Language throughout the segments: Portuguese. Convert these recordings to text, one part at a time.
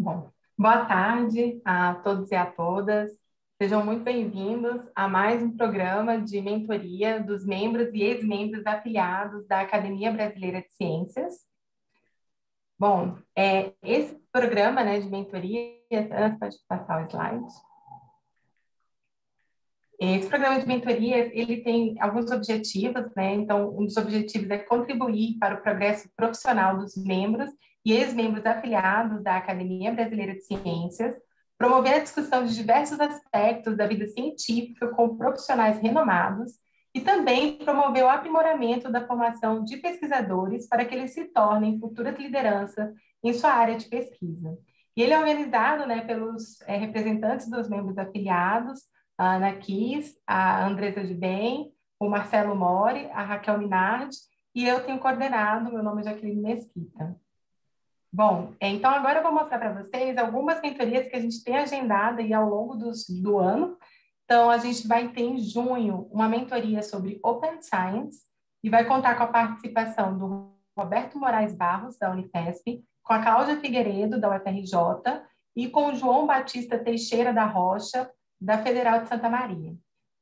Bom, boa tarde a todos e a todas. Sejam muito bem-vindos a mais um programa de mentoria dos membros e ex-membros afiliados da Academia Brasileira de Ciências. Bom, é, esse programa né, de mentoria, antes pode passar o slide. Esse programa de mentoria ele tem alguns objetivos, né? Então, um dos objetivos é contribuir para o progresso profissional dos membros e ex-membros afiliados da Academia Brasileira de Ciências, promover a discussão de diversos aspectos da vida científica com profissionais renomados e também promover o aprimoramento da formação de pesquisadores para que eles se tornem futuras lideranças em sua área de pesquisa. E ele é organizado né, pelos é, representantes dos membros afiliados, a Ana Kiss, a Andresa de Bem, o Marcelo Mori, a Raquel Minardi, e eu tenho coordenado, meu nome é Jaqueline Mesquita. Bom, então agora eu vou mostrar para vocês algumas mentorias que a gente tem agendada e ao longo do, do ano. Então, a gente vai ter em junho uma mentoria sobre Open Science e vai contar com a participação do Roberto Moraes Barros, da Unifesp, com a Cláudia Figueiredo, da UFRJ, e com o João Batista Teixeira da Rocha, da Federal de Santa Maria.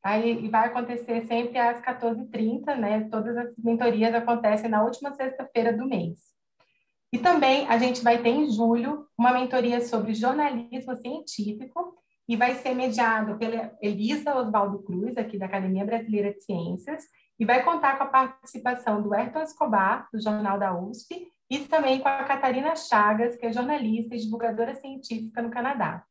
Aí, tá? e vai acontecer sempre às 14h30, né? Todas as mentorias acontecem na última sexta-feira do mês. E também a gente vai ter em julho uma mentoria sobre jornalismo científico e vai ser mediado pela Elisa Oswaldo Cruz, aqui da Academia Brasileira de Ciências, e vai contar com a participação do Ayrton Escobar, do Jornal da USP, e também com a Catarina Chagas, que é jornalista e divulgadora científica no Canadá.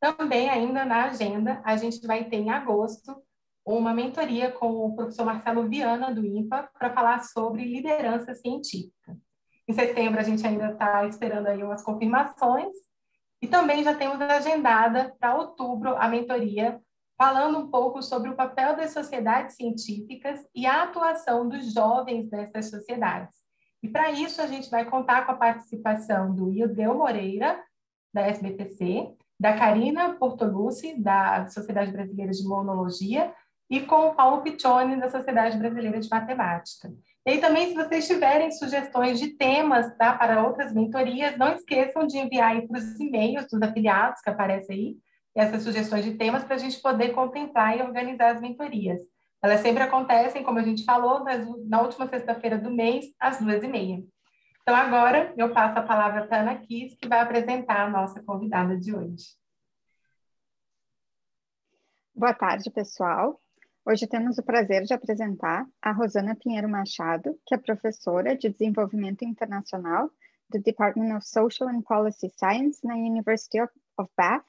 Também, ainda na agenda, a gente vai ter em agosto uma mentoria com o professor Marcelo Viana, do INPA, para falar sobre liderança científica. Em setembro, a gente ainda está esperando aí umas confirmações. E também já temos agendada para outubro a mentoria, falando um pouco sobre o papel das sociedades científicas e a atuação dos jovens dessas sociedades. E para isso, a gente vai contar com a participação do Ildeu Moreira, da SBTC, da Karina Portolucci, da Sociedade Brasileira de Monologia, e com o Paulo Piccioni, da Sociedade Brasileira de Matemática. E também, se vocês tiverem sugestões de temas tá, para outras mentorias, não esqueçam de enviar para os e-mails dos afiliados que aparecem aí, essas sugestões de temas para a gente poder contemplar e organizar as mentorias. Elas sempre acontecem, como a gente falou, na última sexta-feira do mês, às duas e meia. Então, agora eu passo a palavra para a Ana Kiss, que vai apresentar a nossa convidada de hoje. Boa tarde, pessoal. Hoje temos o prazer de apresentar a Rosana Pinheiro Machado, que é professora de Desenvolvimento Internacional do Department of Social and Policy Science na University of Bath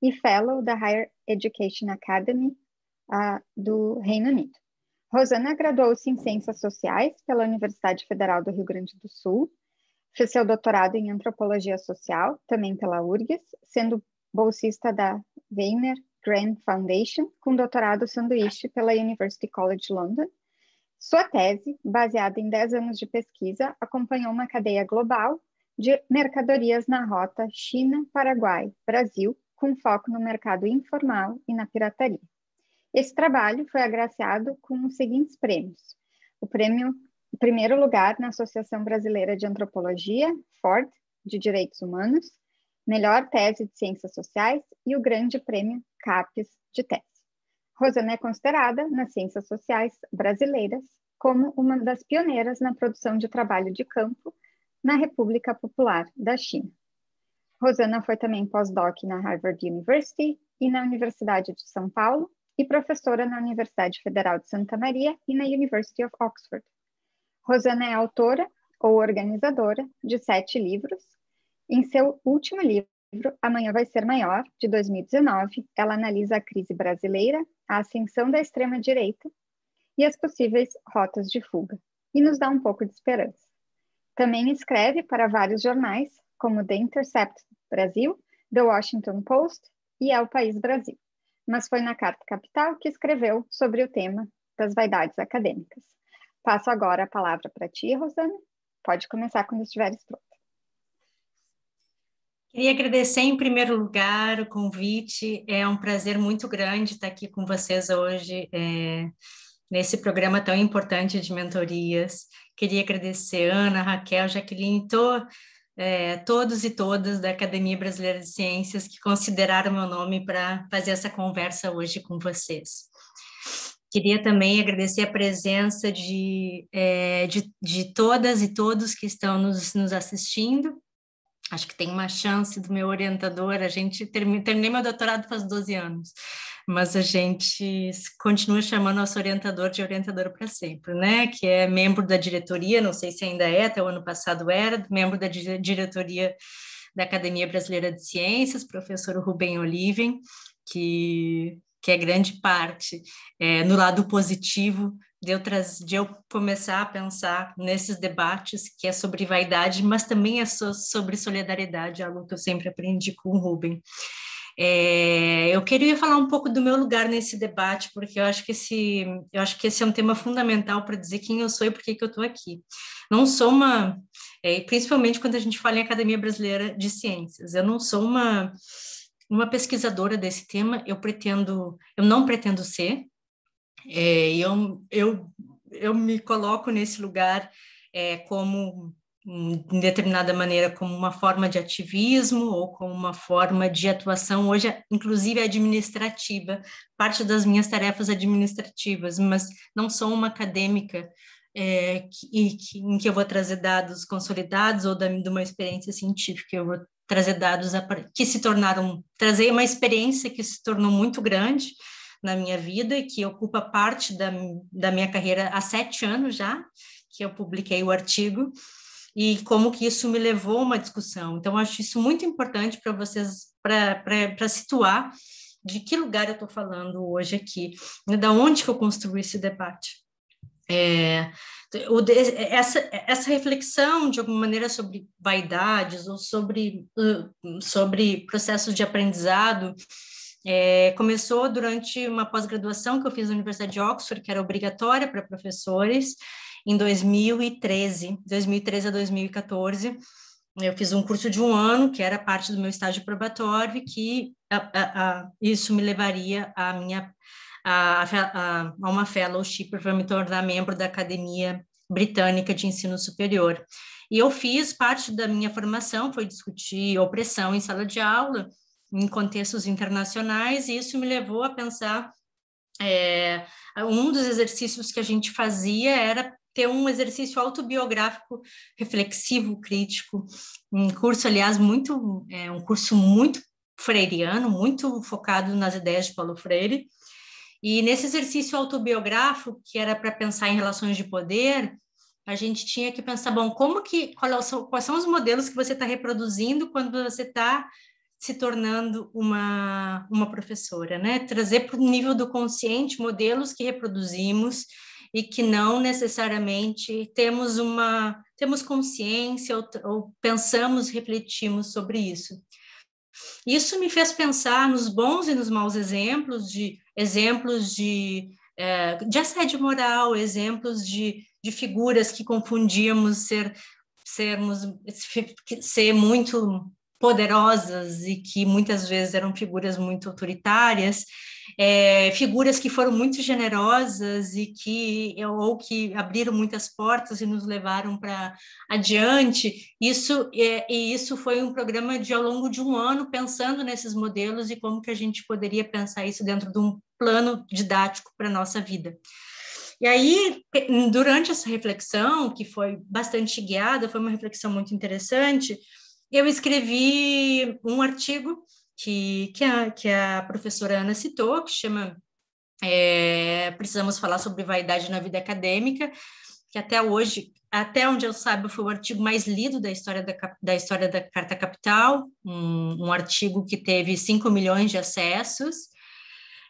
e Fellow da Higher Education Academy uh, do Reino Unido. Rosana graduou-se em Ciências Sociais pela Universidade Federal do Rio Grande do Sul, fez seu doutorado em Antropologia Social, também pela URGS, sendo bolsista da Weiner Graham Foundation, com doutorado sanduíche pela University College London. Sua tese, baseada em 10 anos de pesquisa, acompanhou uma cadeia global de mercadorias na rota China-Paraguai-Brasil, com foco no mercado informal e na pirataria. Esse trabalho foi agraciado com os seguintes prêmios: o prêmio em primeiro lugar na Associação Brasileira de Antropologia, Ford, de Direitos Humanos, melhor tese de ciências sociais e o Grande Prêmio CAPES de tese. Rosana é considerada, nas ciências sociais brasileiras, como uma das pioneiras na produção de trabalho de campo na República Popular da China. Rosana foi também pós-doc na Harvard University e na Universidade de São Paulo e professora na Universidade Federal de Santa Maria e na University of Oxford. Rosana é autora ou organizadora de sete livros. Em seu último livro, livro Amanhã Vai Ser Maior, de 2019, ela analisa a crise brasileira, a ascensão da extrema-direita e as possíveis rotas de fuga, e nos dá um pouco de esperança. Também escreve para vários jornais, como The Intercept Brasil, The Washington Post e El é País Brasil, mas foi na Carta Capital que escreveu sobre o tema das vaidades acadêmicas. Passo agora a palavra para ti, Rosana. Pode começar quando estiveres pronto. Queria agradecer em primeiro lugar o convite. É um prazer muito grande estar aqui com vocês hoje é, nesse programa tão importante de mentorias. Queria agradecer Ana, Raquel, Jaqueline, Tô, é, todos e todas da Academia Brasileira de Ciências que consideraram meu nome para fazer essa conversa hoje com vocês. Queria também agradecer a presença de, é, de, de todas e todos que estão nos, nos assistindo acho que tem uma chance do meu orientador. A gente termi, terminei meu doutorado faz 12 anos, mas a gente continua chamando nosso orientador de orientador para sempre, né? Que é membro da diretoria, não sei se ainda é, até o ano passado era, membro da diretoria da Academia Brasileira de Ciências, professor Rubem Oliven, que que é grande parte é, no lado positivo de eu, de eu começar a pensar nesses debates que é sobre vaidade, mas também é so sobre solidariedade, algo que eu sempre aprendi com o Ruben. É, eu queria falar um pouco do meu lugar nesse debate, porque eu acho que esse, eu acho que esse é um tema fundamental para dizer quem eu sou e por que, que eu estou aqui. Não sou uma, é, principalmente quando a gente fala em Academia Brasileira de Ciências, eu não sou uma, uma pesquisadora desse tema, eu pretendo, eu não pretendo ser, é, eu, eu, eu me coloco nesse lugar é, como, hum, em determinada maneira, como uma forma de ativismo ou como uma forma de atuação, hoje, é, inclusive administrativa, parte das minhas tarefas administrativas, mas não sou uma acadêmica. É, que, que, em que eu vou trazer dados consolidados ou da, de uma experiência científica, eu vou trazer dados que se tornaram, trazer uma experiência que se tornou muito grande, na minha vida, e que ocupa parte da, da minha carreira há sete anos já, que eu publiquei o artigo, e como que isso me levou a uma discussão. Então, acho isso muito importante para vocês, para situar de que lugar eu estou falando hoje aqui, né? da onde que eu construí esse debate. É, o, essa, essa reflexão, de alguma maneira, sobre vaidades ou sobre, hum, sobre processos de aprendizado, é, começou durante uma pós-graduação que eu fiz na Universidade de Oxford, que era obrigatória para professores, em 2013, 2013 a 2014. Eu fiz um curso de um ano, que era parte do meu estágio probatório, que a, a, a, isso me levaria a minha, a, uma fellowship para me tornar membro da Academia Britânica de Ensino Superior. E eu fiz parte da minha formação, foi discutir opressão em sala de aula, em contextos internacionais, e isso me levou a pensar. É, um dos exercícios que a gente fazia era ter um exercício autobiográfico, reflexivo, crítico, um curso, aliás, muito, é, um curso muito freiriano, muito focado nas ideias de Paulo Freire. E nesse exercício autobiográfico, que era para pensar em relações de poder, a gente tinha que pensar, bom, como que, quais é quais são os modelos que você está reproduzindo quando você está se tornando uma, uma professora, né? Trazer para o nível do consciente modelos que reproduzimos e que não necessariamente temos uma temos consciência ou, ou pensamos, refletimos sobre isso. Isso me fez pensar nos bons e nos maus exemplos de exemplos de é, de assédio moral, exemplos de, de figuras que confundíamos ser sermos ser muito poderosas e que muitas vezes eram figuras muito autoritárias, é, figuras que foram muito generosas e que ou que abriram muitas portas e nos levaram para adiante. Isso é, e isso foi um programa de ao longo de um ano pensando nesses modelos e como que a gente poderia pensar isso dentro de um plano didático para nossa vida. E aí, durante essa reflexão, que foi bastante guiada, foi uma reflexão muito interessante, eu escrevi um artigo que, que, a, que a professora Ana citou, que chama é, Precisamos Falar sobre Vaidade na Vida Acadêmica, que até hoje, até onde eu saiba, foi o artigo mais lido da história da, da, história da Carta Capital, um, um artigo que teve 5 milhões de acessos.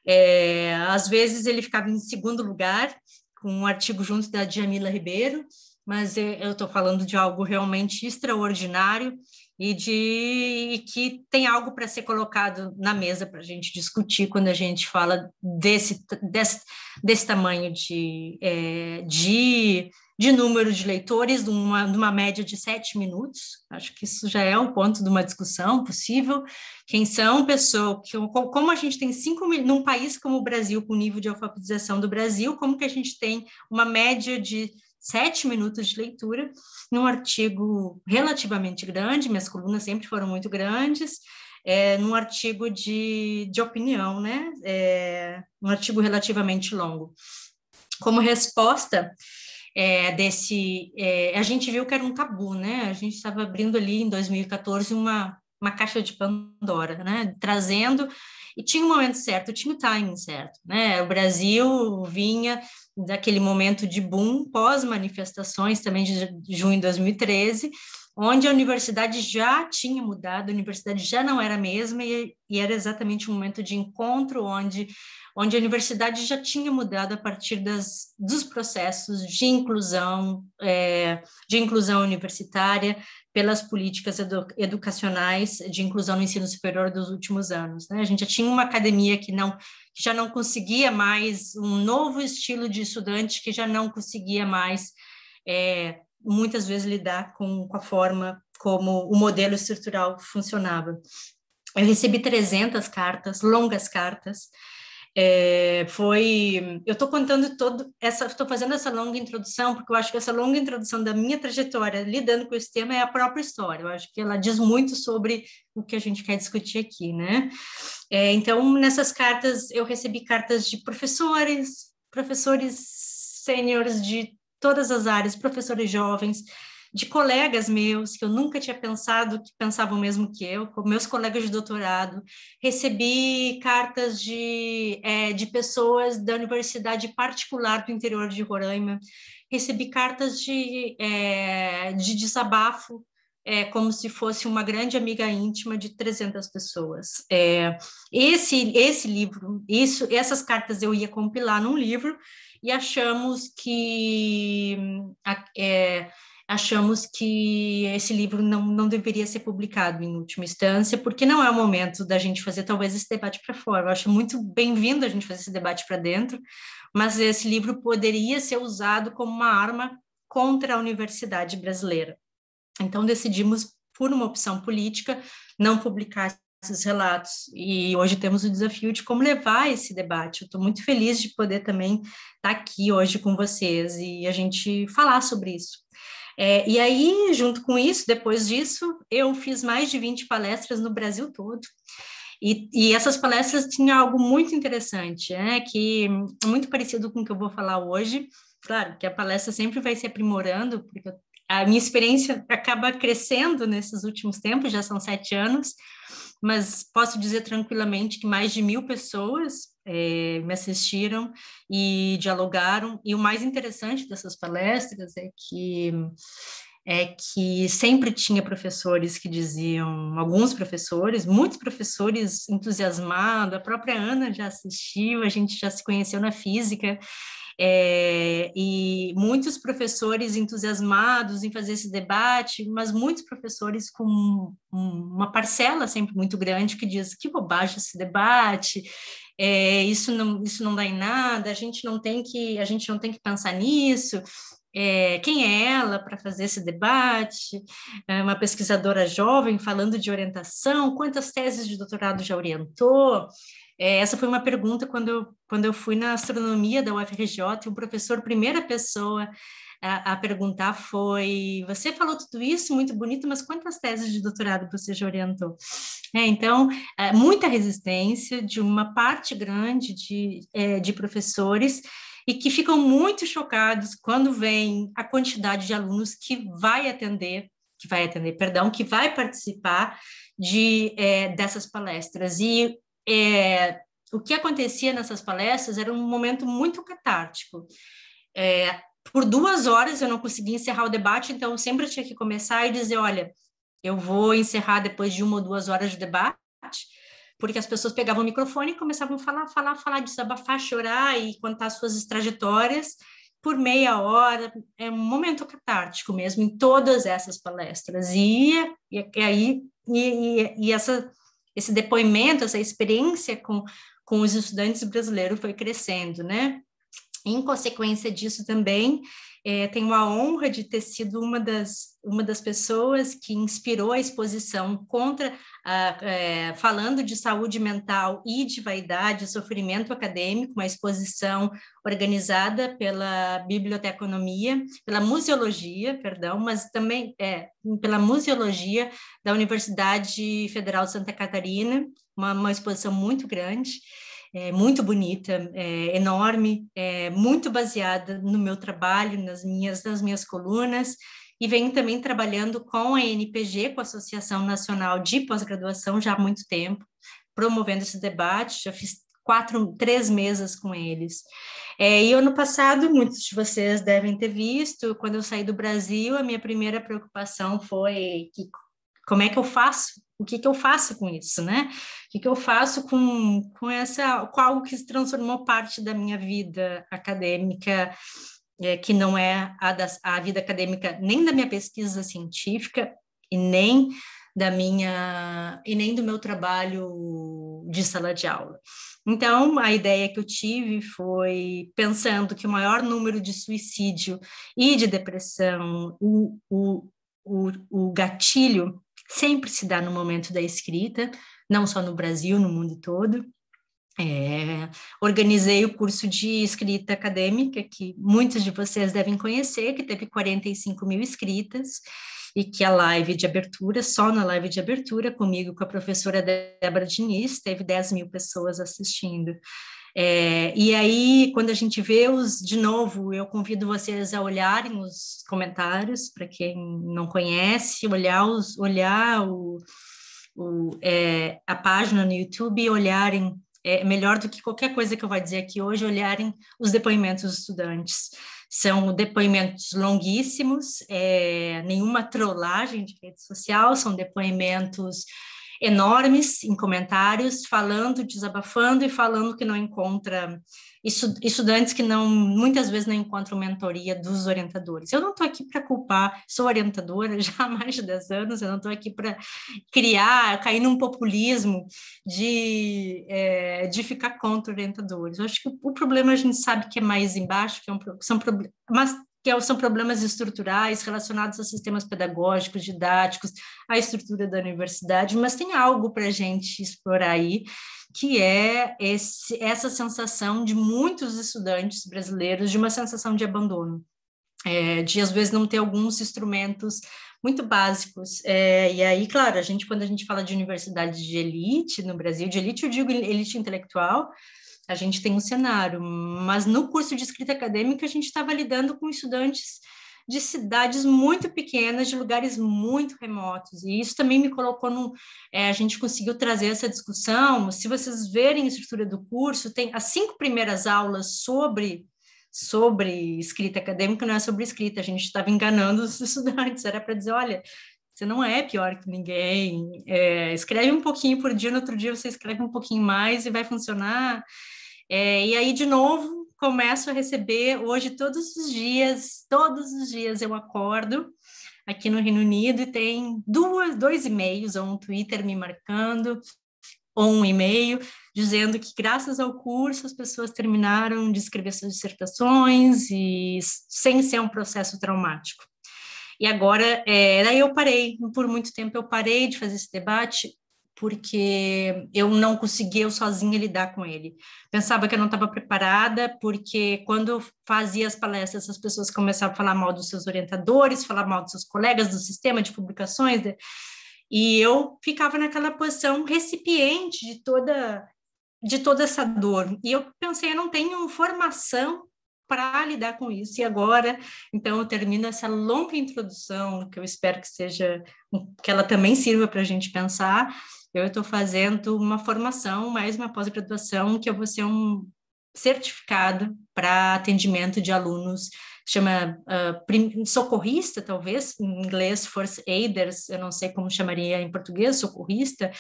É, às vezes ele ficava em segundo lugar, com um artigo junto da Djamila Ribeiro, mas eu estou falando de algo realmente extraordinário e, de, e que tem algo para ser colocado na mesa para a gente discutir quando a gente fala desse, desse, desse tamanho de, é, de, de número de leitores, numa, numa média de sete minutos. Acho que isso já é um ponto de uma discussão possível. Quem são pessoas que, como a gente tem cinco mil, num país como o Brasil, com o nível de alfabetização do Brasil, como que a gente tem uma média de sete minutos de leitura, num artigo relativamente grande, minhas colunas sempre foram muito grandes, é, num artigo de, de opinião, né? É, um artigo relativamente longo. Como resposta é, desse, é, a gente viu que era um tabu, né? A gente estava abrindo ali em 2014 uma, uma caixa de Pandora, né? Trazendo e tinha um momento certo, tinha o timing certo, né? O Brasil vinha daquele momento de boom pós manifestações também de junho de 2013 onde a universidade já tinha mudado, a universidade já não era a mesma e, e, era exatamente um momento de encontro onde, onde a universidade já tinha mudado a partir das, dos processos de inclusão, é, de inclusão universitária, pelas políticas edu, educacionais de inclusão no ensino superior dos últimos anos. Né? A gente já tinha uma academia que não que já não conseguia mais um novo estilo de estudante que já não conseguia mais é, muitas vezes lidar com, com a forma como o modelo estrutural funcionava. Eu recebi 300 cartas, longas cartas. É, foi, eu estou contando todo essa, estou fazendo essa longa introdução porque eu acho que essa longa introdução da minha trajetória lidando com esse tema é a própria história. Eu acho que ela diz muito sobre o que a gente quer discutir aqui, né? É, então, nessas cartas eu recebi cartas de professores, professores sêniores de todas as áreas, professores jovens, de colegas meus que eu nunca tinha pensado que pensavam mesmo que eu, meus colegas de doutorado, recebi cartas de, é, de pessoas da universidade particular do interior de Roraima, recebi cartas de, é, de desabafo, é, como se fosse uma grande amiga íntima de 300 pessoas. É, esse esse livro, isso, essas cartas eu ia compilar num livro e achamos que é, achamos que esse livro não, não deveria ser publicado em última instância, porque não é o momento da gente fazer talvez esse debate para fora. Eu acho muito bem-vindo a gente fazer esse debate para dentro, mas esse livro poderia ser usado como uma arma contra a universidade brasileira. Então decidimos por uma opção política não publicar esses relatos. E hoje temos o desafio de como levar esse debate. Eu estou muito feliz de poder também estar tá aqui hoje com vocês e a gente falar sobre isso. É, e aí, junto com isso, depois disso, eu fiz mais de 20 palestras no Brasil todo. E, e, essas palestras tinham algo muito interessante, né? que muito parecido com o que eu vou falar hoje. Claro que a palestra sempre vai se aprimorando, porque eu a minha experiência acaba crescendo nesses últimos tempos, já são sete anos, mas posso dizer tranquilamente que mais de mil pessoas é, me assistiram e dialogaram. E o mais interessante dessas palestras é que é que sempre tinha professores que diziam, alguns professores, muitos professores entusiasmados, a própria Ana já assistiu, a gente já se conheceu na física, é, e muitos professores entusiasmados em fazer esse debate, mas muitos professores com uma parcela sempre muito grande que diz que bobagem esse debate, é, isso não isso não dá em nada, a gente não tem que a gente não tem que pensar nisso. É, quem é ela para fazer esse debate? É uma pesquisadora jovem falando de orientação, quantas teses de doutorado já orientou? É, essa foi uma pergunta quando eu, quando eu fui na astronomia da UFRJ e o professor, primeira pessoa a, a, perguntar foi: você falou tudo isso muito bonito, mas quantas teses de doutorado você já orientou? É, então, é, muita resistência de uma parte grande de, é, de professores e que ficam muito chocados quando vem a quantidade de alunos que vai atender, que vai atender, perdão, que vai participar de é, dessas palestras. E é, o que acontecia nessas palestras era um momento muito catártico. É, por duas horas eu não conseguia encerrar o debate, então sempre tinha que começar e dizer: olha, eu vou encerrar depois de uma ou duas horas de debate, porque as pessoas pegavam o microfone e começavam a falar, falar, falar, desabafar, chorar e contar suas trajetórias por meia hora. É um momento catártico mesmo em todas essas palestras. E, e, e aí, e, e, e essa esse depoimento, essa experiência com, com os estudantes brasileiros foi crescendo, né? Em consequência disso também, é, tenho a honra de ter sido uma das, uma das pessoas que inspirou a exposição contra, a, é, falando de saúde mental e de vaidade, sofrimento acadêmico, uma exposição organizada pela biblioteconomia, pela museologia, perdão, mas também é, pela museologia da Universidade Federal de Santa Catarina, uma, uma exposição muito grande é, muito bonita, é, enorme, é, muito baseada no meu trabalho, nas minhas, nas minhas colunas, e venho também trabalhando com a NPG, com a Associação Nacional de Pós-Graduação, já há muito tempo, promovendo esse debate, já fiz quatro, três mesas com eles. É, e ano passado, muitos de vocês devem ter visto, quando eu saí do Brasil, a minha primeira preocupação foi que como é que eu faço? O que, que eu faço com isso, né? O que, que eu faço com, com essa com algo que se transformou parte da minha vida acadêmica, é, que não é a, da, a vida acadêmica nem da minha pesquisa científica e nem da minha e nem do meu trabalho de sala de aula. Então, a ideia que eu tive foi pensando que o maior número de suicídio e de depressão, o, o, o, o gatilho sempre se dá no momento da escrita, não só no Brasil, no mundo todo. É, organizei o curso de escrita acadêmica, que muitos de vocês devem conhecer, que teve 45 mil escritas e que a live de abertura, só na live de abertura, comigo, com a professora Débora Diniz, teve 10 mil pessoas assistindo. É, e aí, quando a gente vê os, de novo, eu convido vocês a olharem os comentários, para quem não conhece, olhar, os, olhar o, o é, a página no YouTube e olharem, é, melhor do que qualquer coisa que eu vou dizer aqui hoje, olharem os depoimentos dos estudantes. São depoimentos longuíssimos, é, nenhuma trollagem de rede social, são depoimentos enormes em comentários, falando, desabafando e falando que não encontra estudantes que não muitas vezes não encontram mentoria dos orientadores. Eu não estou aqui para culpar, sou orientadora já há mais de 10 anos, eu não estou aqui para criar, cair num populismo de, é, de ficar contra orientadores. Eu acho que o problema a gente sabe que é mais embaixo, que é um, são, mas que é são problemas estruturais relacionados a sistemas pedagógicos, didáticos, à estrutura da universidade, mas tem algo para a gente explorar aí, que é esse, essa sensação de muitos estudantes brasileiros de uma sensação de abandono, é, de às vezes não ter alguns instrumentos muito básicos. É, e aí, claro, a gente, quando a gente fala de universidade de elite no Brasil, de elite eu digo elite intelectual, a gente tem um cenário, mas no curso de escrita acadêmica a gente estava lidando com estudantes de cidades muito pequenas, de lugares muito remotos. E isso também me colocou num. É, a gente conseguiu trazer essa discussão. Se vocês verem a estrutura do curso, tem as cinco primeiras aulas sobre sobre escrita acadêmica, não é sobre escrita. A gente estava enganando os estudantes. Era para dizer, olha, você não é pior que ninguém. É, escreve um pouquinho por dia, no outro dia você escreve um pouquinho mais e vai funcionar. É, e aí, de novo, começo a receber hoje todos os dias, todos os dias eu acordo aqui no Reino Unido e tem duas, dois e-mails ou um Twitter me marcando ou um e-mail dizendo que graças ao curso as pessoas terminaram de escrever suas dissertações e sem ser um processo traumático. E agora, é, daí eu parei, por muito tempo eu parei de fazer esse debate, porque eu não conseguia eu sozinha lidar com ele. Pensava que eu não estava preparada, porque quando eu fazia as palestras, as pessoas começavam a falar mal dos seus orientadores, falar mal dos seus colegas do sistema de publicações, né? e eu ficava naquela posição recipiente de toda de toda essa dor. E eu pensei, eu não tenho formação para lidar com isso. E agora, então, eu termino essa longa introdução, que eu espero que seja, que ela também sirva para a gente pensar, eu estou fazendo uma formação, mais uma pós-graduação, que eu vou ser um certificado para atendimento de alunos, chama uh, socorrista, talvez, em inglês, first aiders, eu não sei como chamaria em português, socorrista,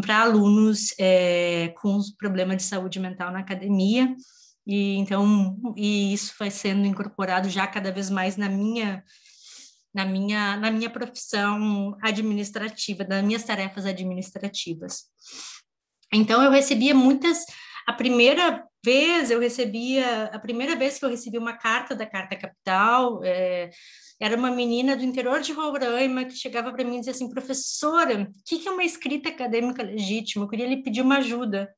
para alunos é, com problema de saúde mental na academia, e então, e isso vai sendo incorporado já cada vez mais na minha na minha, na minha profissão administrativa, nas minhas tarefas administrativas. Então, eu recebia muitas. A primeira vez eu recebia, a primeira vez que eu recebi uma carta da Carta Capital, é, era uma menina do interior de Roraima que chegava para mim e dizia assim: professora, o que, que é uma escrita acadêmica legítima? Eu queria lhe pedir uma ajuda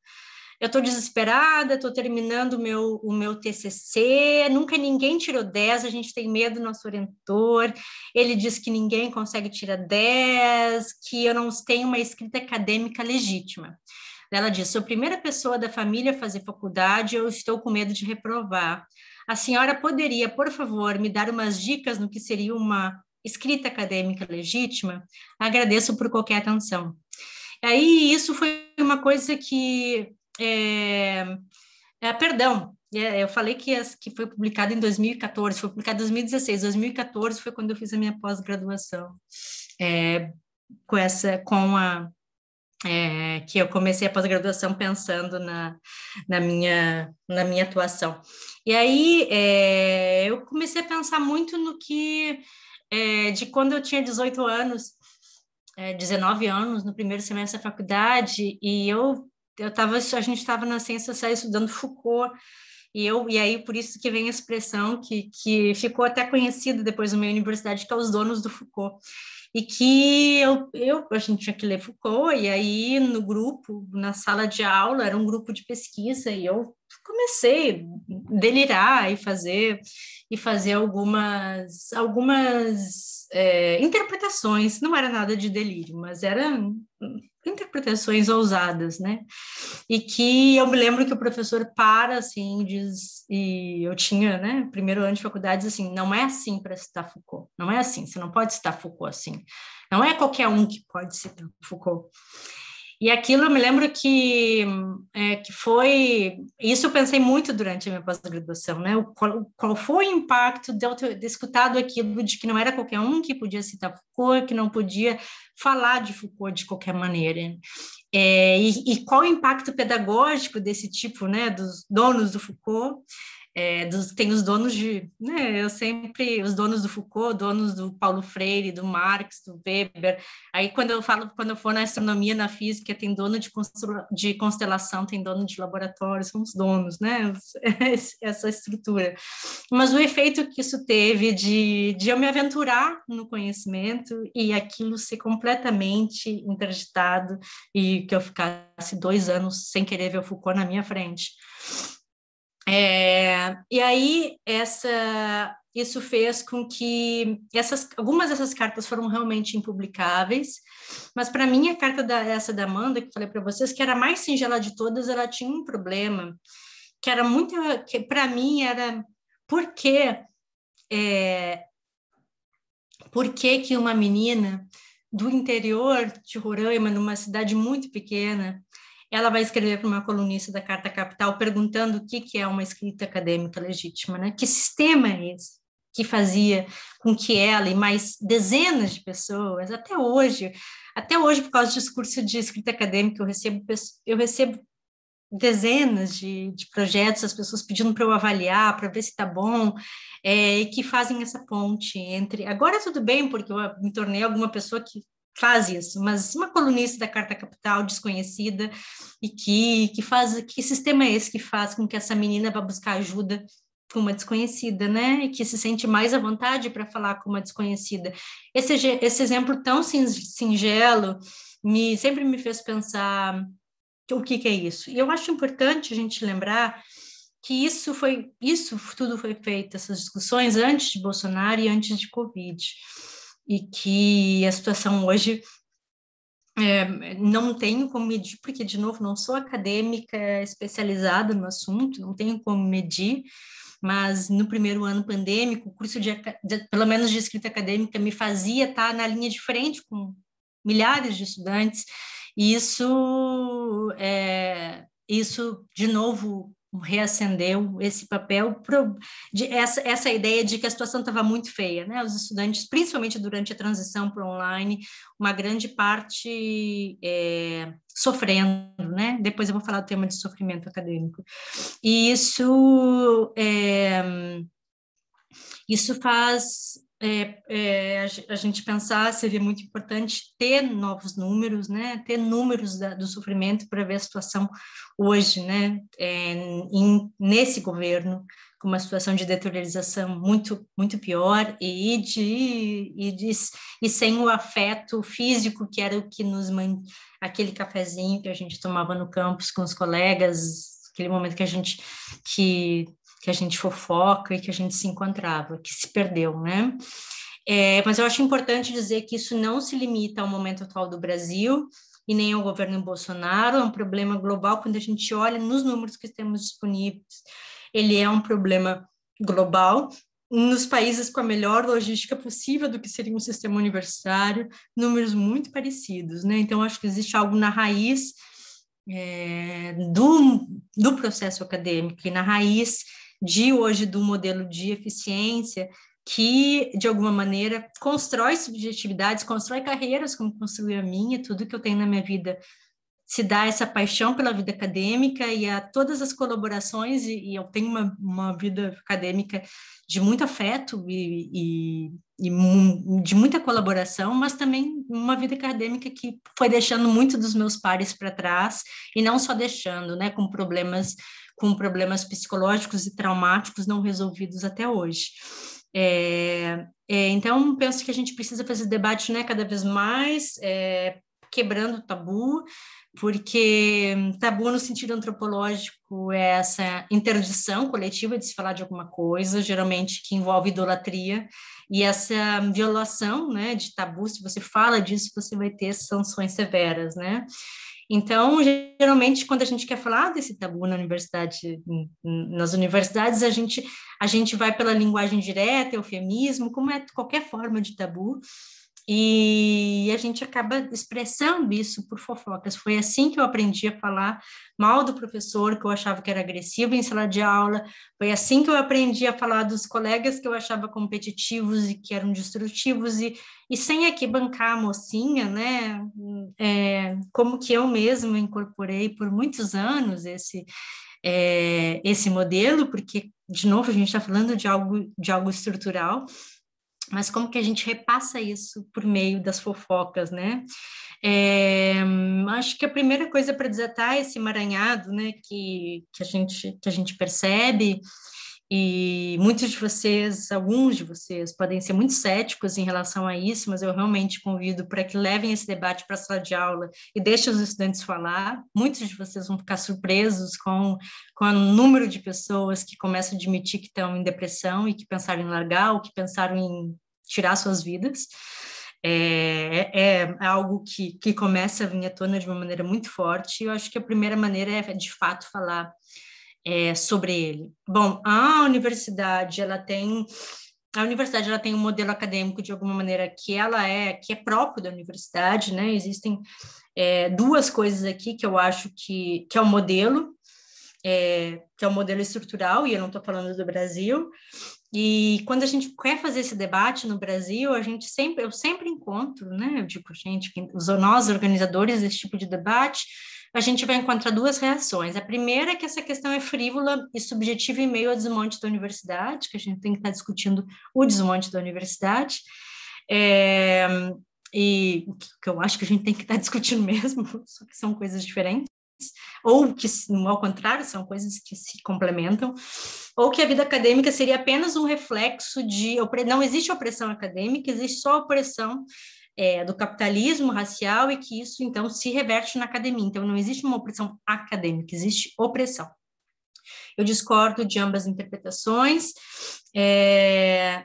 eu estou desesperada, estou terminando meu, o meu TCC, nunca ninguém tirou 10, a gente tem medo do nosso orientador, ele diz que ninguém consegue tirar 10, que eu não tenho uma escrita acadêmica legítima. Ela diz: sou a primeira pessoa da família a fazer faculdade, eu estou com medo de reprovar. A senhora poderia, por favor, me dar umas dicas no que seria uma escrita acadêmica legítima? Agradeço por qualquer atenção. Aí isso foi uma coisa que é, é, perdão, é, eu falei que, as, que foi publicado em 2014, foi publicado em 2016. 2014 foi quando eu fiz a minha pós-graduação é, com essa, com a é, que eu comecei a pós-graduação pensando na, na, minha, na minha atuação. E aí é, eu comecei a pensar muito no que é, de quando eu tinha 18 anos, é, 19 anos, no primeiro semestre da faculdade, e eu eu tava, a gente estava na ciência social estudando Foucault, e, eu, e aí por isso que vem a expressão que, que ficou até conhecida depois na minha universidade, que é os donos do Foucault. E que eu, eu, a gente tinha que ler Foucault, e aí no grupo, na sala de aula, era um grupo de pesquisa, e eu comecei a delirar e fazer e fazer algumas algumas é, interpretações não era nada de delírio mas era interpretações ousadas, né? E que eu me lembro que o professor para assim diz e eu tinha, né, primeiro ano de faculdade, diz assim, não é assim para citar Foucault, não é assim, você não pode citar Foucault assim. Não é qualquer um que pode citar Foucault. E aquilo eu me lembro que, é, que foi. Isso eu pensei muito durante a minha pós-graduação, né? O, qual, qual, foi o impacto de eu ter escutado aquilo de que não era qualquer um que podia citar Foucault, que não podia falar de Foucault de qualquer maneira. É, e, e, qual o impacto pedagógico desse tipo, né, dos donos do Foucault, é, dos, tem os donos de, né, eu sempre, os donos do Foucault, donos do Paulo Freire, do Marx, do Weber. Aí quando eu falo, quando eu for na astronomia, na física, tem dono de, de constelação, tem dono de laboratório, são os donos, né, essa estrutura. Mas o efeito que isso teve de, de eu me aventurar no conhecimento e aquilo ser completamente interditado e que eu ficasse dois anos sem querer ver o Foucault na minha frente. É, e aí essa, isso fez com que essas, algumas dessas cartas foram realmente impublicáveis, mas para mim a carta da, essa da Amanda que falei para vocês que era a mais singela de todas, ela tinha um problema que era muito que para mim era por que é, por que que uma menina do interior de Roraima, numa cidade muito pequena, ela vai escrever para uma colunista da Carta Capital perguntando o que, que é uma escrita acadêmica legítima, né? Que sistema é esse? que fazia com que ela e mais dezenas de pessoas, até hoje, até hoje, por causa do discurso de escrita acadêmica, eu recebo, eu recebo dezenas de, de projetos, as pessoas pedindo para eu avaliar, para ver se está bom, é, e que fazem essa ponte entre. Agora tudo bem, porque eu me tornei alguma pessoa que faz isso, mas uma colunista da Carta Capital desconhecida e que, que faz, que sistema é esse que faz com que essa menina vá buscar ajuda com uma desconhecida, né? E que se sente mais à vontade para falar com uma desconhecida. Esse, esse exemplo tão singelo me sempre me fez pensar o que, que é isso. E eu acho importante a gente lembrar que isso foi isso tudo foi feito essas discussões antes de Bolsonaro e antes de Covid e que a situação hoje é, não tenho como medir, porque, de novo, não sou acadêmica especializada no assunto, não tenho como medir, mas no primeiro ano pandêmico, o curso, de, de pelo menos de escrita acadêmica, me fazia estar tá na linha de frente com milhares de estudantes, e isso, é, isso de novo, reacendeu esse papel, pro, de, essa, essa ideia de que a situação estava muito feia, né? Os estudantes, principalmente durante a transição para online, uma grande parte é, sofrendo, né? Depois eu vou falar do tema de sofrimento acadêmico. E isso, é, isso faz é, é, a gente pensar seria muito importante ter novos números, né? Ter números da, do sofrimento para ver a situação hoje, né? É, em, nesse governo com uma situação de deteriorização muito muito pior e de, e de e sem o afeto físico que era o que nos man... aquele cafezinho que a gente tomava no campus com os colegas aquele momento que a gente que que a gente fofoca e que a gente se encontrava, que se perdeu, né? É, mas eu acho importante dizer que isso não se limita ao momento atual do Brasil e nem ao governo Bolsonaro, é um problema global quando a gente olha nos números que temos disponíveis. Ele é um problema global nos países com a melhor logística possível do que seria um sistema universitário, números muito parecidos, né? Então, acho que existe algo na raiz é, do, do processo acadêmico e na raiz de hoje do modelo de eficiência que, de alguma maneira, constrói subjetividades, constrói carreiras, como construiu a minha, tudo que eu tenho na minha vida se dá essa paixão pela vida acadêmica e a todas as colaborações, e, e eu tenho uma, uma vida acadêmica de muito afeto e, e, e, de muita colaboração, mas também uma vida acadêmica que foi deixando muito dos meus pares para trás, e não só deixando, né, com problemas com problemas psicológicos e traumáticos não resolvidos até hoje. É, é, então, penso que a gente precisa fazer debate né, cada vez mais, é, quebrando o tabu, porque tabu no sentido antropológico é essa interdição coletiva de se falar de alguma coisa, geralmente que envolve idolatria, e essa violação né, de tabu, se você fala disso, você vai ter sanções severas, né? Então, geralmente, quando a gente quer falar desse tabu na universidade, nas universidades, a gente, a gente vai pela linguagem direta, eufemismo, como é qualquer forma de tabu, e a gente acaba expressando isso por fofocas. Foi assim que eu aprendi a falar mal do professor, que eu achava que era agressivo em sala de aula. Foi assim que eu aprendi a falar dos colegas que eu achava competitivos e que eram destrutivos. E, e sem aqui bancar a mocinha, né? É, como que eu mesmo incorporei por muitos anos esse, é, esse modelo, porque, de novo, a gente está falando de algo, de algo estrutural mas como que a gente repassa isso por meio das fofocas, né? É, acho que a primeira coisa para desatar esse emaranhado, né, que, que, a gente, que a gente percebe e muitos de vocês, alguns de vocês, podem ser muito céticos em relação a isso, mas eu realmente convido para que levem esse debate para a sala de aula e deixem os estudantes falar. Muitos de vocês vão ficar surpresos com, com o número de pessoas que começam a admitir que estão em depressão e que pensaram em largar ou que pensaram em tirar suas vidas. É, é, é algo que, que começa a vir à tona de uma maneira muito forte. E eu acho que a primeira maneira é, de fato, falar é, sobre ele? Bom, a universidade ela tem a universidade ela tem um modelo acadêmico de alguma maneira que ela é que é próprio da universidade, né? Existem é, duas coisas aqui que eu acho que, que é o modelo é, que é um modelo estrutural, e eu não estou falando do Brasil. E quando a gente quer fazer esse debate no Brasil, a gente sempre, eu sempre encontro, né? Eu digo, gente, nós organizadores desse tipo de debate, a gente vai encontrar duas reações. A primeira é que essa questão é frívola e subjetiva em meio ao desmonte da universidade, que a gente tem que estar discutindo o desmonte da universidade. É, e o que eu acho que a gente tem que estar discutindo mesmo, só que são coisas diferentes ou que, ao contrário, são coisas que se complementam, ou que a vida acadêmica seria apenas um reflexo de. Não existe opressão acadêmica, existe só opressão é, do capitalismo racial e que isso, então, se reverte na academia. Então, não existe uma opressão acadêmica, existe opressão. Eu discordo de ambas interpretações. É,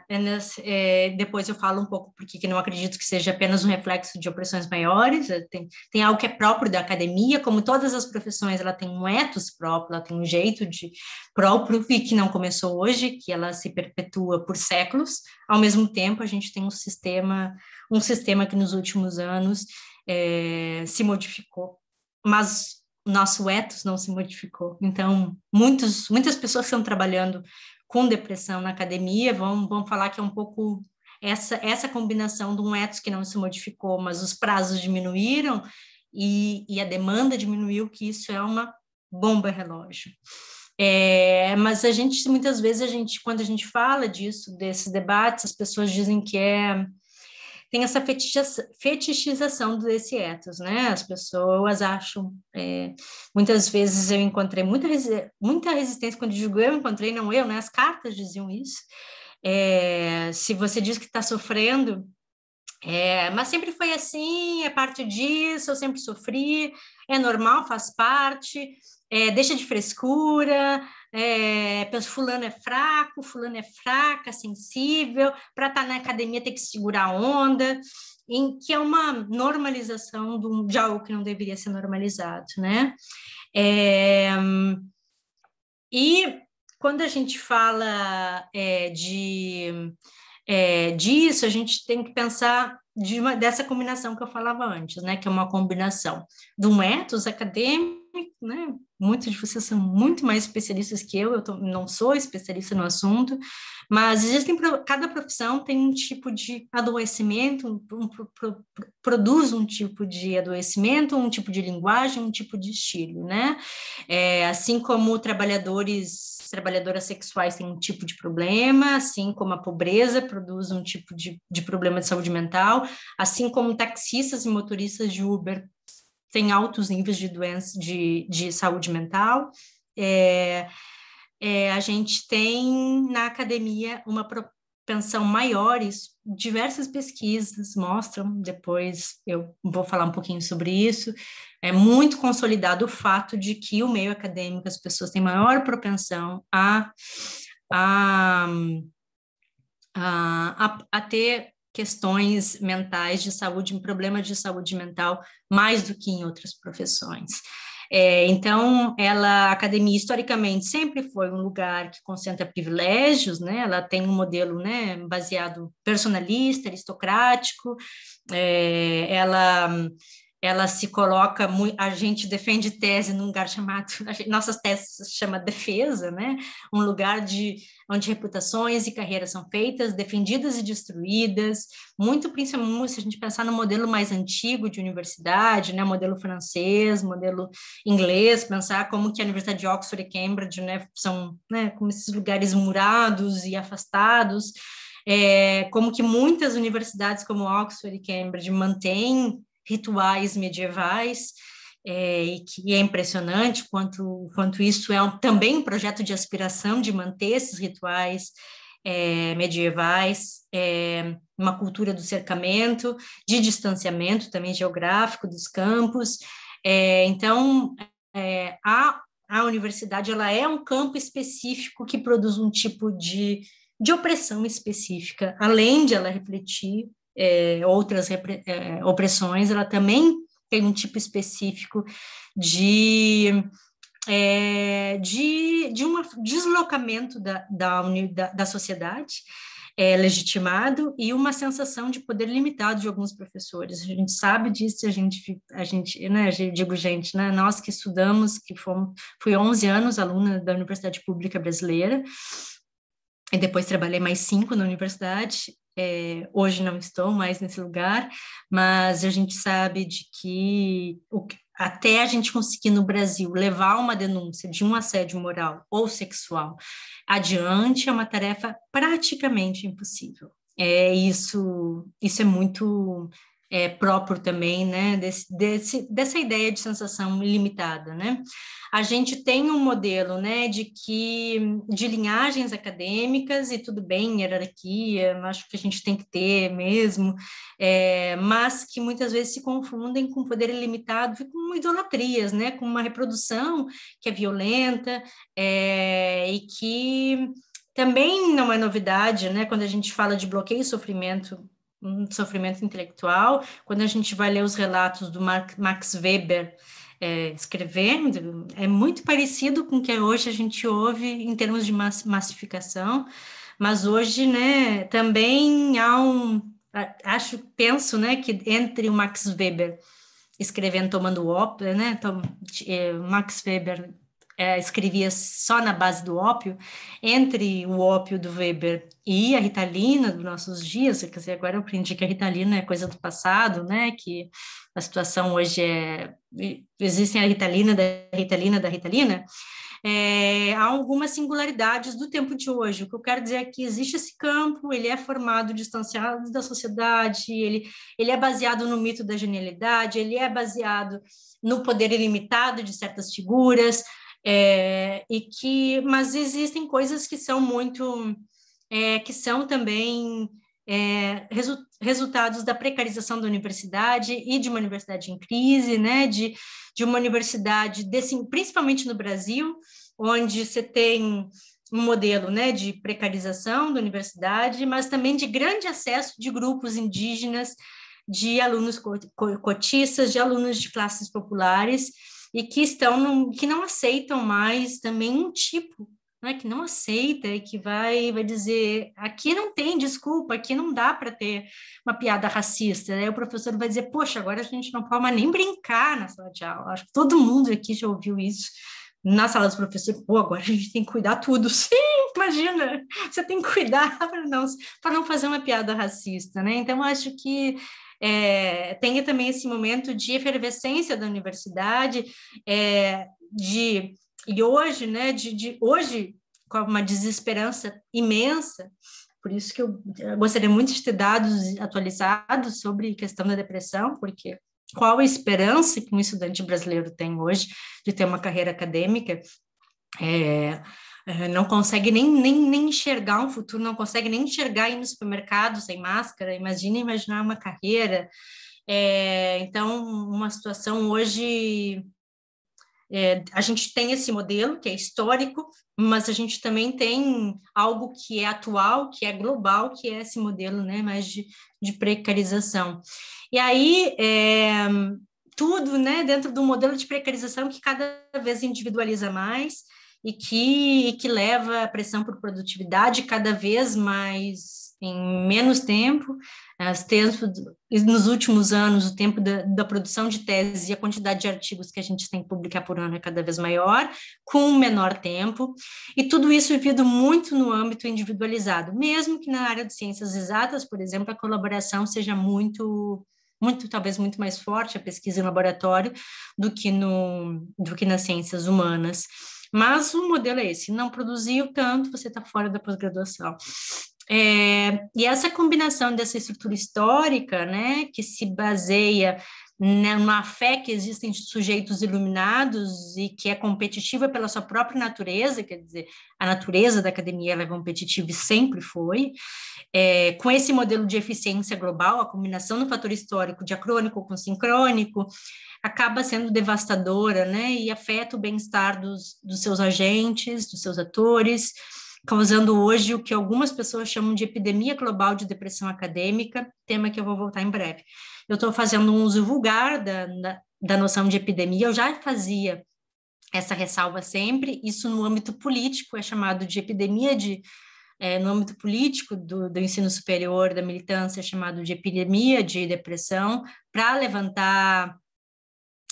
é, depois eu falo um pouco porque não acredito que seja apenas um reflexo de opressões maiores. É, tem, tem algo que é próprio da academia, como todas as profissões, ela tem um ethos próprio, ela tem um jeito de próprio e que não começou hoje, que ela se perpetua por séculos. Ao mesmo tempo, a gente tem um sistema, um sistema que nos últimos anos é, se modificou. Mas nosso ethos não se modificou. Então, muitos, muitas pessoas que estão trabalhando com depressão na academia vão, vão falar que é um pouco essa, essa combinação de um ethos que não se modificou, mas os prazos diminuíram e, e a demanda diminuiu, que isso é uma bomba relógio. É, mas a gente, muitas vezes, a gente, quando a gente fala disso, desses debates, as pessoas dizem que é tem essa fetichização desse ethos, né? As pessoas acham, é, muitas vezes eu encontrei muita, resi muita resistência, quando digo eu encontrei, não eu, né? As cartas diziam isso. É, se você diz que está sofrendo, é, mas sempre foi assim, é parte disso, eu sempre sofri, é normal, faz parte é, deixa de frescura, é, fulano é fraco, fulano é fraca, sensível, para estar tá na academia tem que segurar a onda, em que é uma normalização de algo que não deveria ser normalizado, né? É, e quando a gente fala é, de é, disso, a gente tem que pensar de uma, dessa combinação que eu falava antes, né? Que é uma combinação de um ethos acadêmico né? Muitos de vocês são muito mais especialistas que eu, eu tô, não sou especialista no assunto, mas existem cada profissão tem um tipo de adoecimento, um, um, pro, produz um tipo de adoecimento, um tipo de linguagem, um tipo de estilo, né? É, assim como trabalhadores, trabalhadoras sexuais têm um tipo de problema, assim como a pobreza produz um tipo de, de problema de saúde mental, assim como taxistas e motoristas de Uber tem altos níveis de doença de, de saúde mental. É, é, a gente tem na academia uma propensão maior, isso diversas pesquisas mostram, depois eu vou falar um pouquinho sobre isso, é muito consolidado o fato de que o meio acadêmico, as pessoas têm maior propensão a, a, a, a, a ter questões mentais de saúde, um problema de saúde mental, mais do que em outras profissões. É, então, ela, a academia, historicamente, sempre foi um lugar que concentra privilégios, né? Ela tem um modelo né, baseado personalista, aristocrático, é, ela ela se coloca muito, a gente defende tese num lugar chamado, gente, nossas teses se chama defesa, né? Um lugar de onde reputações e carreiras são feitas, defendidas e destruídas, muito principalmente se a gente pensar no modelo mais antigo de universidade, né, modelo francês, modelo inglês, pensar como que a Universidade de Oxford e Cambridge, né, são, né, como esses lugares murados e afastados, é, como que muitas universidades como Oxford e Cambridge mantêm rituais medievais, é, e que é impressionante quanto, quanto isso é um, também um projeto de aspiração de manter esses rituais é, medievais, é, uma cultura do cercamento, de distanciamento também geográfico dos campos. É, então, é, a, a universidade ela é um campo específico que produz um tipo de, de opressão específica, além de ela refletir é, outras é, opressões, ela também tem um tipo específico de, é, de, de um deslocamento da, da, da, da sociedade é, legitimado e uma sensação de poder limitado de alguns professores. A gente sabe disso, a gente, a gente né, digo gente, né, nós que estudamos, que fomos, fui 11 anos aluna da Universidade Pública Brasileira, e depois trabalhei mais cinco na universidade, é, hoje não estou mais nesse lugar, mas a gente sabe de que o, até a gente conseguir no Brasil levar uma denúncia de um assédio moral ou sexual adiante é uma tarefa praticamente impossível. É isso, isso é muito é, próprio também, né, desse, dessa ideia de sensação limitada, né? A gente tem um modelo, né, de que de linhagens acadêmicas e tudo bem, hierarquia, acho que a gente tem que ter mesmo, é, mas que muitas vezes se confundem com poder ilimitado e com idolatrias, né, com uma reprodução que é violenta é, e que também não é novidade, né? Quando a gente fala de bloqueio e sofrimento um sofrimento intelectual. Quando a gente vai ler os relatos do Max Weber é, escrevendo, é muito parecido com o que hoje a gente ouve em termos de massificação, mas hoje, né, também há um, acho, penso, né, que entre o Max Weber escrevendo, tomando ópera, né, Tom, é, Max Weber é, escrevia só na base do ópio, entre o ópio do Weber e a ritalina dos nossos dias, quer dizer, agora eu aprendi que a ritalina é coisa do passado, né, que a situação hoje é... existem a ritalina da ritalina da ritalina, é, há algumas singularidades do tempo de hoje. O que eu quero dizer é que existe esse campo, ele é formado distanciado da sociedade, ele, ele é baseado no mito da genialidade, ele é baseado no poder ilimitado de certas figuras, é, e que, mas existem coisas que são muito, é, que são também é, resu resultados da precarização da universidade e de uma universidade em crise, né? De, de uma universidade, desse, principalmente no Brasil, onde você tem um modelo né, de precarização da universidade, mas também de grande acesso de grupos indígenas, de alunos cotistas, de alunos de classes populares, e que estão que não aceitam mais também um tipo né, que não aceita e que vai, vai dizer aqui não tem desculpa, aqui não dá para ter uma piada racista. Aí o professor vai dizer, poxa, agora a gente não pode mais nem brincar na sala de aula. Acho que todo mundo aqui já ouviu isso na sala do professor Pô, agora a gente tem que cuidar tudo. Sim, imagina, você tem que cuidar para não, para não fazer uma piada racista, né? Então, acho que é, tenha também esse momento de efervescência da universidade, é, de e hoje, né, de, de hoje com uma desesperança imensa, por isso que eu gostaria muito de ter dados atualizados sobre questão da depressão, porque qual a esperança que um estudante brasileiro tem hoje de ter uma carreira acadêmica? É, é, não consegue nem, nem, nem enxergar um futuro, não consegue nem enxergar ir no supermercado sem máscara, imagina imaginar uma carreira. É, então, uma situação hoje. É, a gente tem esse modelo que é histórico, mas a gente também tem algo que é atual, que é global, que é esse modelo né, mais de, de precarização. E aí, é, tudo né, dentro do modelo de precarização que cada vez individualiza mais, e que, e que leva a pressão por produtividade cada vez mais em menos tempo. Nos últimos anos, o tempo da, da produção de teses e a quantidade de artigos que a gente tem que publicar por ano é cada vez maior, com menor tempo, e tudo isso vivido muito no âmbito individualizado, mesmo que na área de ciências exatas, por exemplo, a colaboração seja muito muito talvez muito mais forte a pesquisa em laboratório do que no do que nas ciências humanas. Mas o modelo é esse: não produziu tanto, você está fora da pós-graduação. É, e essa combinação dessa estrutura histórica, né, que se baseia numa fé que existem sujeitos iluminados e que é competitiva pela sua própria natureza, quer dizer, a natureza da academia é competitiva e sempre foi, é, com esse modelo de eficiência global, a combinação do fator histórico diacrônico com sincrônico, acaba sendo devastadora, né, e afeta o bem-estar dos, dos seus agentes, dos seus atores, causando hoje o que algumas pessoas chamam de epidemia global de depressão acadêmica, tema que eu vou voltar em breve. Eu estou fazendo um uso vulgar da, da, da noção de epidemia, eu já fazia essa ressalva sempre, isso no âmbito político é chamado de epidemia de é, no âmbito político do, do, ensino superior, da militância, é chamado de epidemia de depressão, para levantar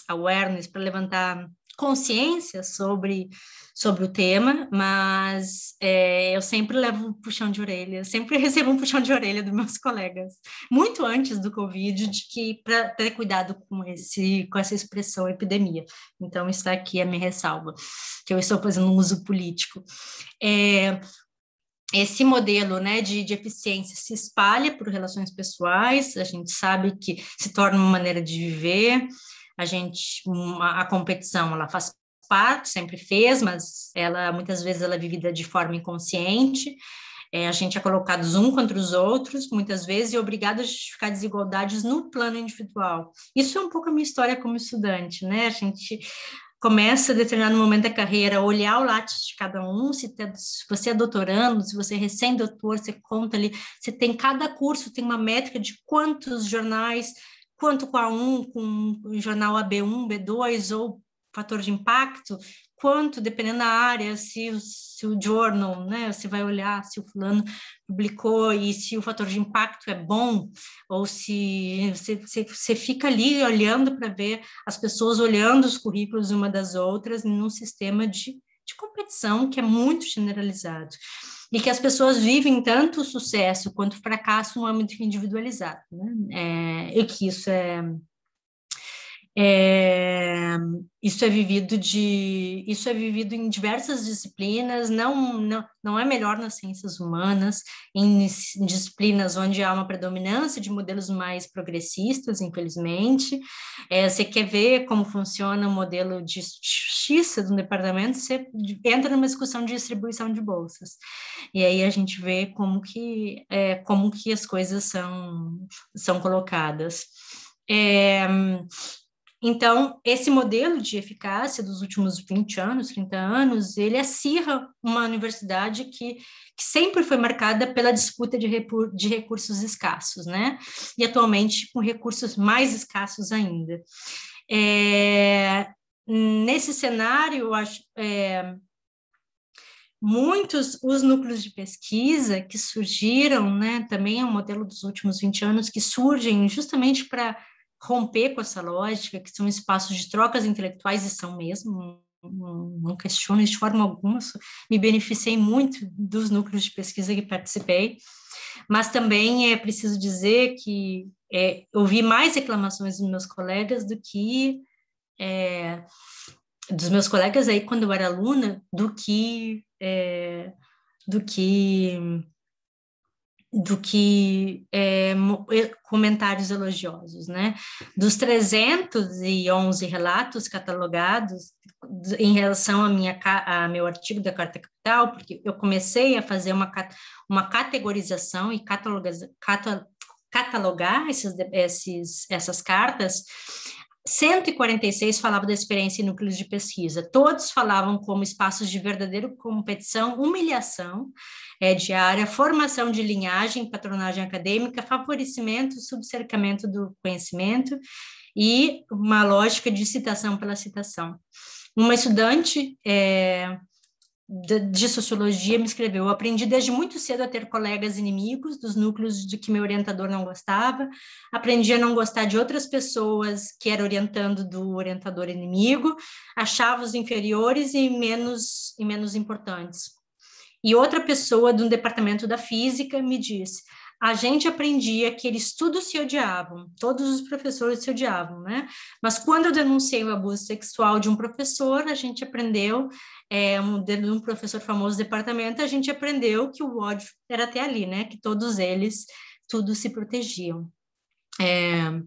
awareness, para levantar consciência sobre, sobre o tema, mas é, eu sempre levo um puxão de orelha, sempre recebo um puxão de orelha dos meus colegas, muito antes do Covid, de que para ter cuidado com, esse, com essa expressão epidemia. Então, está aqui a minha ressalva, que eu estou fazendo um uso político. É, esse modelo né, de, de eficiência se espalha por relações pessoais, a gente sabe que se torna uma maneira de viver, a gente uma, a competição ela faz parte, sempre fez, mas ela muitas vezes ela é vivida de forma inconsciente. É, a gente é colocado um contra os outros, muitas vezes, e obrigado a justificar desigualdades no plano individual. Isso é um pouco a minha história como estudante, né? A gente começa a determinado momento da carreira olhar o látice de cada um, se, te, tá, se você é doutorando, se você é recém-doutor, você conta ali, você tem cada curso, tem uma métrica de quantos jornais quanto com a 1, com o jornal AB1, B2 ou fator de impacto, quanto, dependendo da área, se, se o journal, né, você vai olhar se o fulano publicou e se o fator de impacto é bom, ou se você fica ali olhando para ver as pessoas olhando os currículos uma das outras num sistema de, de competição que é muito generalizado e que as pessoas vivem tanto sucesso quanto fracasso no âmbito individualizado, né? É, e que isso é, é, isso é vivido de isso é vivido em diversas disciplinas não não, não é melhor nas ciências humanas em, em disciplinas onde há uma predominância de modelos mais progressistas infelizmente é, você quer ver como funciona o modelo de justiça do departamento você entra numa discussão de distribuição de bolsas e aí a gente vê como que é, como que as coisas são são colocadas é, então, esse modelo de eficácia dos últimos 20 anos, 30 anos, ele acirra uma universidade que, que sempre foi marcada pela disputa de, de, recursos escassos, né? E atualmente com recursos mais escassos ainda. É, nesse cenário, acho, é, muitos os núcleos de pesquisa que surgiram, né? Também é um modelo dos últimos 20 anos que surgem justamente para romper com essa lógica, que são espaços de trocas intelectuais, e são mesmo, não, não questiono de forma alguma, me beneficiei muito dos núcleos de pesquisa que participei, mas também é preciso dizer que é, ouvi mais reclamações dos meus colegas do que é, dos meus colegas aí quando eu era aluna do que é, do que do que é, comentários elogiosos, né? Dos 311 relatos catalogados em relação à minha a meu artigo da Carta Capital, porque eu comecei a fazer uma uma categorização e cataloga, catalogar esses, esses essas cartas 146 falavam da experiência em núcleos de pesquisa. Todos falavam como espaços de verdadeira competição, humilhação é, diária, formação de linhagem, patronagem acadêmica, favorecimento, subcercamento do conhecimento e uma lógica de citação pela citação. Uma estudante é, de, de sociologia me escreveu: Eu aprendi desde muito cedo a ter colegas inimigos dos núcleos de que meu orientador não gostava, aprendi a não gostar de outras pessoas que era orientando do orientador inimigo, achava os inferiores e menos, e menos importantes. E outra pessoa do departamento da física me disse: a gente aprendia que eles tudo se odiavam, todos os professores se odiavam, né? Mas quando eu denunciei o abuso sexual de um professor, a gente aprendeu, é, um, de um professor famoso do departamento, a gente aprendeu que o ódio era até ali, né? Que todos eles tudo se protegiam. É,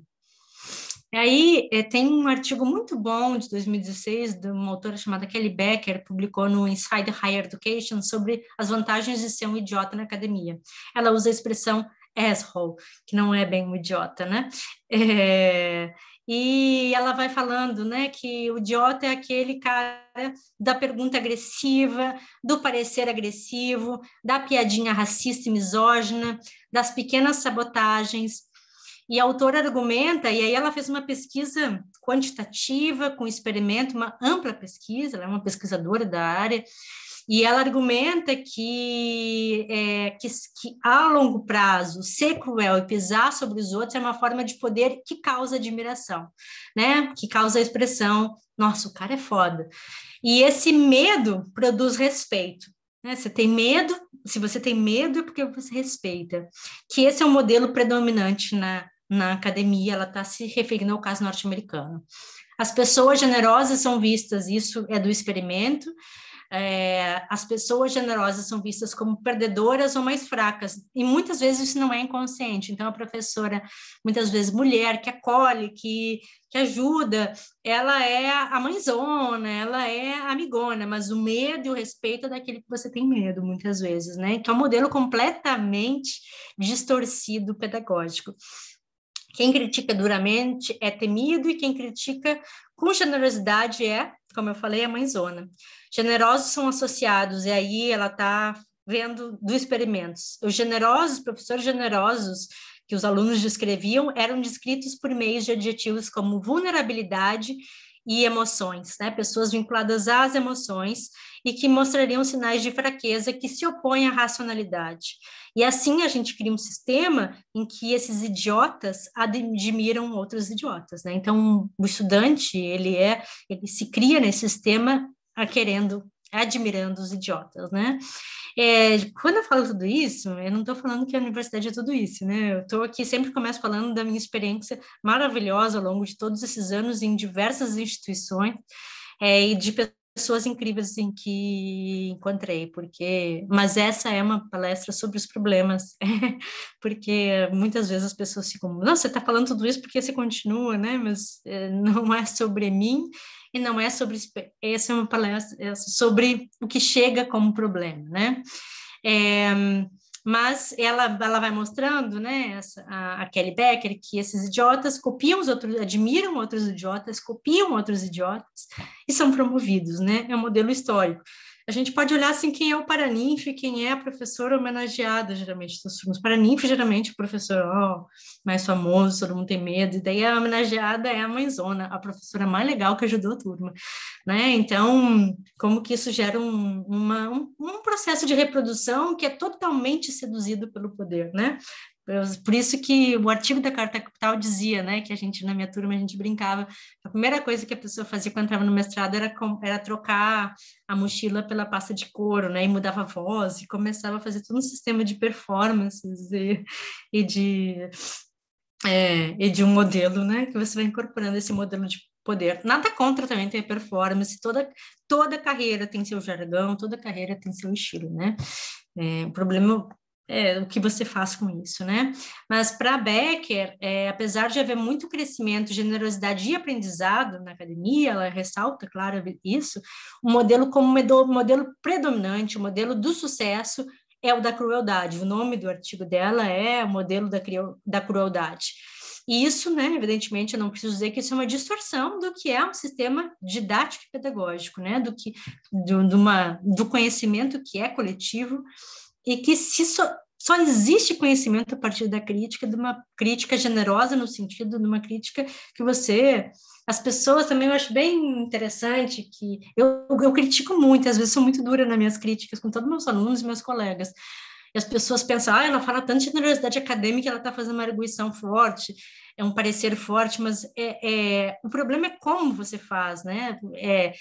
Aí eh, tem um artigo muito bom de 2016 de uma autora chamada Kelly Becker, publicou no Inside Higher Education sobre as vantagens de ser um idiota na academia. Ela usa a expressão asshole, que não é bem um idiota, né? É, e ela vai falando, né, que o idiota é aquele cara da pergunta agressiva, do parecer agressivo, da piadinha racista e misógina, das pequenas sabotagens, e a autora argumenta, e aí ela fez uma pesquisa quantitativa, com experimento, uma ampla pesquisa, ela é uma pesquisadora da área, e ela argumenta que, é, que, que, a longo prazo ser cruel e pisar sobre os outros é uma forma de poder que causa admiração, né? Que causa a expressão, nossa, o cara é foda. E esse medo produz respeito. Né? Você tem medo, se você tem medo é porque você respeita. Que esse é o um modelo predominante na, na academia, ela está se referindo ao caso norte-americano. As pessoas generosas são vistas, isso é do experimento, é, as pessoas generosas são vistas como perdedoras ou mais fracas, e muitas vezes isso não é inconsciente. Então, a professora, muitas vezes mulher, que acolhe, que, que ajuda, ela é a mãezona, ela é a amigona, mas o medo e o respeito é daquele que você tem medo, muitas vezes, né? Que então, é um modelo completamente distorcido pedagógico. Quem critica duramente é temido e quem critica com generosidade é, como eu falei, a mãezona. Generosos são associados, e aí ela está vendo dos experimentos. Os generosos, professores generosos, que os alunos descreviam, eram descritos por meio de adjetivos como vulnerabilidade e emoções, né? pessoas vinculadas às emoções e que mostrariam sinais de fraqueza que se opõem à racionalidade. E assim a gente cria um sistema em que esses idiotas admiram outros idiotas. Né? Então, o estudante ele é, ele se cria nesse sistema querendo, admirando os idiotas. Né? É, quando eu falo tudo isso, eu não estou falando que a universidade é tudo isso, né? Eu estou aqui sempre começo falando da minha experiência maravilhosa ao longo de todos esses anos em diversas instituições é, e de pessoas incríveis em assim, que encontrei, porque mas essa é uma palestra sobre os problemas, porque muitas vezes as pessoas ficam, não você está falando tudo isso porque você continua, né? Mas é, não é sobre mim, e não é sobre essa é uma palestra é sobre o que chega como problema, né? É, mas ela, ela vai mostrando, né, essa, a, a, Kelly Becker, que esses idiotas copiam os outros, admiram outros idiotas, copiam outros idiotas e são promovidos, né? É um modelo histórico a gente pode olhar assim quem é o paraninfo e quem é a professora homenageada geralmente dos turmas. Paraninfo geralmente o professor oh, mais famoso, todo mundo tem medo, e daí a homenageada é a mãezona, a professora mais legal que ajudou a turma, né? Então, como que isso gera um, uma, um, um processo de reprodução que é totalmente seduzido pelo poder, né? Por isso que o artigo da Carta Capital dizia, né, que a gente, na minha turma, a gente brincava. A primeira coisa que a pessoa fazia quando entrava no mestrado era, era trocar a mochila pela pasta de couro, né, e mudava a voz, e começava a fazer todo um sistema de performances e, e de, é, e de um modelo, né, que você vai incorporando esse modelo de poder. Nada contra também ter performance, toda, toda carreira tem seu jargão, toda carreira tem seu estilo, né? É, o problema é, o que você faz com isso, né? Mas para Becker, é, apesar de haver muito crescimento, generosidade e aprendizado na academia, ela ressalta, claro, isso, o modelo como modelo predominante, o modelo do sucesso é o da crueldade. O nome do artigo dela é o modelo da, da crueldade. E isso, né, evidentemente, eu não preciso dizer que isso é uma distorção do que é um sistema didático e pedagógico, né, do, que, do, do, uma, do conhecimento que é coletivo e que se so, só existe conhecimento a partir da crítica, de uma crítica generosa no sentido de uma crítica que você as pessoas também eu acho bem interessante que eu, eu critico muito, às vezes sou muito dura nas minhas críticas com todos meus alunos e meus colegas, e as pessoas pensam, ah, ela fala tanto de generosidade acadêmica, ela está fazendo uma arguição forte, é um parecer forte, mas é, é, o problema é como você faz, né? É,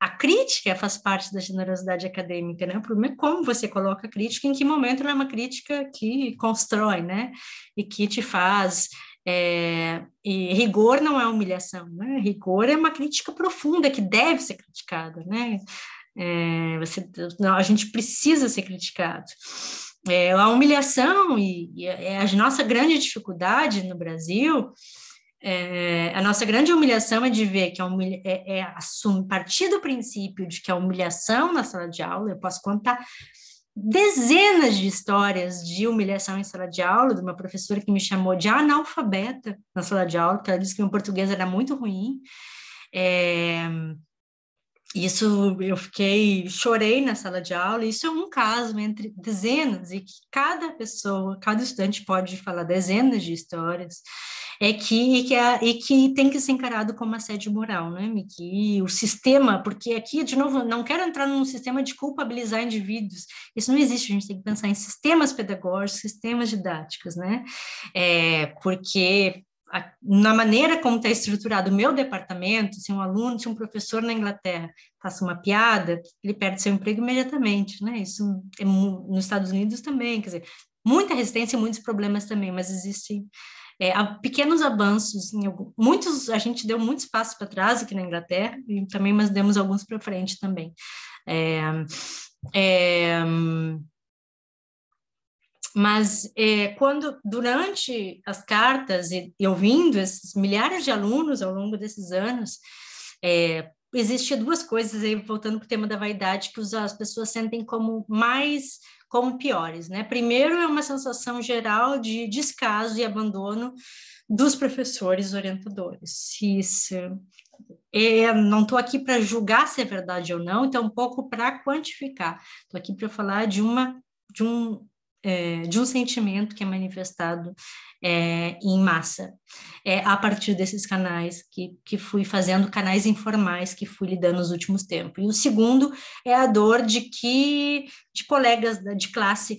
a crítica faz parte da generosidade acadêmica, né? O problema é como você coloca a crítica, em que momento ela é uma crítica que constrói, né? E que te faz é, e rigor não é humilhação, né? Rigor é uma crítica profunda que deve ser criticada, né? É, você, não, a gente precisa ser criticado é, a humilhação e, e a, é a nossa grande dificuldade no Brasil, é, a nossa grande humilhação é de ver que a humilha, é, é assumir, partir do princípio de que a humilhação na sala de aula, eu posso contar dezenas de histórias de humilhação em sala de aula, de uma professora que me chamou de analfabeta na sala de aula, que ela disse que meu português era muito ruim. É, isso eu fiquei, chorei na sala de aula. Isso é um caso entre dezenas, e que cada pessoa, cada estudante pode falar dezenas de histórias, é que, e que, é, e que tem que ser encarado como assédio moral, né? Me que o sistema, porque aqui, de novo, não quero entrar num sistema de culpabilizar indivíduos, isso não existe, a gente tem que pensar em sistemas pedagógicos, sistemas didáticos, né? É, porque a, na maneira como está estruturado o meu departamento, se um aluno, se um professor na Inglaterra faça uma piada, ele perde seu emprego imediatamente, né? Isso é nos Estados Unidos também, quer dizer, muita resistência e muitos problemas também, mas existem é, pequenos avanços, algum, muitos, a gente deu muitos passos para trás aqui na Inglaterra, e também, mas demos alguns para frente também. É, é, mas é, quando, durante as cartas e, e, ouvindo esses milhares de alunos ao longo desses anos, é, existia duas coisas, aí, voltando para o tema da vaidade, que as pessoas sentem como mais, como piores. Né? Primeiro é uma sensação geral de descaso e abandono dos professores orientadores. Isso. É, não estou aqui para julgar se é verdade ou não, então um pouco para quantificar. Estou aqui para falar de uma de um é, de um sentimento que é manifestado é, em massa. É a partir desses canais que, que fui fazendo, canais informais que fui lidando nos últimos tempos. E o segundo é a dor de que de colegas né, de classe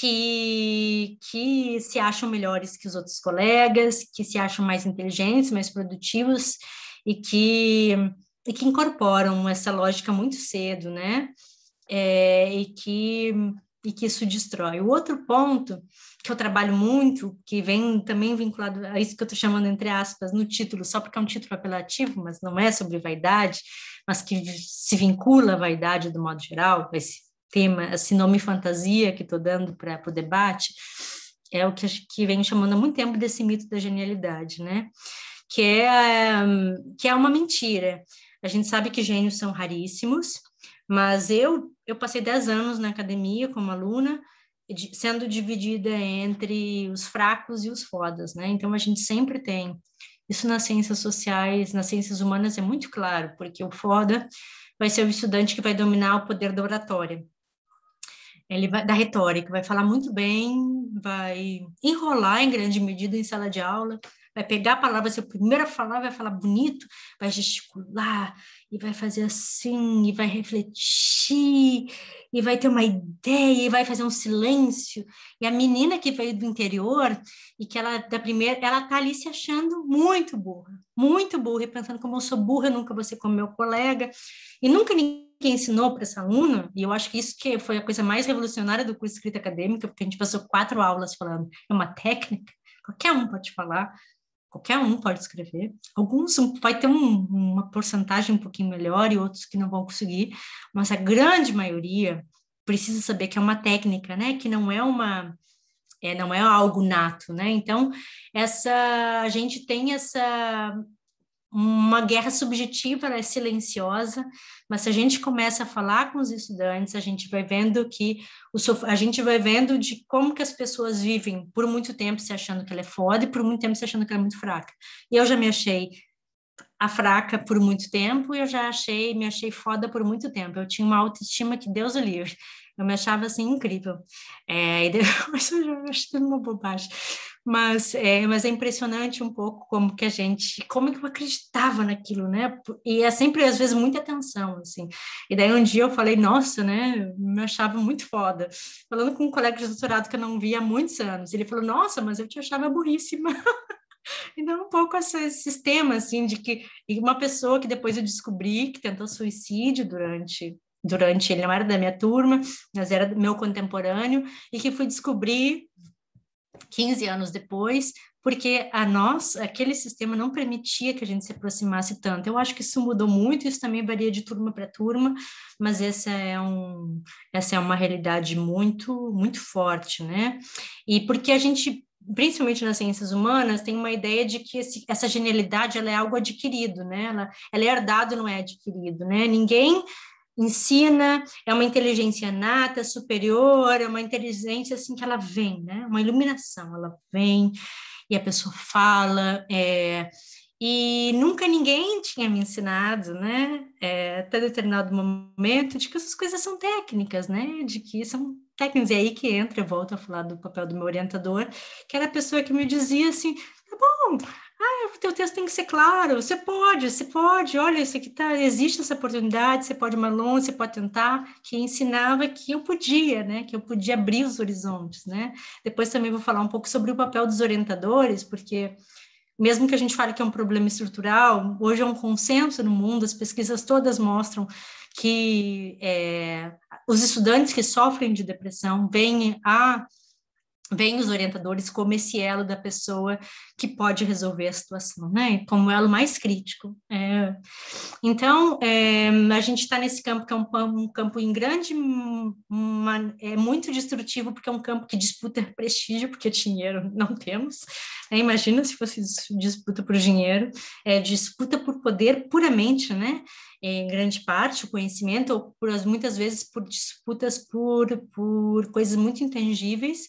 que, que se acham melhores que os outros colegas, que se acham mais inteligentes, mais produtivos e que, e que incorporam essa lógica muito cedo, né? É, e que e que isso destrói. O outro ponto que eu trabalho muito, que vem também vinculado a isso que eu estou chamando entre aspas no título, só porque é um título apelativo, mas não é sobre vaidade, mas que se vincula à vaidade do modo geral, esse tema, esse nome fantasia que estou dando para o debate, é o que, que vem chamando há muito tempo desse mito da genialidade, né? Que é, que é uma mentira. A gente sabe que gênios são raríssimos, mas eu, eu passei 10 anos na academia como aluna, sendo dividida entre os fracos e os fodas, né? Então a gente sempre tem. Isso nas ciências sociais, nas ciências humanas é muito claro, porque o foda vai ser o estudante que vai dominar o poder da oratória. Ele vai da retórica, vai falar muito bem, vai enrolar em grande medida em sala de aula, vai pegar a palavra, vai ser o primeiro a falar, vai falar bonito, vai gesticular, e vai fazer assim, e vai refletir, e vai ter uma ideia, e vai fazer um silêncio. E a menina que veio do interior, e que ela, da primeira, ela tá ali se achando muito burra, muito burra, e pensando como eu sou burra, eu nunca vou ser como meu colega, e nunca ninguém ensinou para essa aluna, e eu acho que isso que foi a coisa mais revolucionária do curso de escrita acadêmica, porque a gente passou quatro aulas falando, é uma técnica, qualquer um pode falar, qualquer um pode escrever. Alguns vai ter um, uma porcentagem um pouquinho melhor e outros que não vão conseguir, mas a grande maioria precisa saber que é uma técnica, né? Que não é uma é, não é algo nato, né? Então essa a gente tem essa uma guerra subjetiva, ela é né, silenciosa, mas se a gente começa a falar com os estudantes, a gente vai vendo que o, a gente vai vendo de como que as pessoas vivem por muito tempo se achando que ela é foda e por muito tempo se achando que ela é muito fraca. E eu já me achei a fraca por muito tempo e eu já achei, me achei foda por muito tempo. Eu tinha uma autoestima que Deus o livre. Eu me achava assim incrível. É, e depois eu já tudo uma bobagem. Mas é, mas é impressionante um pouco como que a gente, como que eu acreditava naquilo, né? E é sempre, às vezes, muita atenção, assim. E daí um dia eu falei, nossa, né? Eu me achava muito foda. Falando com um colega de doutorado que eu não via há muitos anos. Ele falou, nossa, mas eu te achava burríssima. Então, um pouco esse sistema, assim, de que uma pessoa que depois eu descobri que tentou suicídio durante durante, ele não era da minha turma, mas era meu contemporâneo, e que fui descobrir 15 anos depois, porque a nós, aquele sistema não permitia que a gente se aproximasse tanto. Eu acho que isso mudou muito, isso também varia de turma para turma, mas essa é, um, essa é uma realidade muito, muito forte, né? E porque a gente principalmente nas ciências humanas, tem uma ideia de que esse, essa genialidade ela é algo adquirido, né? Ela, ela é herdado, não é adquirido, né? Ninguém ensina, é uma inteligência nata, superior, é uma inteligência assim que ela vem, né? Uma iluminação, ela vem e a pessoa fala, é, e nunca ninguém tinha me ensinado, né? É, até determinado momento, de que essas coisas são técnicas, né? De que são técnicas. E aí que entra, eu volto a falar do papel do meu orientador, que era a pessoa que me dizia assim: tá bom, ah, o teu texto tem que ser claro. Você pode, você pode. Olha, isso aqui tá, existe essa oportunidade. Você pode ir mais longe, você pode tentar. Que ensinava é que eu podia, né? Que eu podia abrir os horizontes, né? Depois também vou falar um pouco sobre o papel dos orientadores, porque mesmo que a gente fale que é um problema estrutural, hoje é um consenso no mundo. As pesquisas todas mostram que é, os estudantes que sofrem de depressão vêm a vem os orientadores como esse elo da pessoa que pode resolver a situação, né? Como elo mais crítico. É. Então, é, a gente está nesse campo que é um, um campo em grande, uma, é muito destrutivo, porque é um campo que disputa prestígio, porque dinheiro não temos. É, imagina se fosse disputa por dinheiro, é disputa por poder puramente, né? em grande parte o conhecimento, ou por, muitas vezes por disputas por, por coisas muito intangíveis.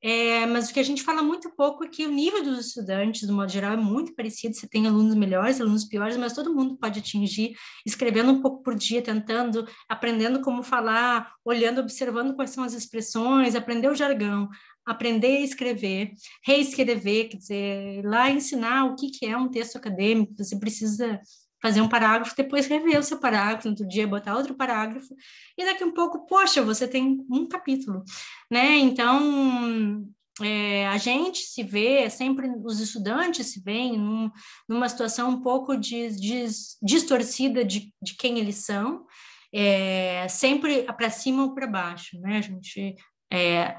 É, mas o que a gente fala muito pouco é que o nível dos estudantes, do modo geral, é muito parecido. Você tem alunos melhores, alunos piores, mas todo mundo pode atingir, escrevendo um pouco por dia, tentando, aprendendo como falar, olhando, observando quais são as expressões, aprender o jargão, aprender a escrever, reescrever, quer dizer, lá ensinar o que, que é um texto acadêmico. Você precisa fazer um parágrafo, depois rever o seu parágrafo, no outro dia botar outro parágrafo, e daqui um pouco, poxa, você tem um capítulo, né? Então, é, a gente se vê, é sempre os estudantes se veem num, numa situação um pouco de, de, distorcida de, de quem eles são, é, sempre para cima ou para baixo, né? A gente é,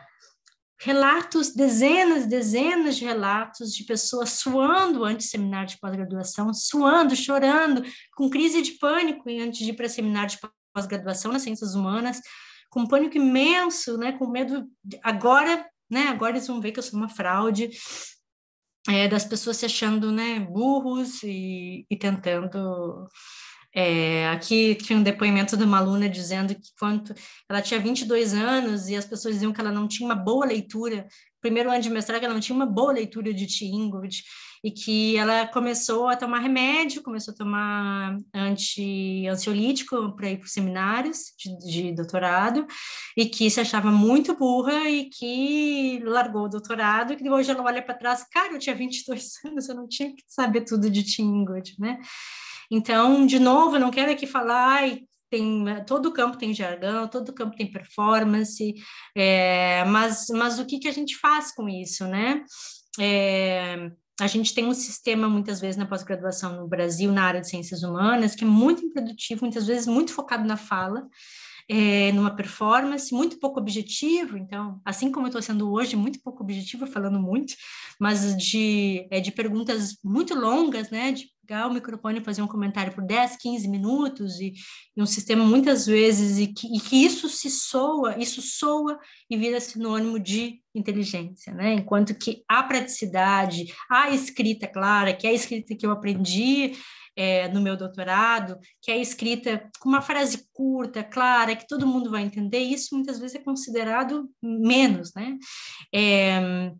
relatos, dezenas, dezenas de relatos de pessoas suando antes de seminário de pós-graduação, suando, chorando, com crise de pânico antes de ir para seminário de pós-graduação nas ciências humanas, com pânico imenso, né, com medo de, agora, né, agora eles vão ver que eu sou uma fraude, é, das pessoas se achando, né, burros e, e tentando é, aqui tinha um depoimento de uma aluna dizendo que quando ela tinha 22 anos e as pessoas diziam que ela não tinha uma boa leitura, primeiro ano de mestrado, que ela não tinha uma boa leitura de tingwood Ingold, e que ela começou a tomar remédio, começou a tomar anti ansiolítico para ir para os seminários de, de, doutorado, e que se achava muito burra e que largou o doutorado, e que hoje ela olha para trás, cara, eu tinha 22 anos, eu não tinha que saber tudo de tingwood Ingold, né? Então, de novo, eu não quero aqui falar, ai, tem né, todo campo tem jargão, todo campo tem performance, é, mas, mas o que, que a gente faz com isso, né? É, a gente tem um sistema, muitas vezes, na pós-graduação no Brasil, na área de ciências humanas, que é muito improdutivo, muitas vezes muito focado na fala, é, numa performance, muito pouco objetivo. Então, assim como eu estou sendo hoje, muito pouco objetivo, falando muito, mas de, é, de perguntas muito longas, né? De pegar o microfone e fazer um comentário por 10, 15 minutos e, e um sistema muitas vezes e que, e que, isso se soa, isso soa e vira sinônimo de inteligência, né? Enquanto que a praticidade, a escrita clara, que é a escrita que eu aprendi é, no meu doutorado, que é a escrita com uma frase curta, clara, que todo mundo vai entender, isso muitas vezes é considerado menos, né? É,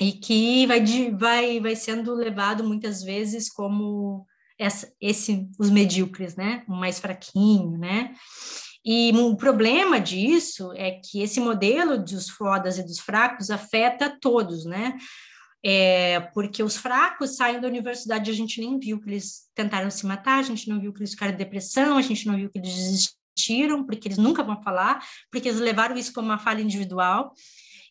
e que vai, de, vai, vai sendo levado muitas vezes como essa, esse, os medíocres, né? O mais fraquinho, né? E o um problema disso é que esse modelo dos fodas e dos fracos afeta todos, né? É, porque os fracos saem da universidade, a gente nem viu que eles tentaram se matar, a gente não viu que eles ficaram de depressão, a gente não viu que eles desistiram, porque eles nunca vão falar, porque eles levaram isso como uma falha individual.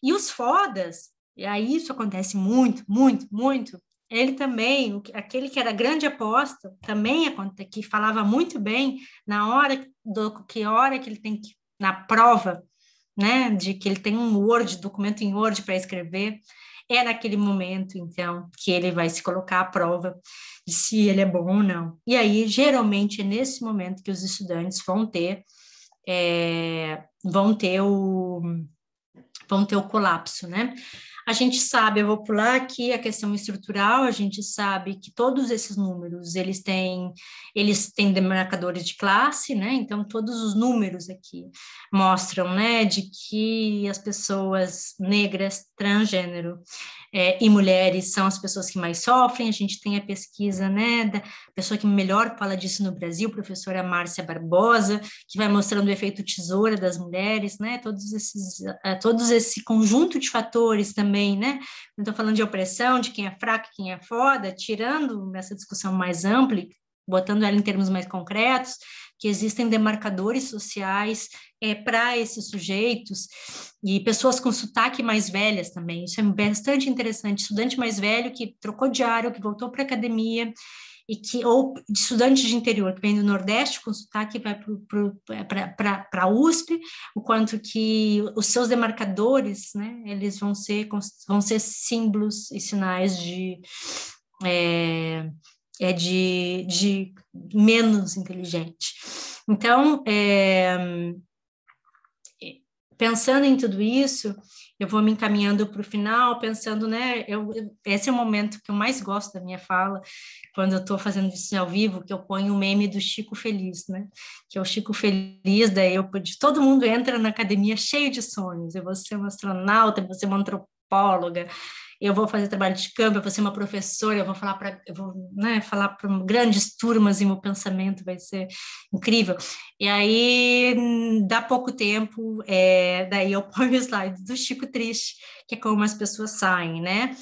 E os fodas, e aí isso acontece muito, muito, muito. Ele também, aquele que era grande aposta, também que falava muito bem na hora do que hora que ele tem que na prova, né, de que ele tem um Word, documento em Word para escrever, é naquele momento então que ele vai se colocar à prova de se ele é bom ou não. E aí geralmente é nesse momento que os estudantes vão ter é, vão ter o vão ter o colapso, né? A gente sabe, eu vou pular aqui a questão estrutural, a gente sabe que todos esses números, eles têm, eles têm demarcadores de classe, né? Então, todos os números aqui mostram, né, de que as pessoas negras, transgênero, é, e mulheres são as pessoas que mais sofrem. A gente tem a pesquisa né, da pessoa que melhor fala disso no Brasil, professora Márcia Barbosa, que vai mostrando o efeito tesoura das mulheres, né, todos esses, eh, todos esse conjunto de fatores também, né? Não estou falando de opressão, de quem é fraco, quem é foda, tirando essa discussão mais ampla, botando ela em termos mais concretos, que existem demarcadores sociais é, para esses sujeitos e pessoas com sotaque mais velhas também. Isso é bastante interessante. Estudante mais velho que trocou diário, que voltou para a academia e que ou estudante de interior que vem do Nordeste com sotaque vai para a USP, o quanto que os seus demarcadores, né, eles vão ser vão ser símbolos e sinais de é, é de, de menos inteligente. Então, é, pensando em tudo isso, eu vou me encaminhando para o final, pensando, né? Eu, esse é o momento que eu mais gosto da minha fala, quando eu estou fazendo isso ao vivo, que eu ponho o meme do Chico Feliz, né? Que é o Chico Feliz, daí eu, todo mundo entra na academia cheio de sonhos. Eu vou ser uma astronauta, eu vou ser uma antropóloga, eu vou fazer trabalho de campo, eu vou ser uma professora, eu vou falar para né, falar para grandes turmas e meu pensamento vai ser incrível. E aí, dá pouco tempo, é, daí eu ponho o slide do Chico Triste, que é como as pessoas saem, né?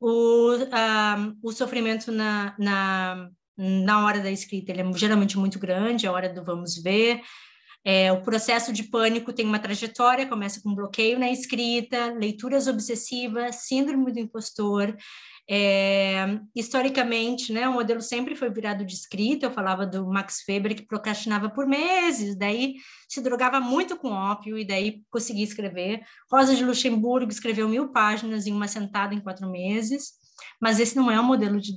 O, ah, o sofrimento na, na, na hora da escrita, ele é geralmente muito grande, é a hora do vamos ver, é, o processo de pânico tem uma trajetória, começa com bloqueio na escrita, leituras obsessivas, síndrome do impostor. É, historicamente, né, o modelo sempre foi virado de escrita. Eu falava do Max Weber que procrastinava por meses, daí se drogava muito com ópio e daí conseguia escrever. Rosa de Luxemburgo escreveu mil páginas em uma sentada em quatro meses mas esse não é o modelo de,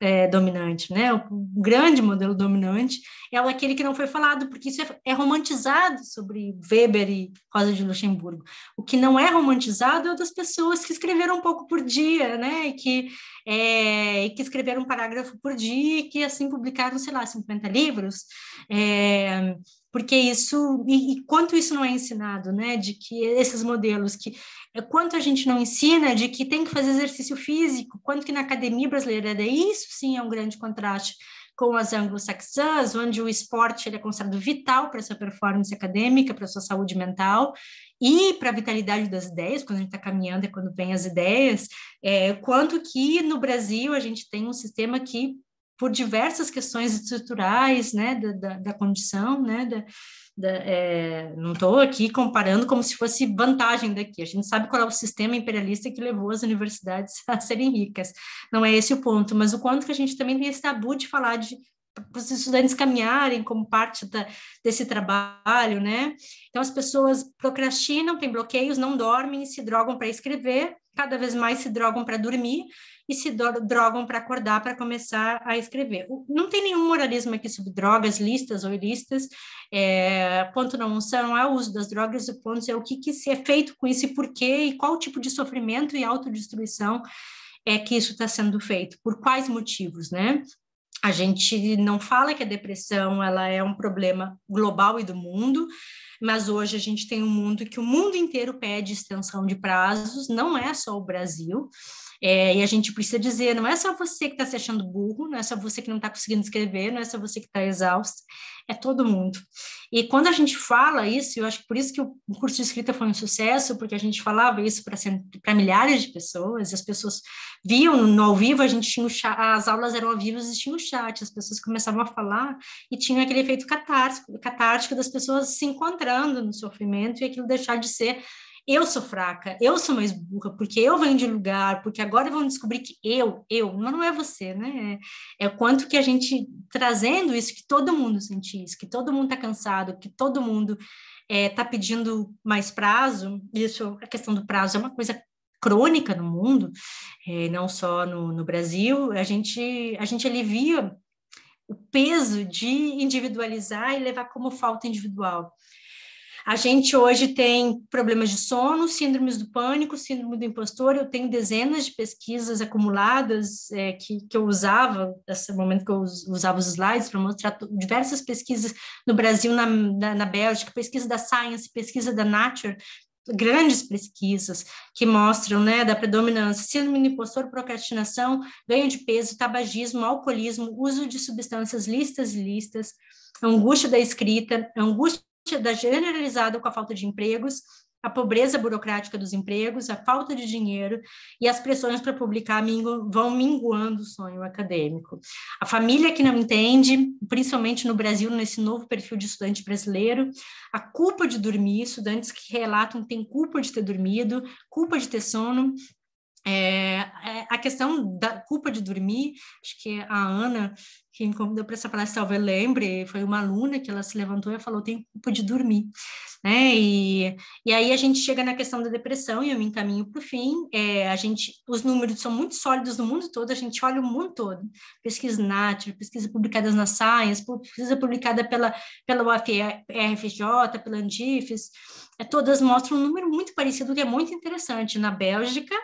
é, dominante, né? O grande modelo dominante é aquele que não foi falado, porque isso é, é, romantizado sobre Weber e Rosa de Luxemburgo. O que não é romantizado é o das pessoas que escreveram um pouco por dia, né? E que, é, e que escreveram um parágrafo por dia, e que assim publicaram, sei lá, 50 livros. É, porque isso e, e, quanto isso não é ensinado, né? De que esses modelos que é quanto a gente não ensina de que tem que fazer exercício físico, quanto que na academia brasileira é isso sim é um grande contraste com as anglo-saxãs, onde o esporte ele é considerado vital para sua performance acadêmica, para sua saúde mental e para a vitalidade das ideias, quando a gente está caminhando é quando vem as ideias, é, quanto que no Brasil a gente tem um sistema que por diversas questões estruturais, né, da, da, da condição, né, da, da é, não estou aqui comparando como se fosse vantagem daqui, a gente sabe qual é o sistema imperialista que levou as universidades a serem ricas, não é esse o ponto, mas o quanto que a gente também tem esse tabu de falar de para os estudantes caminharem como parte da, desse trabalho, né? Então as pessoas procrastinam, têm bloqueios, não dormem, se drogam para escrever, cada vez mais se drogam para dormir, e se drogam para acordar para começar a escrever. Não tem nenhum moralismo aqui sobre drogas, listas ou ilícitas. É, ponto não, não é o uso das drogas, o ponto é o que, que se é feito com isso e por quê, e qual tipo de sofrimento e autodestruição é que isso está sendo feito, por quais motivos, né? A gente não fala que a depressão ela é um problema global e do mundo, mas hoje a gente tem um mundo que o mundo inteiro pede extensão de prazos, não é só o Brasil. É, e a gente precisa dizer, não é só você que está se achando burro, não é só você que não está conseguindo escrever, não é só você que está exausto, é todo mundo. E quando a gente fala isso, eu acho que por isso que o curso de escrita foi um sucesso, porque a gente falava isso para milhares de pessoas, e as pessoas viam no ao vivo, a gente tinha chat, as aulas eram ao vivo, existia o chat, as pessoas começavam a falar e tinha aquele efeito catártico, catártico das pessoas se encontrando no sofrimento e aquilo deixar de ser eu sou fraca, eu sou mais burra, porque eu venho de lugar, porque agora vão descobrir que eu, eu, mas não é você, né? É, é o quanto que a gente trazendo isso, que todo mundo sente isso, que todo mundo tá cansado, que todo mundo é, tá pedindo mais prazo, isso, a questão do prazo é uma coisa crônica no mundo, é, não só no, no Brasil, a gente, a gente alivia o peso de individualizar e levar como falta individual. A gente hoje tem problemas de sono, síndromes do pânico, síndrome do impostor. Eu tenho dezenas de pesquisas acumuladas é, que, que eu usava, nesse momento que eu usava os slides para mostrar diversas pesquisas no Brasil, na, na, na Bélgica, pesquisa da Science, pesquisa da Nature, grandes pesquisas que mostram né, da predominância, síndrome do impostor, procrastinação, ganho de peso, tabagismo, alcoolismo, uso de substâncias listas e listas, angústia da escrita, angústia da generalizada com a falta de empregos, a pobreza burocrática dos empregos, a falta de dinheiro e as pressões para publicar vão minguando o sonho acadêmico. A família que não entende, principalmente no Brasil, nesse novo perfil de estudante brasileiro, a culpa de dormir, estudantes que relatam que têm culpa de ter dormido, culpa de ter sono, é, é a questão da culpa de dormir, acho que a Ana quem me convidou para essa palestra talvez lembre, foi uma aluna que ela se levantou e falou, tem culpa de dormir, né? E, e aí a gente chega na questão da depressão e eu me encaminho para o fim. É, a gente, os números são muito sólidos no mundo todo, a gente olha o mundo todo. Pesquisa Nature, pesquisa publicadas na Science, pesquisa publicada pela, pela UFRFJ, é, pela Andifes, é, todas mostram um número muito parecido que é muito interessante na Bélgica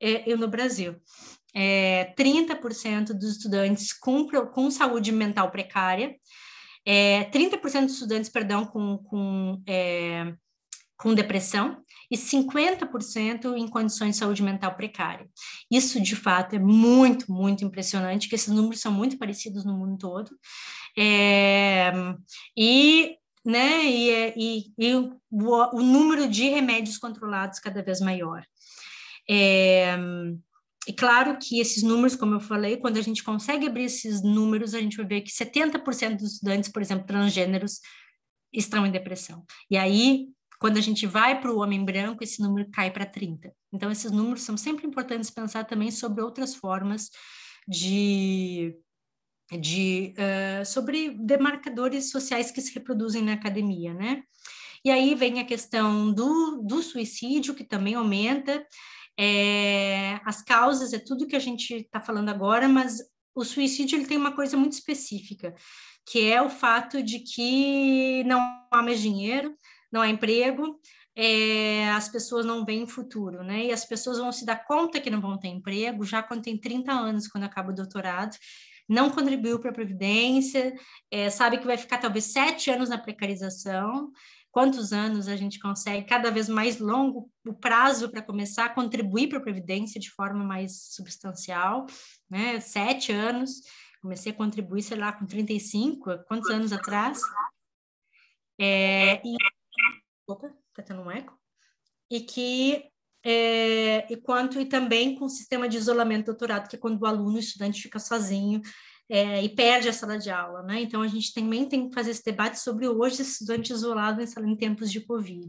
é, e no Brasil é, 30% dos estudantes com, com saúde mental precária, é, 30% dos estudantes, perdão, com, com, é, com depressão e 50% em condições de saúde mental precária. Isso, de fato, é muito, muito impressionante, que esses números são muito parecidos no mundo todo. É, e né, e, é, e, e o, o, número de remédios controlados cada vez maior. É, e claro que esses números, como eu falei, quando a gente consegue abrir esses números, a gente vai ver que 70% dos estudantes, por exemplo, transgêneros, estão em depressão. E aí, quando a gente vai para o homem branco, esse número cai para 30. Então, esses números são sempre importantes pensar também sobre outras formas de. de uh, sobre demarcadores sociais que se reproduzem na academia, né? E aí vem a questão do, do suicídio, que também aumenta, é, as causas é tudo que a gente está falando agora, mas o suicídio ele tem uma coisa muito específica, que é o fato de que não há mais dinheiro, não há emprego, é, as pessoas não veem futuro, né? E as pessoas vão se dar conta que não vão ter emprego já quando tem 30 anos, quando acaba o doutorado, não contribuiu para a Previdência, é, sabe que vai ficar talvez sete anos na precarização, quantos anos a gente consegue, cada vez mais longo o prazo para começar a contribuir para a Previdência de forma mais substancial, né? Sete anos, comecei a contribuir, sei lá, com 35, quantos anos atrás? É, e... Opa, tá tendo um eco. E que é, e quanto e também com o sistema de isolamento doutorado, que é quando o aluno, o estudante fica sozinho, é, e perde a sala de aula, né? Então a gente também tem que fazer esse debate sobre hoje estudante isolado em, em tempos de Covid.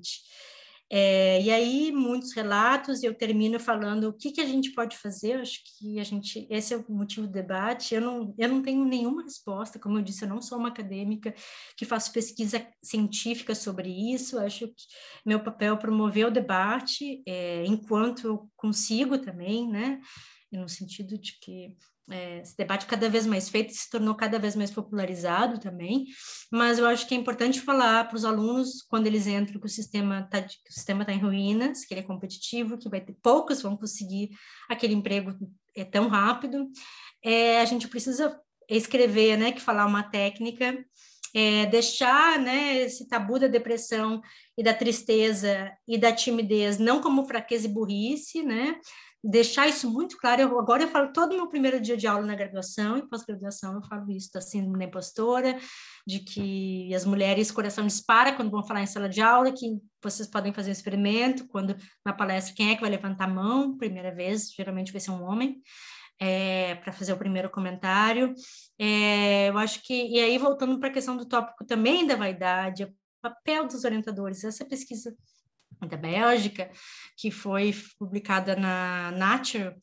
É, e aí, muitos relatos, e eu termino falando o que, que a gente pode fazer. Eu acho que a gente, esse é o motivo do debate. Eu não, eu não tenho nenhuma resposta, como eu disse, eu não sou uma acadêmica que faço pesquisa científica sobre isso. Eu acho que meu papel é promover o debate é, enquanto eu consigo também, né? no sentido de que é, esse debate cada vez mais feito, se tornou cada vez mais popularizado também, mas eu acho que é importante falar para os alunos, quando eles entram, que o sistema está o sistema tá em ruínas, que ele é competitivo, que vai ter, poucos vão conseguir aquele emprego é tão rápido. É, a gente precisa escrever, né, que falar uma técnica, é, deixar, né, esse tabu da depressão e da tristeza e da timidez não como fraqueza e burrice, né, deixar isso muito claro. Eu, agora eu falo todo meu primeiro dia de aula na graduação e pós-graduação eu falo isso da síndrome da impostora, de que as mulheres coração dispara quando vão falar em sala de aula, que vocês podem fazer um experimento quando na palestra quem é que vai levantar a mão primeira vez, geralmente vai ser um homem. É, para fazer o primeiro comentário, é, eu acho que e aí voltando para a questão do tópico também da vaidade, o papel dos orientadores. Essa pesquisa da Bélgica, que foi publicada na Nature,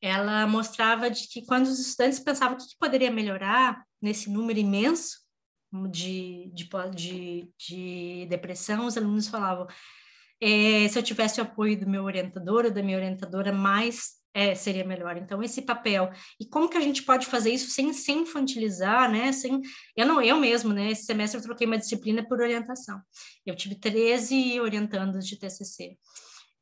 ela mostrava de que quando os estudantes pensavam o que, que poderia melhorar nesse número imenso de, de, de, de depressão, os alunos falavam, é, se eu tivesse o apoio do meu orientador ou da minha orientadora mais é, seria melhor. Então, esse papel. E como que a gente pode fazer isso sem se infantilizar, né? Sem, eu não, eu mesmo, né? Esse semestre eu troquei uma disciplina por orientação. Eu tive 13 orientandos de TCC.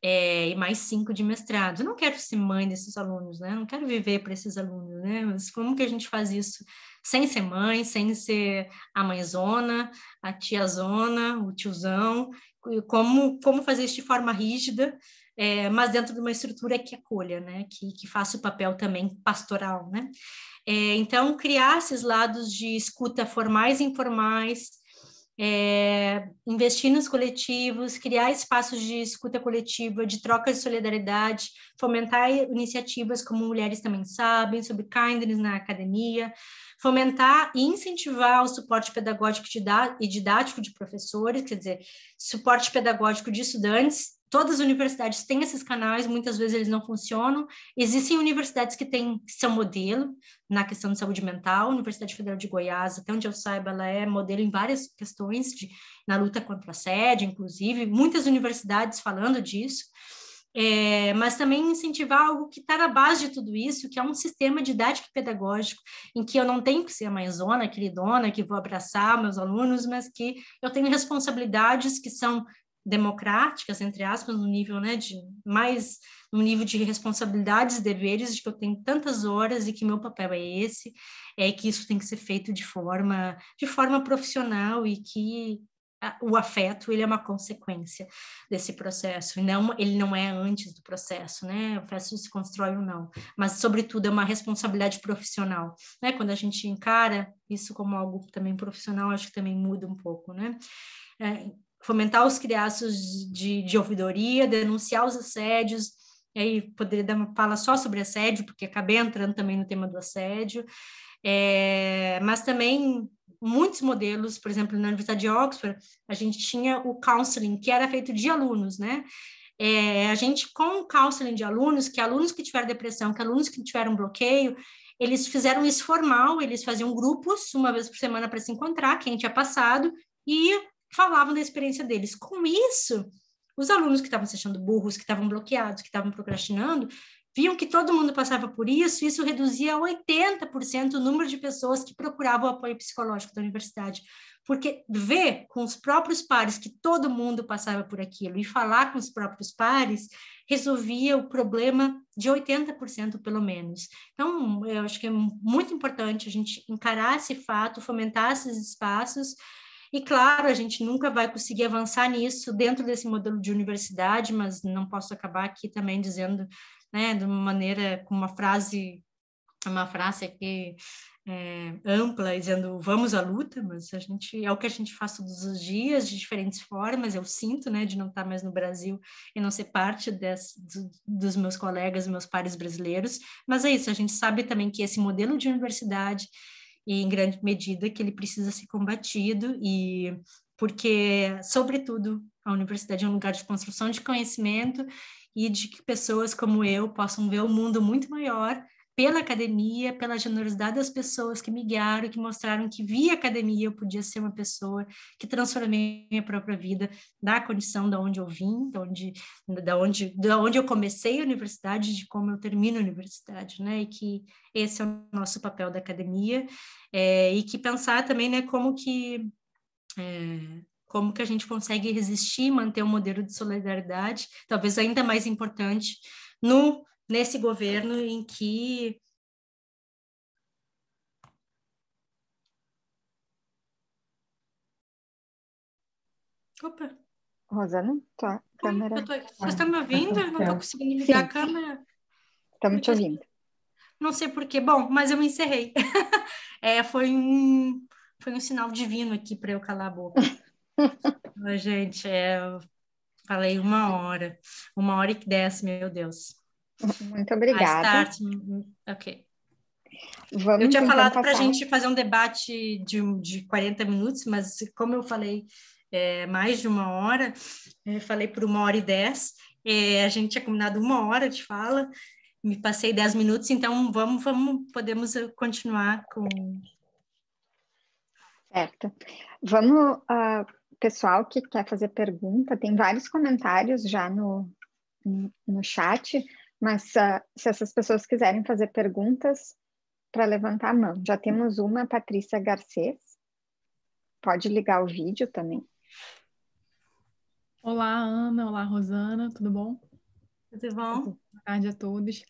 É, e mais cinco de mestrado. Eu não quero ser mãe desses alunos, né? Eu não quero viver para esses alunos, né? Mas como que a gente faz isso sem ser mãe, sem ser a mãezona, a tiazona, o tiozão? Como, como fazer isso de forma rígida, é, mas dentro de uma estrutura que acolha, né? Que, que faça o papel também pastoral, né? É, então, criar esses lados de escuta formais e informais, é, investir nos coletivos, criar espaços de escuta coletiva, de troca de solidariedade, fomentar iniciativas como Mulheres Também Sabem, sobre kindness na academia, fomentar e incentivar o suporte pedagógico e didático de professores, quer dizer, suporte pedagógico de estudantes Todas as universidades têm esses canais, muitas vezes eles não funcionam. Existem universidades que têm seu modelo na questão de saúde mental. A Universidade Federal de Goiás, até onde eu saiba, ela é modelo em várias questões de, na luta contra a sede, inclusive muitas universidades falando disso. É, mas também incentivar algo que está na base de tudo isso, que é um sistema didático e pedagógico, em que eu não tenho que ser a mãezona, queridona, que vou abraçar meus alunos, mas que eu tenho responsabilidades que são democráticas, entre aspas, no nível né, de mais no nível de responsabilidades e deveres, de que eu tenho tantas horas e que meu papel é esse, é que isso tem que ser feito de forma de forma profissional e que o afeto ele é uma consequência desse processo e não ele não é antes do processo né o processo se constrói ou não mas sobretudo é uma responsabilidade profissional né quando a gente encara isso como algo também profissional acho que também muda um pouco né é, fomentar os criaços de, de ouvidoria, denunciar os assédios, e aí poderia dar uma fala só sobre assédio, porque acabei entrando também no tema do assédio, é, mas também muitos modelos, por exemplo, na Universidade de Oxford, a gente tinha o counseling, que era feito de alunos, né? É, a gente, com o counseling de alunos, que alunos que tiveram depressão, que alunos que tiveram bloqueio, eles fizeram isso formal, eles faziam grupos uma vez por semana para se encontrar, quem tinha passado, e falavam da experiência deles. Com isso, os alunos que estavam se achando burros, que estavam bloqueados, que estavam procrastinando, viam que todo mundo passava por isso, isso reduzia 80% o número de pessoas que procuravam o apoio psicológico da universidade. Porque ver com os próprios pares que todo mundo passava por aquilo e falar com os próprios pares resolvia o problema de 80%, pelo menos. Então, eu acho que é muito importante a gente encarar esse fato, fomentar esses espaços e claro, a gente nunca vai conseguir avançar nisso dentro desse modelo de universidade, mas não posso acabar aqui também dizendo, né, de uma maneira com uma frase uma frase aqui é, ampla, dizendo vamos à luta, mas a gente é o que a gente faz todos os dias, de diferentes formas. Eu sinto, né, de não estar mais no Brasil e não ser parte des, do, dos meus colegas, meus pares brasileiros. Mas é isso, a gente sabe também que esse modelo de universidade e em grande medida que ele precisa ser combatido e porque, sobretudo, a universidade é um lugar de construção de conhecimento e de que pessoas como eu possam ver o um mundo muito maior pela academia, pela generosidade das pessoas que me guiaram, que mostraram que via academia eu podia ser uma pessoa que transformei minha própria vida da condição da onde eu vim, da onde, da onde, da onde eu comecei a universidade, de como eu termino a universidade, né? E que esse é o nosso papel da academia é, e que pensar também, né? Como que é, como que a gente consegue resistir, manter um modelo de solidariedade, talvez ainda mais importante no nesse governo em que Opa. Rosana, tua câmera. tô... Ah, Vocês estão me ouvindo? Tá eu não estou conseguindo ligar Sim. a câmera. Estamos te ouvindo. Não sei porquê. Bom, mas eu me encerrei. é, foi um foi um sinal divino aqui para eu calar a boca. Gente, é, falei uma hora, uma hora e dez, meu Deus. Muito obrigada. Hum, hum, ok. Vamos eu tinha então falado para a gente fazer um debate de, de 40 minutos, mas como eu falei é, mais de uma hora, eu é, falei por uma hora e dez, é, a gente tinha combinado uma hora de fala, me passei dez minutos, então vamos, vamos, podemos eh, continuar com. Certo. Vamos, uh, pessoal que quer fazer pergunta, tem vários comentários já no, no chat. Mas uh, se essas pessoas quiserem fazer perguntas, para levantar a mão. Já temos uma, Patrícia Garcês. Pode ligar o vídeo também. Olá, Ana. Olá, Rosana. Tudo bom? Tudo bom? Boa tarde a todos.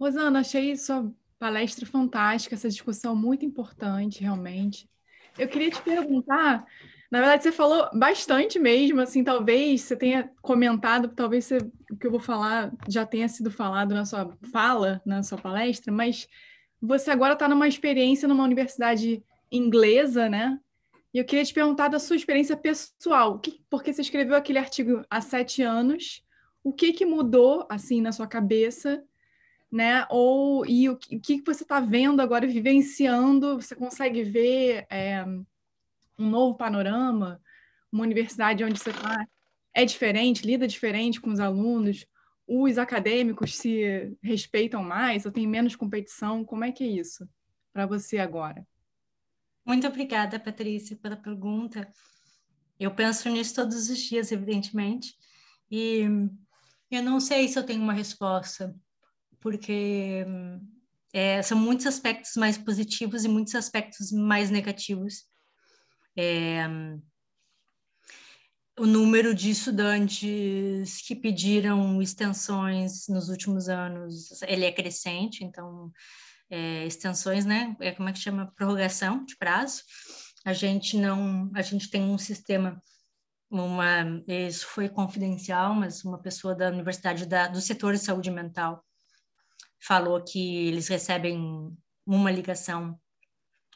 Rosana, achei sua palestra fantástica, essa discussão muito importante, realmente. Eu queria te perguntar na verdade, você falou bastante mesmo, assim, talvez você tenha comentado, talvez você, o que eu vou falar já tenha sido falado na sua fala, na sua palestra, mas você agora está numa experiência numa universidade inglesa, né? E eu queria te perguntar da sua experiência pessoal, que, porque você escreveu aquele artigo há sete anos, o que que mudou, assim, na sua cabeça né? Ou e o que, que você está vendo agora, vivenciando? Você consegue ver é, um novo panorama, uma universidade onde você tá, é diferente, lida diferente com os alunos, os acadêmicos se respeitam mais ou tem menos competição? Como é que é isso para você agora? Muito obrigada, Patrícia, pela pergunta. Eu penso nisso todos os dias, evidentemente, e eu não sei se eu tenho uma resposta, porque hum, é, são muitos aspectos mais positivos e muitos aspectos mais negativos. É, o número de estudantes que pediram extensões nos últimos anos, ele é crescente, então é, extensões, né? É, como é que chama? Prorrogação de prazo. A gente não, a gente tem um sistema, uma, isso foi confidencial, mas uma pessoa da universidade da, do setor de saúde mental falou que eles recebem uma ligação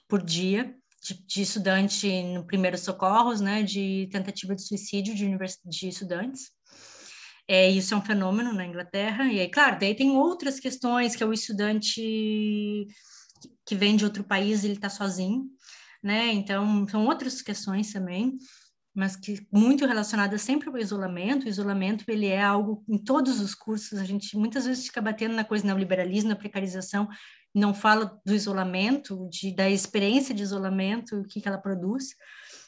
por dia de, de, estudante no primeiros socorros, né, de tentativa de suicídio de, univers, de estudantes. É, isso é um fenômeno na Inglaterra. E aí, claro, daí tem outras questões que é o estudante que vem de outro país, ele está sozinho, né? Então, são outras questões também, mas que muito relacionadas sempre ao isolamento. O isolamento, ele é algo em todos os cursos, a gente muitas vezes fica batendo na coisa neoliberalismo, né, na precarização, não fala do isolamento, de, da experiência de isolamento, o que, que ela produz.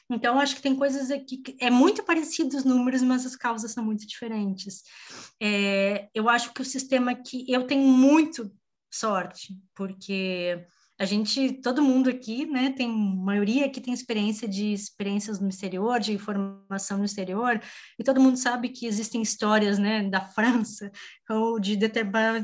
Então, acho que tem coisas aqui que é muito parecido os números, mas as causas são muito diferentes. É, eu acho que o sistema que eu tenho muito sorte, porque a gente, todo mundo aqui, né, tem maioria aqui tem experiência de experiências no exterior, de formação no exterior, e todo mundo sabe que existem histórias, né, da França ou de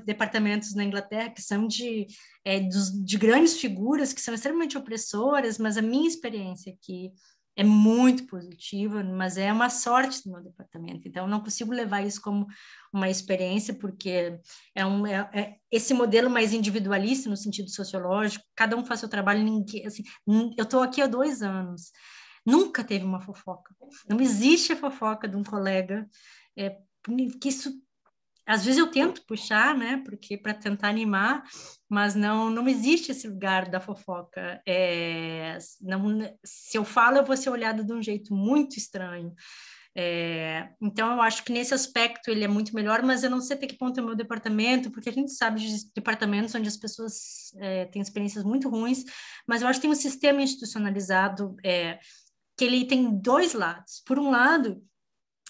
departamentos na Inglaterra que são de, é, dos, de grandes figuras que são extremamente opressoras, mas a minha experiência aqui é muito positiva, mas é uma sorte do meu departamento. Então, não consigo levar isso como uma experiência, porque é, um, é, é esse modelo mais individualista no sentido sociológico. Cada um faz seu trabalho. Ninguém, assim, eu estou aqui há dois anos. Nunca teve uma fofoca. Não existe a fofoca de um colega. É, que isso às vezes eu tento puxar, né, porque para tentar animar, mas não não existe esse lugar da fofoca. É, não, se eu falo, eu vou ser olhada de um jeito muito estranho. É, então, eu acho que nesse aspecto ele é muito melhor, mas eu não sei até que ponto é o meu departamento, porque a gente sabe de departamentos onde as pessoas é, têm experiências muito ruins, mas eu acho que tem um sistema institucionalizado é, que ele tem dois lados. Por um lado,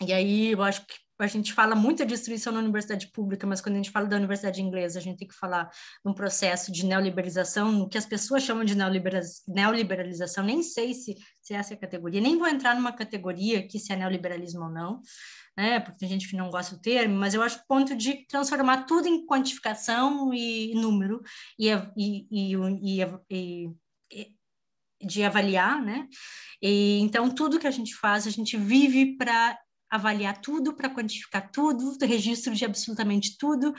e aí eu acho que a gente fala muito de destruição na universidade pública, mas quando a gente fala da universidade inglesa, a gente tem que falar num processo de neoliberalização, que as pessoas chamam de neoliberalização, nem sei se, se é essa é a categoria, nem vou entrar numa categoria que se é neoliberalismo ou não, né? porque tem gente que não gosta do termo, mas eu acho o ponto de transformar tudo em quantificação e número, e, e, e, e de avaliar, né? E, então, tudo que a gente faz, a gente vive para avaliar tudo, para quantificar tudo, registro de absolutamente tudo,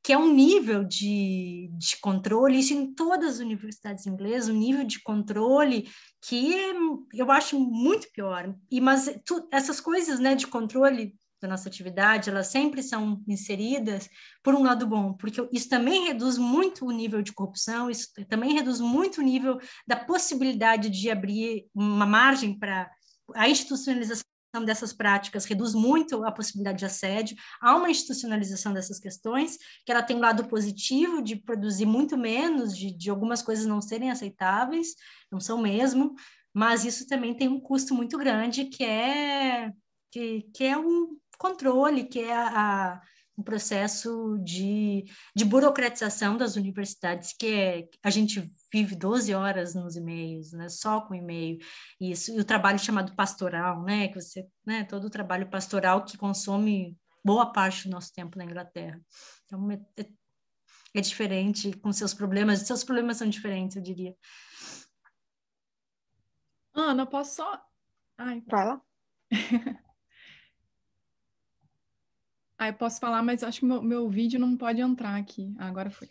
que é um nível de, de controle, isso em todas as universidades inglesas, um nível de controle que é, eu acho muito pior. E mas tu, essas coisas, né, de controle da nossa atividade, elas sempre são inseridas por um lado bom, porque isso também reduz muito o nível de corrupção, isso também reduz muito o nível da possibilidade de abrir uma margem para a institucionalização nome então, dessas práticas reduz muito a possibilidade de assédio. Há uma institucionalização dessas questões, que ela tem um lado positivo de produzir muito menos, de, de algumas coisas não serem aceitáveis, não são mesmo, mas isso também tem um custo muito grande, que é, que, que é o controle, que é a um processo de, de burocratização das universidades, que é, a gente vive 12 horas nos e-mails, né, só com e-mail, isso, e o trabalho chamado pastoral, né, que você, né, todo o trabalho pastoral que consome boa parte do nosso tempo na Inglaterra. Então, é, é, é diferente com seus problemas, seus problemas são diferentes, eu diria. Ana, posso só... Ai, Vai lá. Ah, eu posso falar, mas acho que meu, meu vídeo não pode entrar aqui. Ah, agora foi.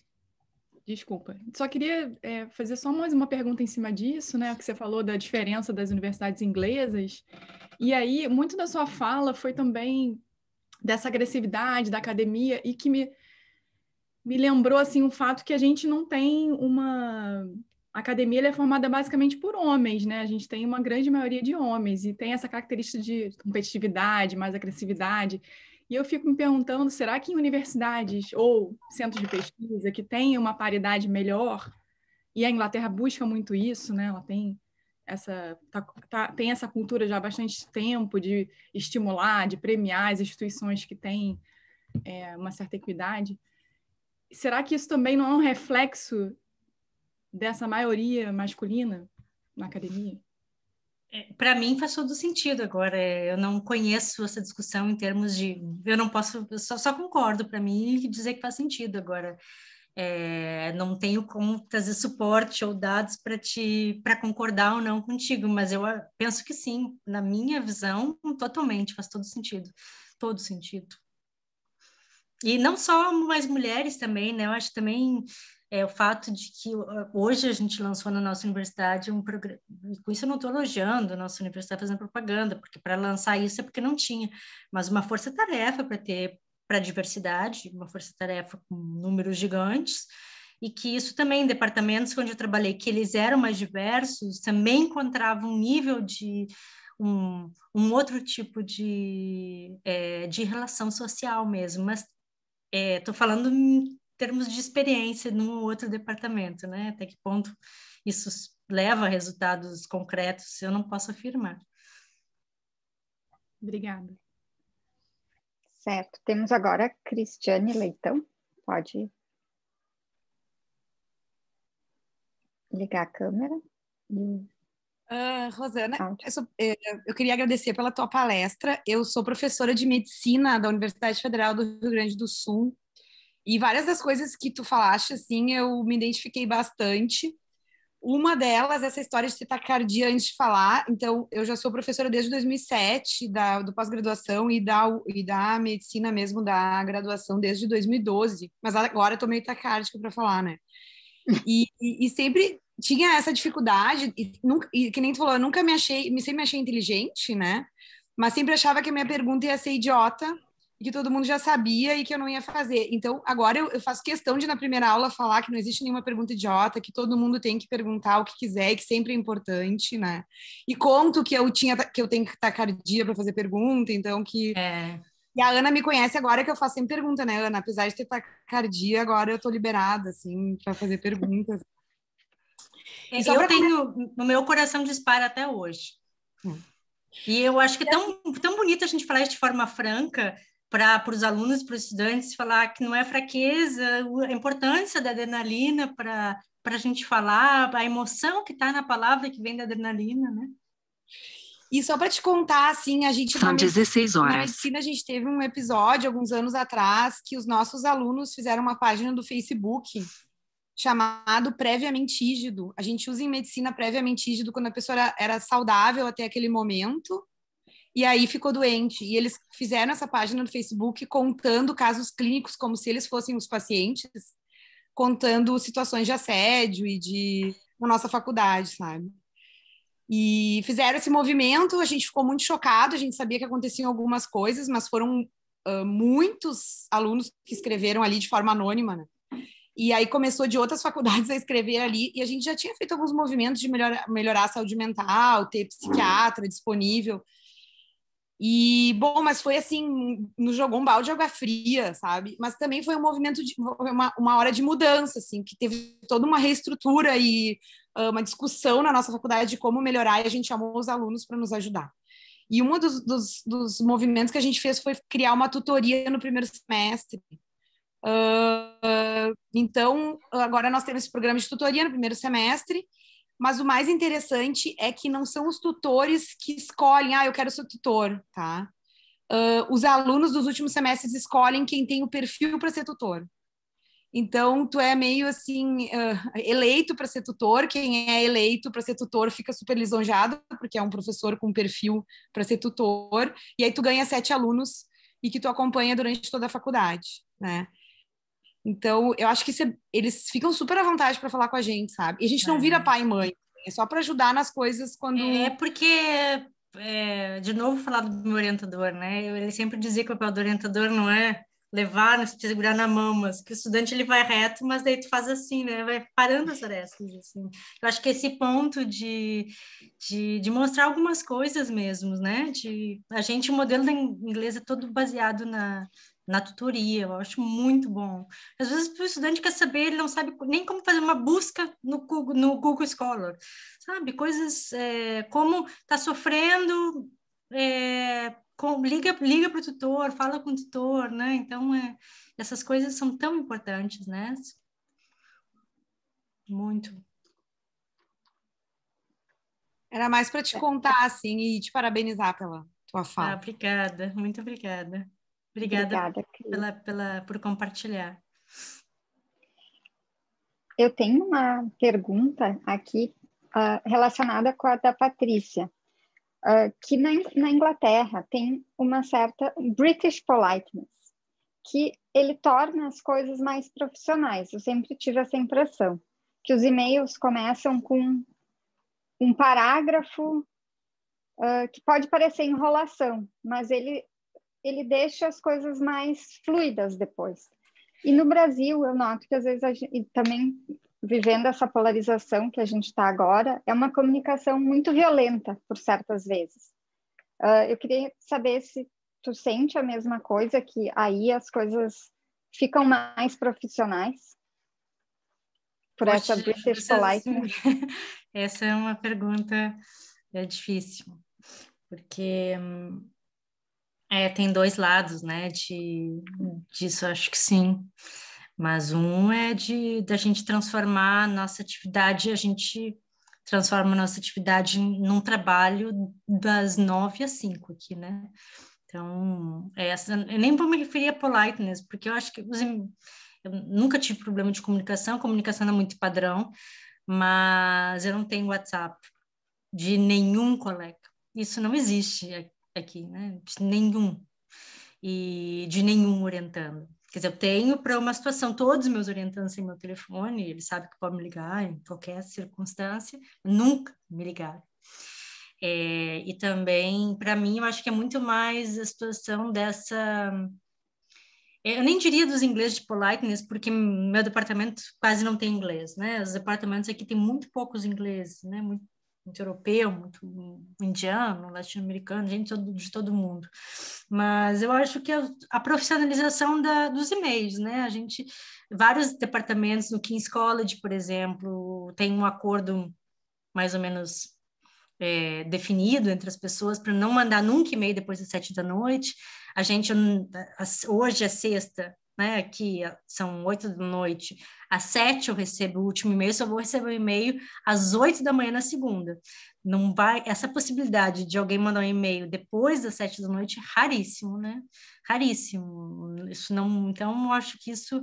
Desculpa. Só queria é, fazer só mais uma pergunta em cima disso, né? Que você falou da diferença das universidades inglesas. E aí, muito da sua fala foi também dessa agressividade da academia e que me, me lembrou assim o fato que a gente não tem uma a academia é formada basicamente por homens, né? A gente tem uma grande maioria de homens e tem essa característica de competitividade, mais agressividade. E eu fico me perguntando, será que em universidades ou centros de pesquisa que têm uma paridade melhor, e a Inglaterra busca muito isso, né? Ela tem essa, tá, tá, tem essa cultura já há bastante tempo de estimular, de premiar as instituições que têm é, uma certa equidade. Será que isso também não é um reflexo dessa maioria masculina na academia? É, para mim faz todo sentido agora. É, eu não conheço essa discussão em termos de. Eu não posso. Eu só, só concordo para mim dizer que faz sentido agora. É, não tenho como trazer suporte ou dados para te para concordar ou não contigo, mas eu ah, penso que sim, na minha visão, totalmente, faz todo sentido, todo sentido. E não só mais mulheres também, né? Eu acho também é o fato de que uh, hoje a gente lançou na nossa universidade um programa. Com isso, eu não estou elogiando a nossa universidade fazendo propaganda, porque para lançar isso é porque não tinha, mas uma força-tarefa para ter para a diversidade, uma força-tarefa com números gigantes, e que isso também, departamentos onde eu trabalhei, que eles eram mais diversos, também encontravam um nível de. Um, um outro tipo de, é, de relação social mesmo, mas estou eh, é, falando termos de experiência num ou outro departamento, né? Até que ponto isso leva a resultados concretos, eu não posso afirmar. Obrigada. Certo, temos agora a Cristiane Leitão, pode ligar a câmera. Uh, Rosana, eu, sou, eh, eu, queria agradecer pela tua palestra. Eu sou professora de medicina da Universidade Federal do Rio Grande do Sul e várias das coisas que tu falaste, assim, eu me identifiquei bastante. Uma delas, essa história de taquicardia antes de falar. Então, eu já sou professora desde 2007 da, do pós-graduação e da, e da medicina mesmo, da graduação desde 2012. Mas agora eu tô meio taquicárdica para falar, né? E, e, e, sempre tinha essa dificuldade. E, nunca, e que nem tu falou, eu nunca me achei, me, sempre me achei inteligente, né? Mas sempre achava que a minha pergunta ia ser idiota que todo mundo já sabia e que eu não ia fazer. Então, agora eu, eu, faço questão de, na primeira aula, falar que não existe nenhuma pergunta idiota, que todo mundo tem que perguntar o que quiser e que sempre é importante, né? E conto que eu tinha que eu tenho tacardia para fazer pergunta, então que. É. E a Ana me conhece agora que eu faço sempre pergunta, né, Ana? Apesar de ter tacardia, agora eu tô liberada, assim, para fazer perguntas. É, eu tenho. Comer... No meu coração dispara até hoje. Hum. E eu acho que é tão, tão bonito a gente falar isso de forma franca, para os alunos, para os estudantes, falar que não é fraqueza, a importância da adrenalina para a gente falar, a emoção que está na palavra que vem da adrenalina, né? E só para te contar, assim, a gente. São 16 horas. Na medicina, a gente teve um episódio alguns anos atrás que os nossos alunos fizeram uma página do Facebook chamado Previamente Ígido. A gente usa em medicina previamente ígido quando a pessoa era saudável até aquele momento e aí ficou doente. E eles fizeram essa página no Facebook contando casos clínicos, como se eles fossem os pacientes, contando situações de assédio e de na nossa faculdade, sabe? E fizeram esse movimento, a gente ficou muito chocado, a gente sabia que aconteciam algumas coisas, mas foram uh, muitos alunos que escreveram ali de forma anônima, né? E aí começou de outras faculdades a escrever ali, e a gente já tinha feito alguns movimentos de melhor, melhorar a saúde mental, ter psiquiatra disponível, e, bom, mas foi assim, nos jogou um balde de água fria, sabe? Mas também foi um movimento, de, uma, uma hora de mudança, assim, que teve toda uma reestrutura e uh, uma discussão na nossa faculdade de como melhorar, e a gente chamou os alunos para nos ajudar. E um dos, dos, dos, movimentos que a gente fez foi criar uma tutoria no primeiro semestre. Uh, então, agora nós temos esse programa de tutoria no primeiro semestre, mas o mais interessante é que não são os tutores que escolhem, ah, eu quero ser tutor, tá? Uh, os alunos dos últimos semestres escolhem quem tem o perfil para ser tutor. Então, tu é meio assim, uh, eleito para ser tutor. Quem é eleito para ser tutor fica super lisonjado, porque é um professor com perfil para ser tutor. E aí, tu ganha sete alunos e que tu acompanha durante toda a faculdade, né? Então, eu acho que cê, eles ficam super à vontade para falar com a gente, sabe? E a gente não é. vira pai e mãe, é só para ajudar nas coisas quando. É porque, é, de novo, falar do meu orientador, né? Ele sempre dizia que o papel do orientador não é levar, não é se segurar na mão, mas que o estudante ele vai reto, mas daí tu faz assim, né? Vai parando as arestas, assim. Eu acho que esse ponto de, de, de mostrar algumas coisas mesmo, né? De, a gente, o modelo da inglesa é todo baseado na, na tutoria, eu acho muito bom. Às vezes o estudante quer saber, ele não sabe nem como fazer uma busca no Google, no Google Scholar, sabe? Coisas é, como está sofrendo, é, com, liga liga para o tutor, fala com o tutor, né? Então, é, essas coisas são tão importantes, né? Muito. Era mais para te contar, assim, e te parabenizar pela tua fala. Ah, obrigada, muito obrigada. Obrigada, Obrigada pela, pela, por compartilhar. Eu tenho uma pergunta aqui uh, relacionada com a da Patrícia, uh, que na, na, Inglaterra tem uma certa British politeness, que ele torna as coisas mais profissionais. Eu sempre tive essa impressão, que os e-mails começam com um parágrafo uh, que pode parecer enrolação, mas ele ele deixa as coisas mais fluidas depois. E no Brasil, eu noto que às vezes a gente, também vivendo essa polarização que a gente está agora, é uma comunicação muito violenta por certas vezes. Uh, eu queria saber se tu sente a mesma coisa, que aí as coisas ficam mais profissionais? Por Poxa, essa British Politeness? Essa é uma pergunta é difícil, porque hum, é, tem dois lados, né, de, disso, acho que sim. Mas um é de da gente transformar a nossa atividade, a gente transforma a nossa atividade num trabalho das nove às cinco aqui, né? Então, é essa, eu nem vou me referir a politeness, porque eu acho que eu nunca tive problema de comunicação, comunicação é muito padrão, mas eu não tenho WhatsApp de nenhum colega. Isso não existe aqui, né? De nenhum. E de nenhum orientando. Quer dizer, eu tenho para uma situação, todos meus orientantes têm meu telefone, ele sabe que pode me ligar em qualquer circunstância, nunca me ligaram. É, e também, para mim, eu acho que é muito mais a situação dessa. É, eu nem diria dos ingleses de politeness, porque meu departamento quase não tem inglês, né? Os departamentos aqui tem muito poucos ingleses, né? Muito, muito europeu, muito indiano, latino-americano, gente de todo mundo. Mas eu acho que a, profissionalização da, dos e-mails, né? A gente, vários departamentos no King's College, por exemplo, tem um acordo mais ou menos é, definido entre as pessoas para não mandar nunca e-mail depois das sete da noite. A gente hoje é sexta, né? Aqui são oito da noite. Às sete eu recebo o último e-mail, só vou receber o e-mail às oito da manhã na segunda. Não vai essa possibilidade de alguém mandar um e-mail depois das sete da noite é raríssimo, né? Raríssimo. Isso não. Então eu acho que isso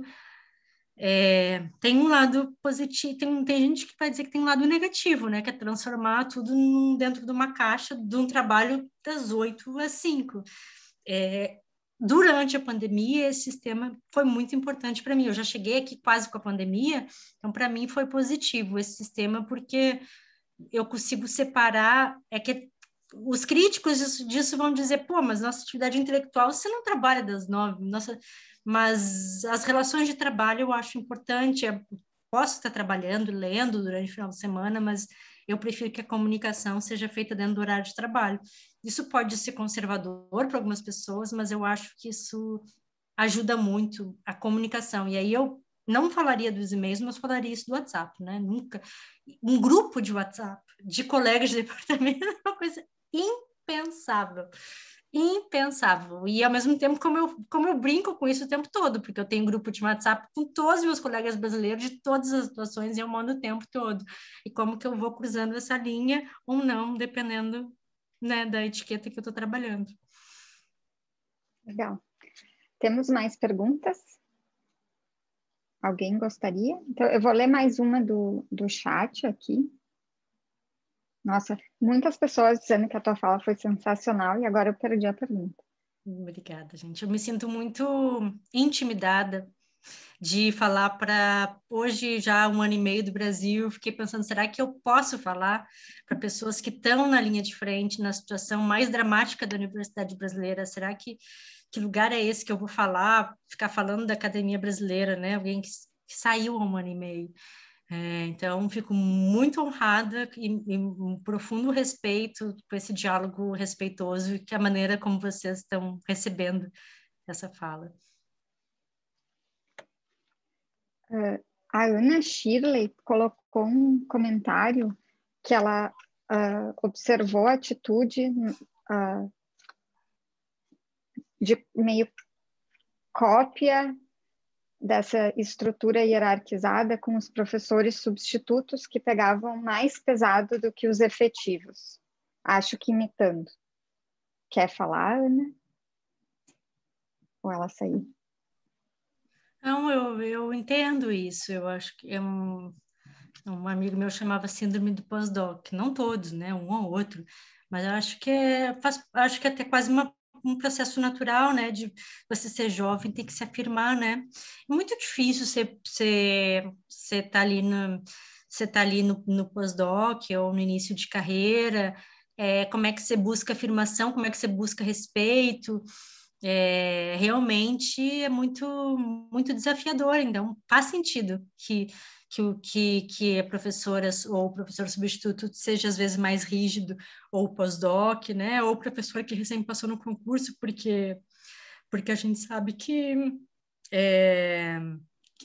é, tem um lado positivo, tem, tem gente que vai dizer que tem um lado negativo, né? Que é transformar tudo num, dentro de uma caixa de um trabalho das oito às cinco. É, durante a pandemia, esse sistema foi muito importante para mim. Eu já cheguei aqui quase com a pandemia, então para mim foi positivo esse sistema, porque eu consigo separar. É que os críticos disso, disso vão dizer, pô, mas nossa atividade intelectual você não trabalha das nove, nossa, mas as relações de trabalho eu acho importante. Eu posso estar trabalhando, lendo durante o final de semana, mas eu prefiro que a comunicação seja feita dentro do horário de trabalho. Isso pode ser conservador para algumas pessoas, mas eu acho que isso ajuda muito a comunicação. E aí eu não falaria dos e-mails, mas falaria isso do WhatsApp, né? Nunca. Um grupo de WhatsApp de colegas de departamento é uma coisa impensável impensável. E ao mesmo tempo, como eu, como eu brinco com isso o tempo todo, porque eu tenho grupo de WhatsApp com todos os meus colegas brasileiros de todas as situações e eu mando o tempo todo. E como que eu vou cruzando essa linha ou não, dependendo né, da etiqueta que eu estou trabalhando. Legal. Temos mais perguntas? Alguém gostaria? Então, eu vou ler mais uma do, do chat aqui. Nossa, muitas pessoas dizendo que a tua fala foi sensacional e agora eu perdi a pergunta. Obrigada, gente. Eu me sinto muito intimidada de falar para hoje já um ano e meio do Brasil, fiquei pensando, será que eu posso falar para pessoas que estão na linha de frente, na situação mais dramática da universidade brasileira? Será que que lugar é esse que eu vou falar, ficar falando da academia brasileira, né? Alguém que, que saiu há um ano e meio. É, então, fico muito honrada e, e um profundo respeito por esse diálogo respeitoso e que a maneira como vocês estão recebendo essa fala. Uh, a Ana Shirley colocou um comentário que ela uh, observou a atitude uh, de meio cópia dessa estrutura hierarquizada com os professores substitutos que pegavam mais pesado do que os efetivos. Acho que imitando. Quer falar, Ana? Ou ela saiu? Não, eu, eu entendo isso. Eu acho que é um, um amigo meu chamava síndrome do pós-doc. Não todos, né? Um ou outro. Mas eu acho que é, faz, acho que é até quase uma um processo natural, né, de você ser jovem, tem que se afirmar, né? É muito difícil você você você tá ali no você tá ali no, no pós-doc ou no início de carreira, é, como é que você busca afirmação, como é que você busca respeito, é, realmente é muito muito desafiador, então faz sentido que que o que, que a professora ou o professor substituto seja às vezes mais rígido, ou pós-doc, né? Ou professor que recém passou no concurso, porque, porque a gente sabe que é,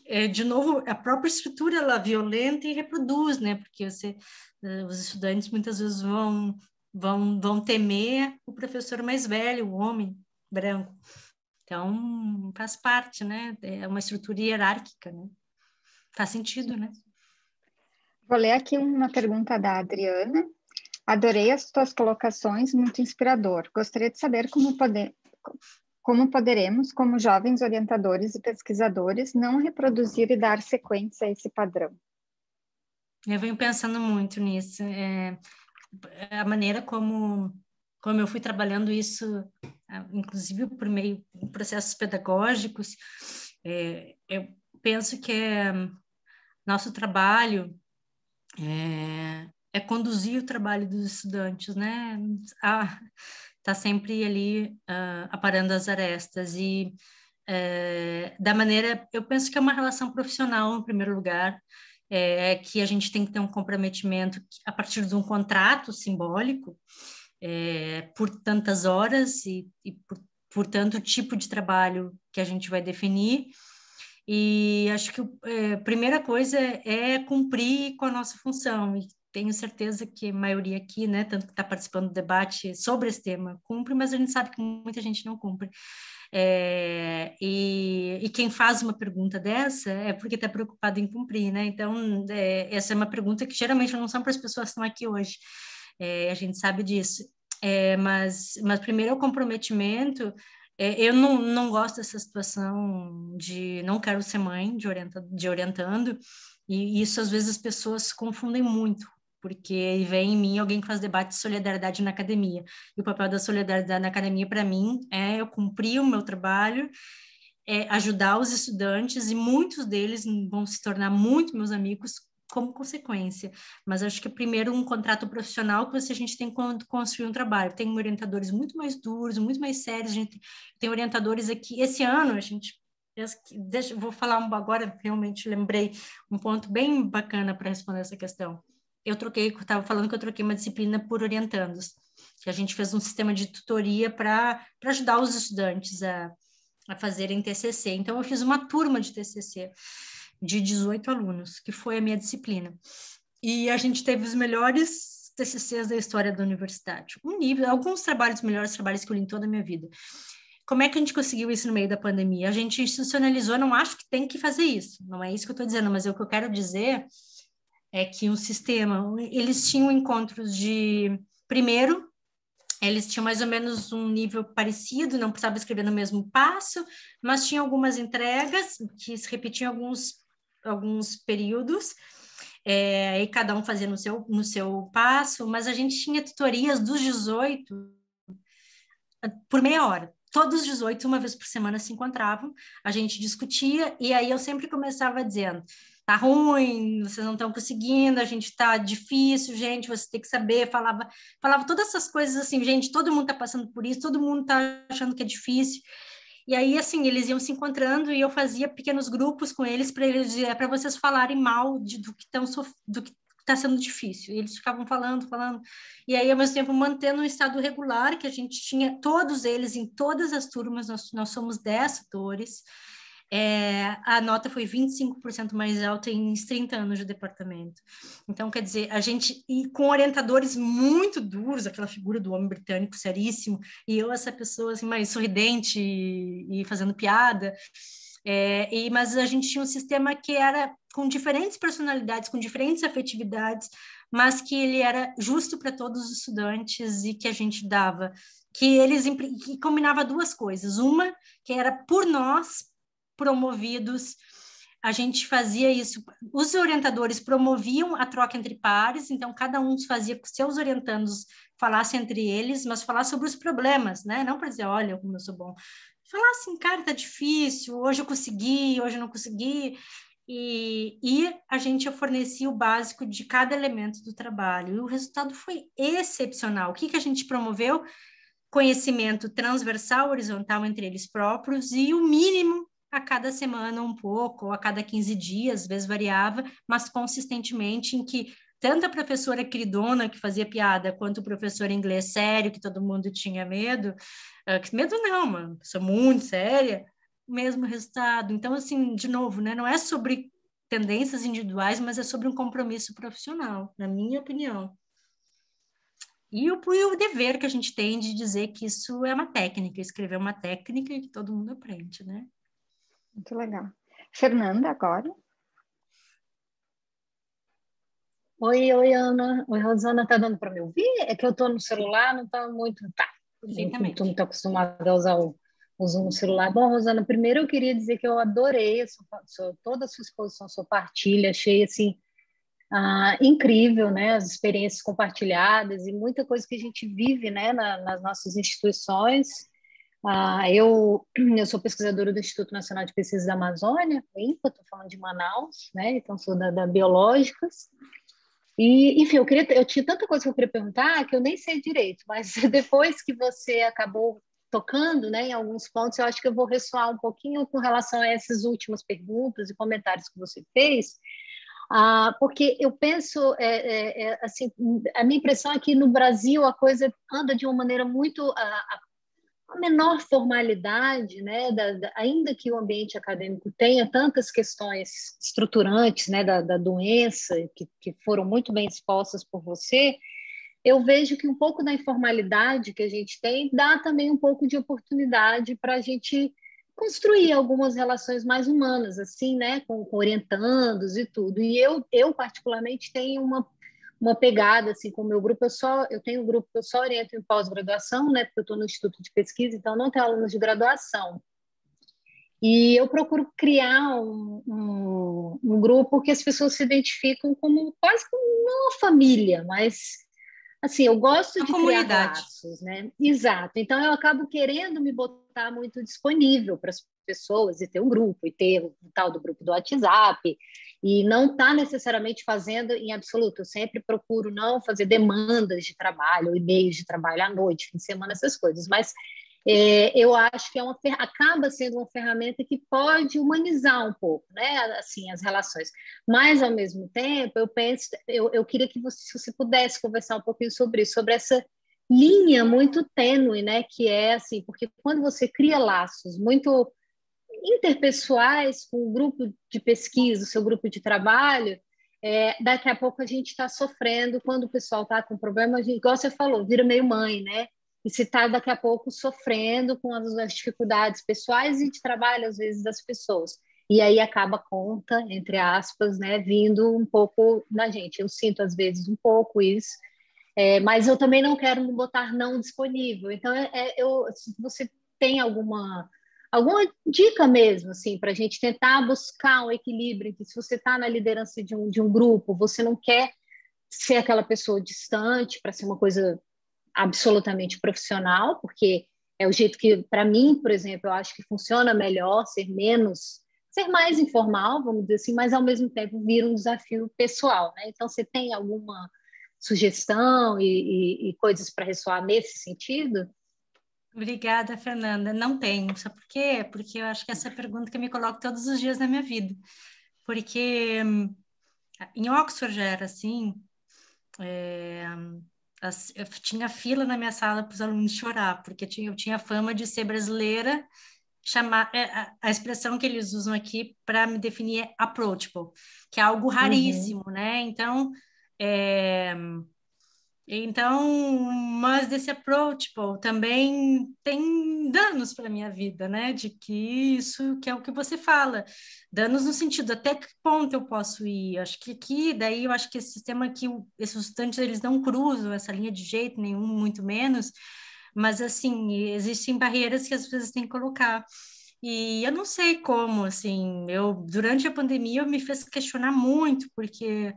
é, de novo, a própria estrutura ela é violenta e reproduz, né? Porque você, eh, os estudantes muitas vezes vão, vão, vão temer o professor mais velho, o homem branco. Então, faz parte, né? É uma estrutura hierárquica, né? Faz tá sentido, né? Vou ler aqui uma pergunta da Adriana. Adorei as tuas colocações, muito inspirador. Gostaria de saber como, como poderemos, como jovens orientadores e pesquisadores, não reproduzir e dar sequência a esse padrão. Eu venho pensando muito nisso. É, a maneira como, como eu fui trabalhando isso, ah, inclusive por meio de processos pedagógicos, é, eu penso que é, nosso trabalho é, é conduzir o trabalho dos estudantes, né? Ah, tá sempre ali uh, aparando as arestas e é, da maneira, eu penso que é uma relação profissional em primeiro lugar, é, é, que a gente tem que ter um comprometimento a partir de um contrato simbólico é, por tantas horas e, e por, por tanto tipo de trabalho que a gente vai definir e acho que é, a primeira coisa é cumprir com a nossa função, e tenho certeza que a maioria aqui, né, tanto que está participando do debate sobre esse tema, cumpre, mas a gente sabe que muita gente não cumpre. É, e, e, quem faz uma pergunta dessa é porque está preocupado em cumprir, né? Então, é, essa é uma pergunta que geralmente não são para as pessoas que estão aqui hoje, é, a gente sabe disso. É, mas, mas primeiro é o comprometimento é, eu não, não gosto dessa situação de não quero ser mãe de, orienta, de orientando, e isso às vezes as pessoas confundem muito, porque vem em mim alguém que faz debate de solidariedade na academia. E o papel da solidariedade na academia, para mim, é eu cumprir o meu trabalho, é ajudar os estudantes, e muitos deles vão se tornar muito meus amigos como consequência. Mas acho que primeiro um contrato profissional que você, a gente tem quando construir um trabalho. Tem orientadores muito mais duros, muito mais sérios. A gente tem orientadores aqui. Esse ano a gente Deixa, vou falar um, agora, realmente lembrei um ponto bem bacana para responder essa questão. Eu troquei, estava falando que eu troquei uma disciplina por orientandos, que a gente fez um sistema de tutoria para ajudar os estudantes a, a fazerem TCC. Então, eu fiz uma turma de TCC de 18 alunos, que foi a minha disciplina. E a gente teve os melhores TCCs da história da universidade. Um nível, alguns trabalhos, os melhores trabalhos que eu li em toda a minha vida. Como é que a gente conseguiu isso no meio da pandemia? A gente institucionalizou, não acho que tem que fazer isso, não é isso que eu estou dizendo, mas é o que eu quero dizer é que o sistema, eles tinham encontros de, primeiro, eles tinham mais ou menos um nível parecido, não precisava escrever no mesmo passo, mas tinha algumas entregas que se repetiam alguns alguns períodos, é, e cada um fazia seu, no seu passo, mas a gente tinha tutorias dos 18 ah, por meia hora. Todos os 18, uma vez por semana, se encontravam, a gente discutia, e aí eu sempre começava dizendo: tá ruim, vocês não estão conseguindo, a gente tá difícil, gente, você tem que saber. Falava, falava todas essas coisas assim, gente, todo mundo tá passando por isso, todo mundo tá achando que é difícil. E aí, assim, eles iam se encontrando e eu fazia pequenos grupos com eles para eles é eh, para vocês falarem mal de, do que estão do que está sendo difícil. E eles ficavam falando, falando. E aí, ao mesmo tempo, mantendo um estado regular que a gente tinha, todos eles, em todas as turmas, nós, nós somos dez tutores é, a nota foi 25% mais alta em 30 anos de departamento. Então, quer dizer, a gente, e com orientadores muito duros, aquela figura do homem britânico seríssimo, e eu, essa pessoa assim, mais sorridente e, e fazendo piada. É, e, mas a gente tinha um sistema que era com diferentes personalidades, com diferentes afetividades, mas que ele era justo para todos os estudantes e que a gente dava, que eles que combinava duas coisas, uma que era por nós, promovidos. A gente fazia isso, os orientadores promoviam a troca entre pares, então cada um fazia com seus orientandos falasse entre eles, mas falar sobre os problemas, né? Não para dizer, olha, como eu sou bom. Falar assim, cara, tá difícil, hoje eu consegui, hoje eu não consegui. E, e, a gente fornecia o básico de cada elemento do trabalho. E o resultado foi excepcional. O que, que a gente promoveu? Conhecimento transversal, horizontal entre eles próprios e o mínimo a cada semana um pouco, ou a cada 15 dias, às vezes variava, mas consistentemente em que tanto a professora queridona que fazia piada, quanto o professor inglês sério, que todo mundo tinha medo, ah, que medo não, mano, sou muito séria, o mesmo resultado. Então, assim, de novo, né, não é sobre tendências individuais, mas é sobre um compromisso profissional, na minha opinião. E o, e o dever que a gente tem de dizer que isso é uma técnica, escrever uma técnica que todo mundo aprende, né? Muito legal. Fernanda, agora. Oi, oi, Ana. Oi, Rosana, tá dando para me ouvir? É que eu tô no celular, não tá muito. Tá. Sim, também. Não tô acostumada a usar o, o Zoom no celular. Bom, Rosana, primeiro eu queria dizer que eu adorei a sua, sua, toda a sua exposição, sua partilha. Achei, assim, ah, incrível, né? As experiências compartilhadas e muita coisa que a gente vive, né, na, nas nossas instituições. Ah, eu, eu sou pesquisadora do Instituto Nacional de Pesquisas da Amazônia, INPA, estou falando de Manaus, né? então sou da, da Biológicas. E, enfim, eu, queria, eu tinha tanta coisa que eu queria perguntar que eu nem sei direito, mas depois que você acabou tocando né, em alguns pontos, eu acho que eu vou ressoar um pouquinho com relação a essas últimas perguntas e comentários que você fez, ah, porque eu penso, é, é, é assim, a minha impressão é que no Brasil a coisa anda de uma maneira muito a, a a menor formalidade, né, da, da, ainda que o ambiente acadêmico tenha tantas questões estruturantes né, da, da doença, que, que foram muito bem expostas por você, eu vejo que um pouco da informalidade que a gente tem dá também um pouco de oportunidade para a gente construir algumas relações mais humanas, assim, né, com, com orientandos e tudo. E eu, eu particularmente, tenho uma uma pegada assim com o meu grupo. Eu só eu tenho um grupo que eu só oriento em pós-graduação, né? Porque eu estou no instituto de pesquisa, então não tenho alunos de graduação. E eu procuro criar um, um, um grupo que as pessoas se identificam como quase como uma família, mas assim, eu gosto a de comunidade. criar laços, né? Exato. Então eu acabo querendo me botar muito disponível para as pessoas e ter um grupo e ter o tal do grupo do WhatsApp e não está necessariamente fazendo em absoluto. Eu sempre procuro não fazer demandas de trabalho, e-mails de trabalho à noite, fim de semana, essas coisas, mas é, eu acho que é uma, acaba sendo uma ferramenta que pode humanizar um pouco, né? Assim, as relações. Mas ao mesmo tempo, eu penso, eu, eu queria que você, se você pudesse conversar um pouquinho sobre isso, sobre essa linha muito tênue, né? Que é assim, porque quando você cria laços muito interpessoais com o grupo de pesquisa, o seu grupo de trabalho, é, daqui a pouco a gente está sofrendo quando o pessoal está com problema, gente, igual você falou, vira meio mãe, né? E se está daqui a pouco sofrendo com as, as dificuldades pessoais e de trabalho, às vezes, das pessoas. E aí acaba a conta, entre aspas, né, vindo um pouco na gente. Eu sinto, às vezes, um pouco isso, é, mas eu também não quero botar não disponível. Então, é, é, eu, se você tem alguma alguma dica mesmo, assim, para a gente tentar buscar um equilíbrio entre se você está na liderança de um, de um grupo, você não quer ser aquela pessoa distante para ser uma coisa absolutamente profissional, porque é o jeito que, para mim, por exemplo, eu acho que funciona melhor ser menos, ser mais informal, vamos dizer assim, mas ao mesmo tempo vir um desafio pessoal, né? Então, você tem alguma sugestão e, e, e coisas para ressoar nesse sentido? Obrigada, Fernanda. Não tenho. Sabe por quê? Porque eu acho que essa é a pergunta que eu me coloco todos os dias na minha vida. Porque hum, em Oxford já era assim, é, eu tinha fila na minha sala para os alunos chorar, porque eu tinha, eu tinha fama de ser brasileira, chamar, é, a, a expressão que eles usam aqui para me definir é approachable, que é algo uhum. raríssimo, uhum. né? Então, é, então, mas desse approachable também tem danos para a minha vida, né? De que isso que é o que você fala, danos no sentido até que ponto eu posso ir. Acho que aqui, daí eu acho que esse sistema que esses estudantes eles não cruzam essa linha de jeito nenhum, muito menos. Mas assim, existem barreiras que as pessoas têm que colocar. E eu não sei como, assim, eu durante a pandemia eu me fez questionar muito, porque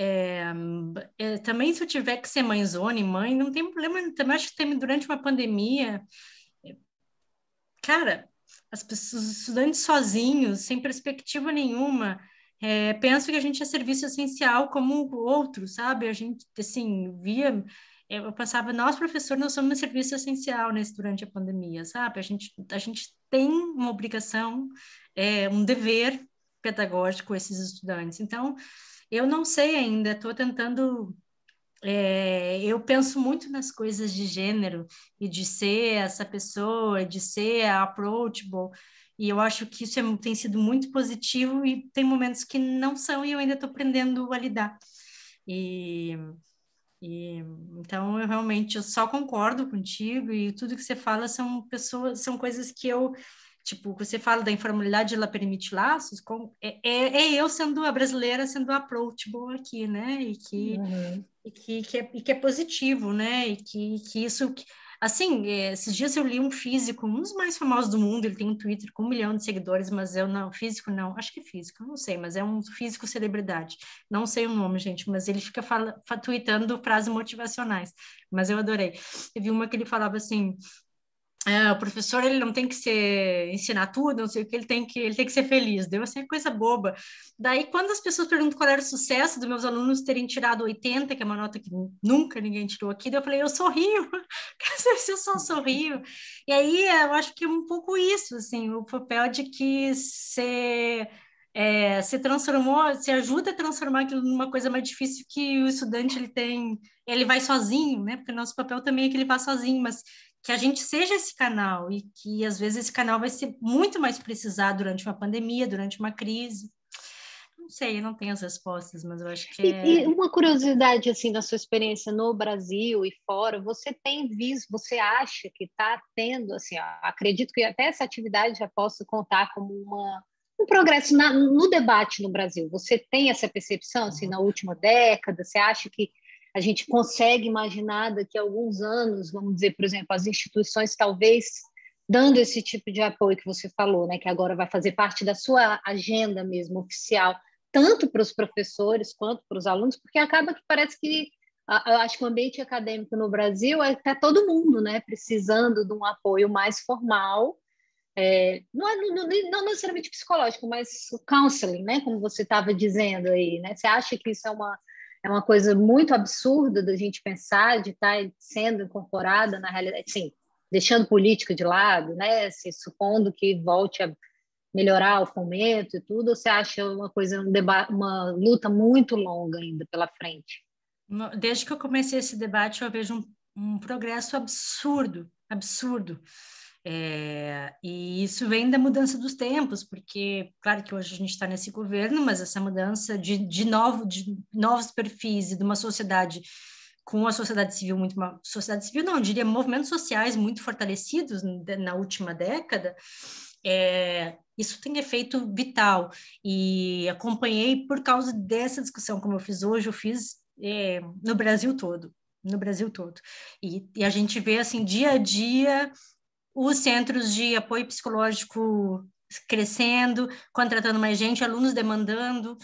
é, é, também se eu tiver que ser mãe e mãe, não tem problema. Também acho que tem, durante uma pandemia, é, cara, as pessoas, os estudantes sozinhos, sem perspectiva nenhuma, é, pensam que a gente é serviço essencial como o outro, sabe? A gente, assim, via é, eu pensava, nós, professor, nós somos um serviço essencial nesse, durante a pandemia, sabe? A gente, a gente tem uma obrigação, é, um dever pedagógico com esses estudantes. Então, eu não sei ainda, estou tentando. É, eu penso muito nas coisas de gênero e de ser essa pessoa, de ser approachable, e eu acho que isso é, tem sido muito positivo e tem momentos que não são e eu ainda estou aprendendo a lidar. E, e, então eu realmente eu só concordo contigo e tudo que você fala são pessoas, são coisas que eu Tipo, você fala da informalidade, ela permite laços. Com, é, é, é, eu sendo a brasileira, sendo approachable aqui, né? E que, uhum. e que, que, é, e que é positivo, né? E que, que isso... Assim, é, esses dias eu li um físico, um dos mais famosos do mundo, ele tem um Twitter com um milhão de seguidores, mas eu não, físico não, acho que é físico, não sei, mas é um físico celebridade. Não sei o nome, gente, mas ele fica fala, tweetando frases motivacionais, mas eu adorei. Teve uma que ele falava assim, é, o professor ele não tem que ser ensinar tudo, não sei o que, ele tem que, ele tem que ser feliz. Deu assim coisa boba. Daí, quando as pessoas perguntam qual era o sucesso dos meus alunos terem tirado 80, que é uma nota que nunca ninguém tirou aqui, daí eu falei, eu sorrio, eu só sorrio. E aí eu acho que é um pouco isso, assim, o papel de que ser. É, se transformou, se ajuda a transformar aquilo numa coisa mais difícil que o estudante ele tem, ele vai sozinho, né? Porque nosso papel também é que ele vá sozinho, mas que a gente seja esse canal e que às vezes esse canal vai ser muito mais precisado durante uma pandemia, durante uma crise. Não sei, eu não tenho as respostas, mas eu acho que e, e é uma curiosidade assim da sua experiência no Brasil e fora, você tem visto, você acha que está tendo assim, ó, acredito que até essa atividade já posso contar como uma um progresso na, no debate no Brasil. Você tem essa percepção assim uhum. na última década? Você acha que a gente consegue imaginar daqui a alguns anos, vamos dizer, por exemplo, as instituições talvez dando esse tipo de apoio que você falou, né, que agora vai fazer parte da sua agenda mesmo oficial, tanto para os professores quanto para os alunos, porque acaba que parece que eu acho que o ambiente acadêmico no Brasil está é, tá todo mundo, né, precisando de um apoio mais formal, é, não, é, não, não, necessariamente psicológico, mas counseling, né, como você estava dizendo aí, né, você acha que isso é uma é uma coisa muito absurda da gente pensar de estar tá sendo incorporada na realidade, sim, deixando política de lado, né? Se supondo que volte a melhorar o fomento e tudo, ou você acha uma coisa um debate, uma luta muito longa ainda pela frente? Desde que eu comecei esse debate, eu vejo um, um progresso absurdo, absurdo. É, e isso vem da mudança dos tempos, porque, claro que hoje a gente está nesse governo, mas essa mudança de, de, novo, de novos perfis e de uma sociedade com a sociedade civil muito uma sociedade civil não diria movimentos sociais muito fortalecidos na última década é, isso tem efeito vital e acompanhei por causa dessa discussão como eu fiz hoje eu fiz é, no Brasil todo no Brasil todo e, e a gente vê assim dia a dia os centros de apoio psicológico crescendo, contratando mais gente, alunos demandando,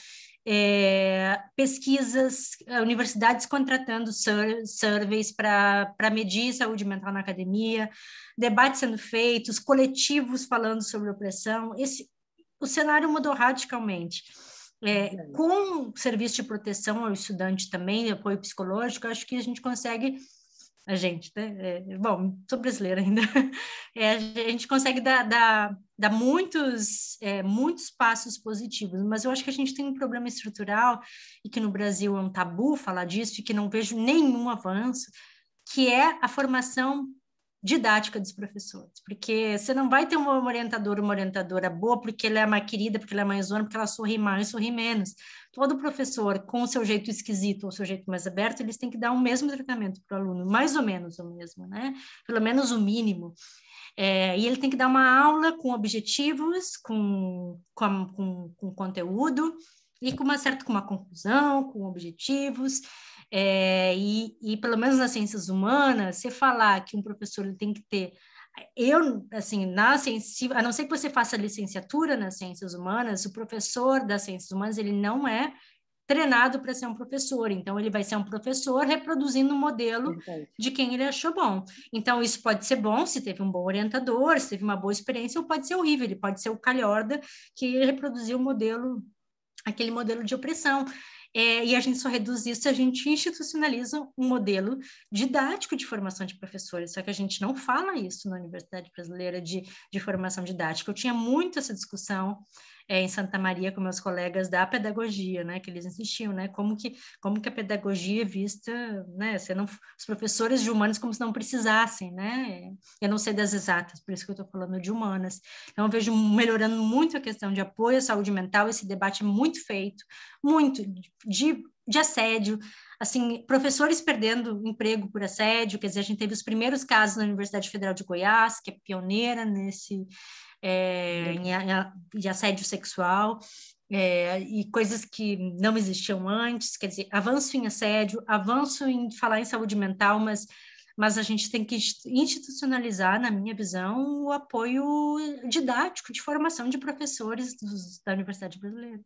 é, pesquisas, é, universidades contratando sur surveys para medir saúde mental na academia, debates sendo feitos, coletivos falando sobre opressão. Esse, o cenário mudou radicalmente. É, com o serviço de proteção ao estudante também, apoio psicológico, acho que a gente consegue a gente, né? É, bom, sou brasileira ainda. É, a gente consegue dar, dar, dar muitos, é, muitos passos positivos, mas eu acho que a gente tem um problema estrutural e que no Brasil é um tabu falar disso e que não vejo nenhum avanço, que é a formação didática dos professores, porque você não vai ter uma orientadora, uma orientadora boa, porque ela é mais querida, porque ela é mais porque ela sorri mais, sorri menos. Todo professor, com o seu jeito esquisito ou seu jeito mais aberto, eles têm que dar o mesmo tratamento para o aluno, mais ou menos o mesmo, né? Pelo menos o mínimo. É, e ele tem que dar uma aula com objetivos, com, com, com, com conteúdo e com uma certa com uma conclusão, com objetivos. É, e, e, pelo menos nas ciências humanas, você falar que um professor tem que ter. Eu, assim, na ciência, a não ser que você faça licenciatura nas ciências humanas, o professor das ciências humanas, ele não é treinado para ser um professor. Então, ele vai ser um professor reproduzindo o um modelo Entendi. de quem ele achou bom. Então, isso pode ser bom se teve um bom orientador, se teve uma boa experiência, ou pode ser horrível, ele pode ser o calhorda que reproduziu o modelo, aquele modelo de opressão. É, e a gente só reduz isso se a gente institucionaliza um modelo didático de formação de professores, só que a gente não fala isso na Universidade Brasileira de, de formação didática. Eu tinha muito essa discussão é, em Santa Maria com meus colegas da pedagogia, né, que eles insistiam, né, como que, como que a pedagogia é vista, né, se não, os professores de humanas como se não precisassem, né, eu não sei das exatas, por isso que eu estou falando de humanas, então eu vejo melhorando muito a questão de apoio à saúde mental, esse debate é muito feito, muito, de, de assédio, assim, professores perdendo emprego por assédio, quer dizer, a gente teve os primeiros casos na Universidade Federal de Goiás, que é pioneira nesse, é, de assédio sexual é, e coisas que não existiam antes, quer dizer, avanço em assédio, avanço em falar em saúde mental, mas mas a gente tem que institucionalizar, na minha visão, o apoio didático de formação de professores dos, da Universidade Brasileira.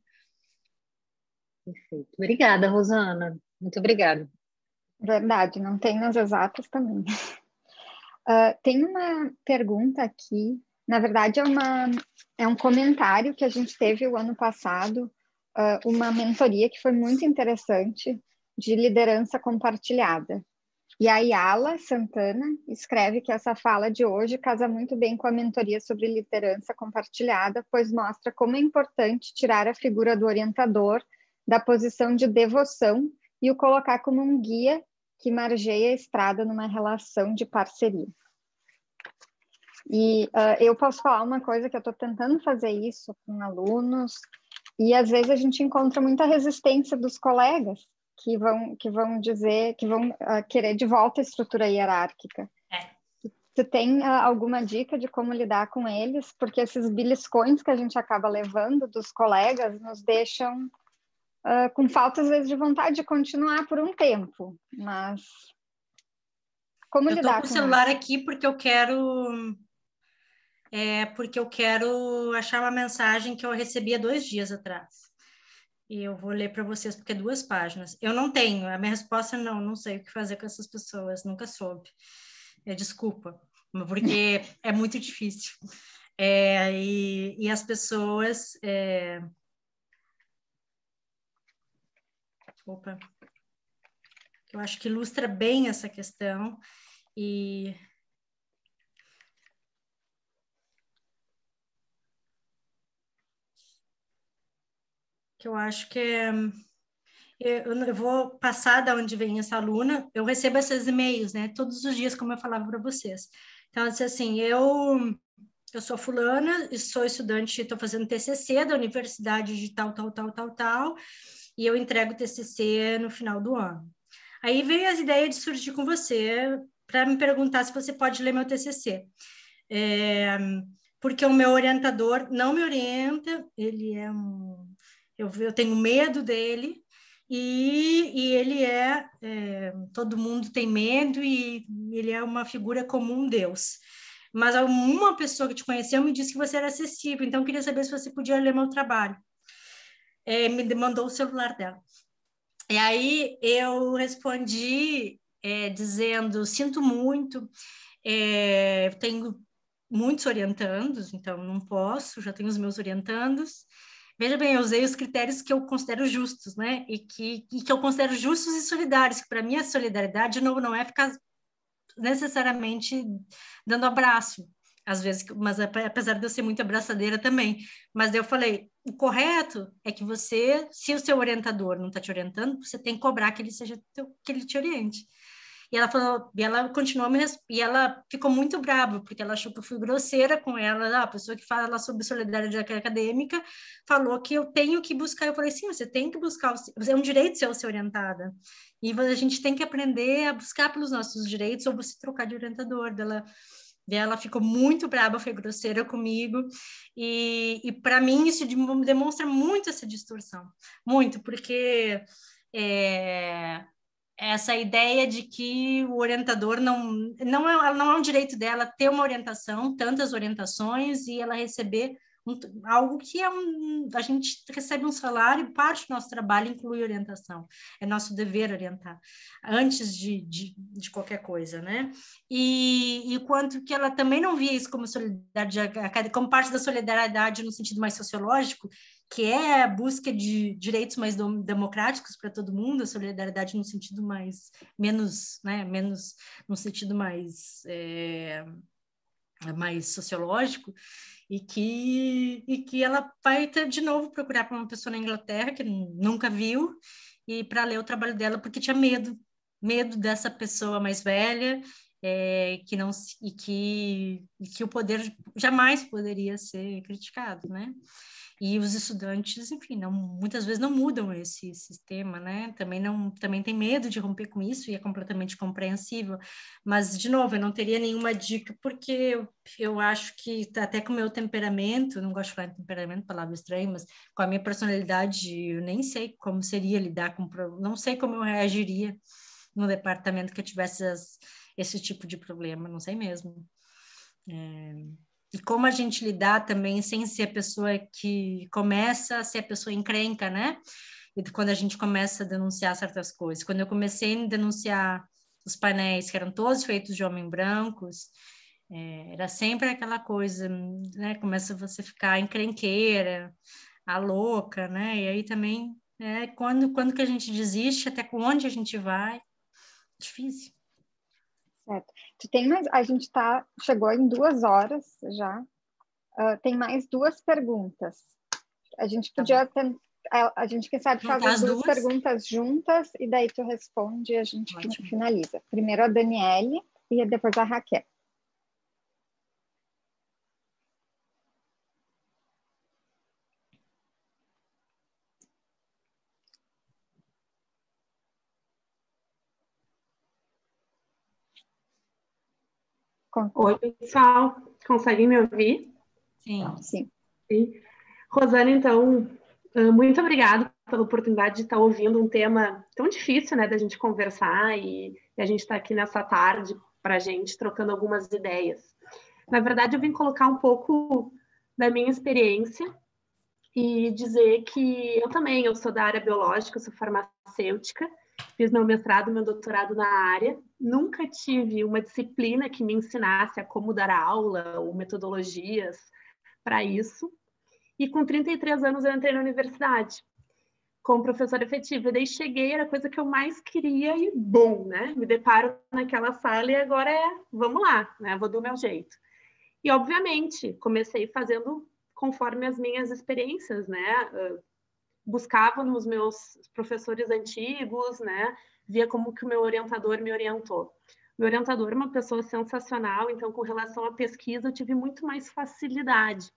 Perfeito. Obrigada, Rosana. Muito obrigada. Verdade, não tem nas exatas também. Uh, tem uma pergunta aqui na verdade, é, uma, é um comentário que a gente teve o ano passado, uh, uma mentoria que foi muito interessante de liderança compartilhada. E a Ayala Santana escreve que essa fala de hoje casa muito bem com a mentoria sobre liderança compartilhada, pois mostra como é importante tirar a figura do orientador da posição de devoção e o colocar como um guia que margeia a estrada numa relação de parceria. E uh, eu posso falar uma coisa que eu estou tentando fazer isso com alunos, e às vezes a gente encontra muita resistência dos colegas que vão, que vão dizer, que vão uh, querer de volta a estrutura hierárquica. É. tem uh, alguma dica de como lidar com eles? Porque esses beliscões que a gente acaba levando dos colegas nos deixam Uh, com falta às vezes de vontade de continuar por um tempo, mas como eu lidar Estou com o celular isso? aqui porque eu quero é porque eu quero achar uma mensagem que eu recebi há dois dias atrás. E eu vou ler para vocês porque é duas páginas. Eu não tenho, a minha resposta é não, não sei o que fazer com essas pessoas, nunca soube. É, desculpa, porque é muito difícil. É, e, e, as pessoas. É... Opa. Eu acho que ilustra bem essa questão. E que eu acho que é. é eu vou passar da onde vem essa aluna. Eu recebo esses e-mails, né? Todos os dias, como eu falava para vocês. Então, ela disse assim: eu, eu sou fulana, sou estudante, estou fazendo TCC da universidade de tal, tal, tal, tal, tal, e eu entrego o TCC no final do ano. Aí veio as ideias de surgir com você para me perguntar se você pode ler meu TCC. É, porque o meu orientador não me orienta, ele é um eu, eu tenho medo dele, e, e, ele é, é, todo mundo tem medo e ele é uma figura comum deus. Mas uma pessoa que te conheceu me disse que você era acessível, então eu queria saber se você podia ler meu trabalho. É, me mandou o celular dela. E aí eu respondi é, dizendo: sinto muito, é, tenho muitos orientandos, então não posso, já tenho os meus orientandos. Veja bem, eu usei os critérios que eu considero justos, né? E que, e que eu considero justos e solidários, que para mim a solidariedade, de novo, não é ficar necessariamente dando abraço, às vezes, mas apesar de eu ser muito abraçadeira também. Mas eu falei, o correto é que você, se o seu orientador não está te orientando, você tem que cobrar que ele seja teu, que ele te oriente. E ela falou, e ela continuou me, e ela ficou muito brava, porque ela achou que eu fui grosseira com ela, a pessoa que fala sobre solidariedade acadêmica, falou que eu tenho que buscar. Eu falei, sim, você tem que buscar, é um direito seu ser orientada. E a gente tem que aprender a buscar pelos nossos direitos ou você trocar de orientador dela. E ela ficou muito brava foi grosseira comigo. E, e para mim, isso demonstra muito essa distorção. Muito, porque é, essa ideia de que o orientador não não é, não é um direito dela ter uma orientação, tantas orientações e ela receber um, algo que é um a gente recebe um salário, parte do nosso trabalho inclui orientação. É nosso dever orientar antes de, de, de qualquer coisa, né? E, e quanto que ela também não via isso como solidariedade como parte da solidariedade no sentido mais sociológico, que é a busca de direitos mais democráticos para todo mundo, a solidariedade no sentido mais menos, né, menos no sentido mais é, mais sociológico e que e que ela vai ter de novo procurar para uma pessoa na Inglaterra que nunca viu e para ler o trabalho dela porque tinha medo medo dessa pessoa mais velha é, que não e que e que o poder jamais poderia ser criticado, né? E os estudantes, enfim, não, muitas vezes não mudam esse sistema, né? Também não, também tem medo de romper com isso e é completamente compreensível. Mas de novo, eu não teria nenhuma dica porque eu, eu acho que tá até com o meu temperamento, não gosto de falar de temperamento, palavra estranha, mas com a minha personalidade, eu nem sei como seria lidar com, não sei como eu reagiria no departamento que eu tivesse as, esse tipo de problema, não sei mesmo. É e como a gente lidar também sem ser a pessoa que começa, a ser a pessoa encrenca, né? E quando a gente começa a denunciar certas coisas. Quando eu comecei a denunciar os painéis, que eram todos feitos de homens brancos, é, era sempre aquela coisa, né? Começa você ficar encrenqueira, a louca, né? E aí também, é, quando, quando que a gente desiste, até com onde a gente vai, difícil. Tu tem mais. A gente tá, chegou em duas horas já. Uh, tem mais duas perguntas. A gente tá podia tá ter, a, a, gente, quem sabe, fazer duas, duas, perguntas juntas e daí tu responde e a gente Ótimo. finaliza. Primeiro a Daniele e depois a Raquel. Oi, pessoal. Conseguem me ouvir? Sim. Sim. Sim. Rosana, então, ah, muito obrigada pela oportunidade de estar ouvindo um tema tão difícil, né, da gente conversar e, e a gente está aqui nessa tarde para a gente trocando algumas ideias. Na verdade, eu vim colocar um pouco da minha experiência e dizer que eu também eu sou da área biológica, sou farmacêutica Fiz meu mestrado, meu doutorado na área. Nunca tive uma disciplina que me ensinasse a como dar aula ou metodologias para isso. E com 33 anos eu entrei na universidade como professora efetiva. daí cheguei, era a coisa que eu mais queria e bom, né? Me deparo naquela sala e agora é, vamos lá, né? Vou do meu jeito. E obviamente, comecei fazendo conforme as minhas experiências, né? buscava nos meus professores antigos, né? Via como que o meu orientador me orientou. Meu orientador é uma pessoa sensacional, então com relação à pesquisa eu tive muito mais facilidade.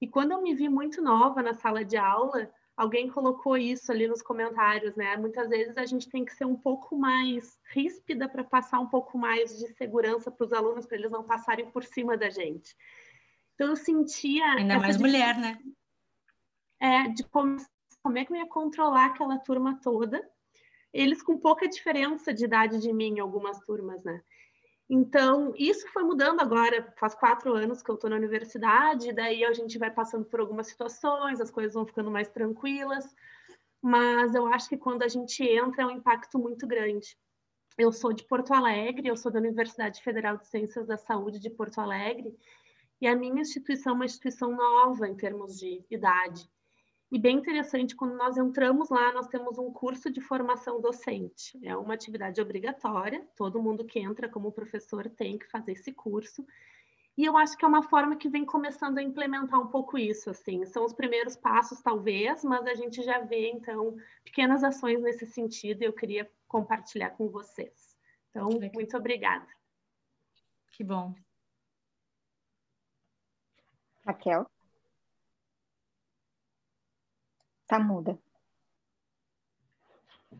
E quando eu me vi muito nova na sala de aula, alguém colocou isso ali nos comentários, né? Muitas vezes a gente tem que ser um pouco mais ríspida para passar um pouco mais de segurança para os alunos, para eles não passarem por cima da gente. Então eu sentia. Ainda mais mulher, né? É, de começar como é que eu ia controlar aquela turma toda? Eles com pouca diferença de idade de mim, em algumas turmas, né? Então, isso foi mudando agora. Faz quatro anos que eu estou na universidade, daí a gente vai passando por algumas situações, as coisas vão ficando mais tranquilas. Mas eu acho que quando a gente entra é um impacto muito grande. Eu sou de Porto Alegre, eu sou da Universidade Federal de Ciências da Saúde de Porto Alegre, e a minha instituição é uma instituição nova em termos de idade. E bem interessante, quando nós entramos lá, nós temos um curso de formação docente. É uma atividade obrigatória, todo mundo que entra como professor tem que fazer esse curso. E eu acho que é uma forma que vem começando a implementar um pouco isso, assim. São os primeiros passos, talvez, mas a gente já vê, então, pequenas ações nesse sentido e eu queria compartilhar com vocês. Então, muito obrigada. Que bom. Raquel? Tá muda.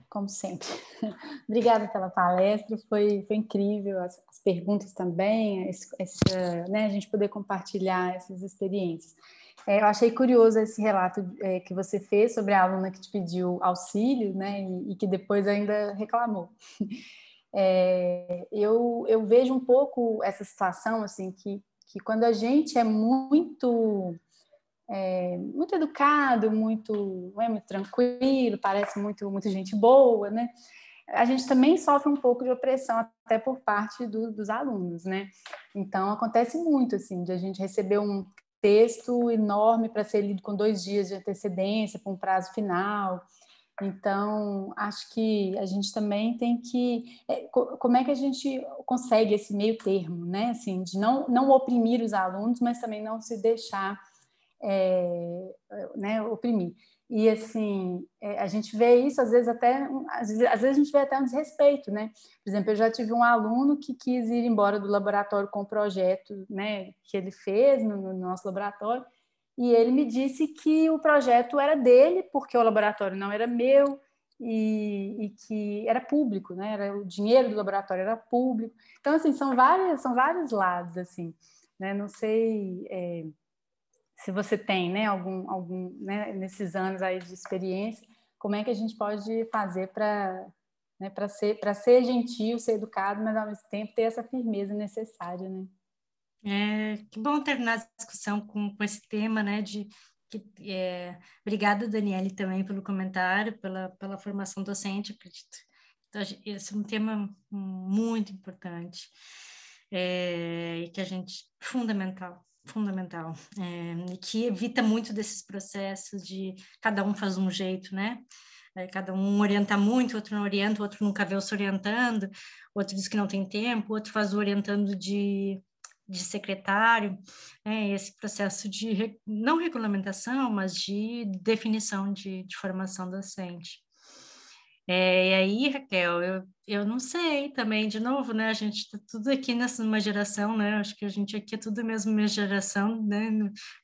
Como sempre. Obrigada pela palestra, foi, foi incrível, as, as perguntas também, esse, né, a gente poder compartilhar essas experiências. É, eu achei curioso esse relato é, que você fez sobre a aluna que te pediu auxílio, né, e, e que depois ainda reclamou. É, eu, eu vejo um pouco essa situação, assim, que, que quando a gente é muito é, muito educado, muito, é, muito tranquilo, parece muito, muito gente boa, né? A gente também sofre um pouco de opressão até por parte do, dos alunos, né? Então acontece muito assim de a gente receber um texto enorme para ser lido com dois dias de antecedência, com um prazo final. Então, acho que a gente também tem que. É, como é que a gente consegue esse meio termo, né? Assim, de não, não oprimir os alunos, mas também não se deixar é, né, oprimir. E assim, é, a gente vê isso às vezes até às vezes, às vezes a gente vê até um desrespeito, né? Por exemplo, eu já tive um aluno que quis ir embora do laboratório com o projeto, né, que ele fez no, no nosso laboratório, e ele me disse que o projeto era dele porque o laboratório não era meu e, e que era público, né? Era o dinheiro do laboratório era público. Então assim, são várias são vários lados assim, né? Não sei é se você tem, né, algum, algum, né, nesses anos aí de experiência, como é que a gente pode fazer para né, para ser para ser gentil, ser educado, mas ao mesmo tempo ter essa firmeza necessária, né? É, que bom terminar a discussão com, com esse tema, né, de que, é, obrigada, Daniele, também pelo comentário, pela, pela formação docente, acredito. Então, esse é um tema muito importante é, e que a gente fundamental fundamental, é, que evita muito desses processos de cada um faz um jeito, né? É, cada um orienta muito, outro não orienta, outro nunca vê o se orientando, outro diz que não tem tempo, outro faz o orientando de, de secretário, né? esse processo de, não regulamentação, mas de definição de, de formação docente. É, e aí, Raquel, eu, eu não sei também, de novo, né? A gente está tudo aqui nessa uma geração, né? Acho que a gente aqui é tudo mesmo minha geração, né?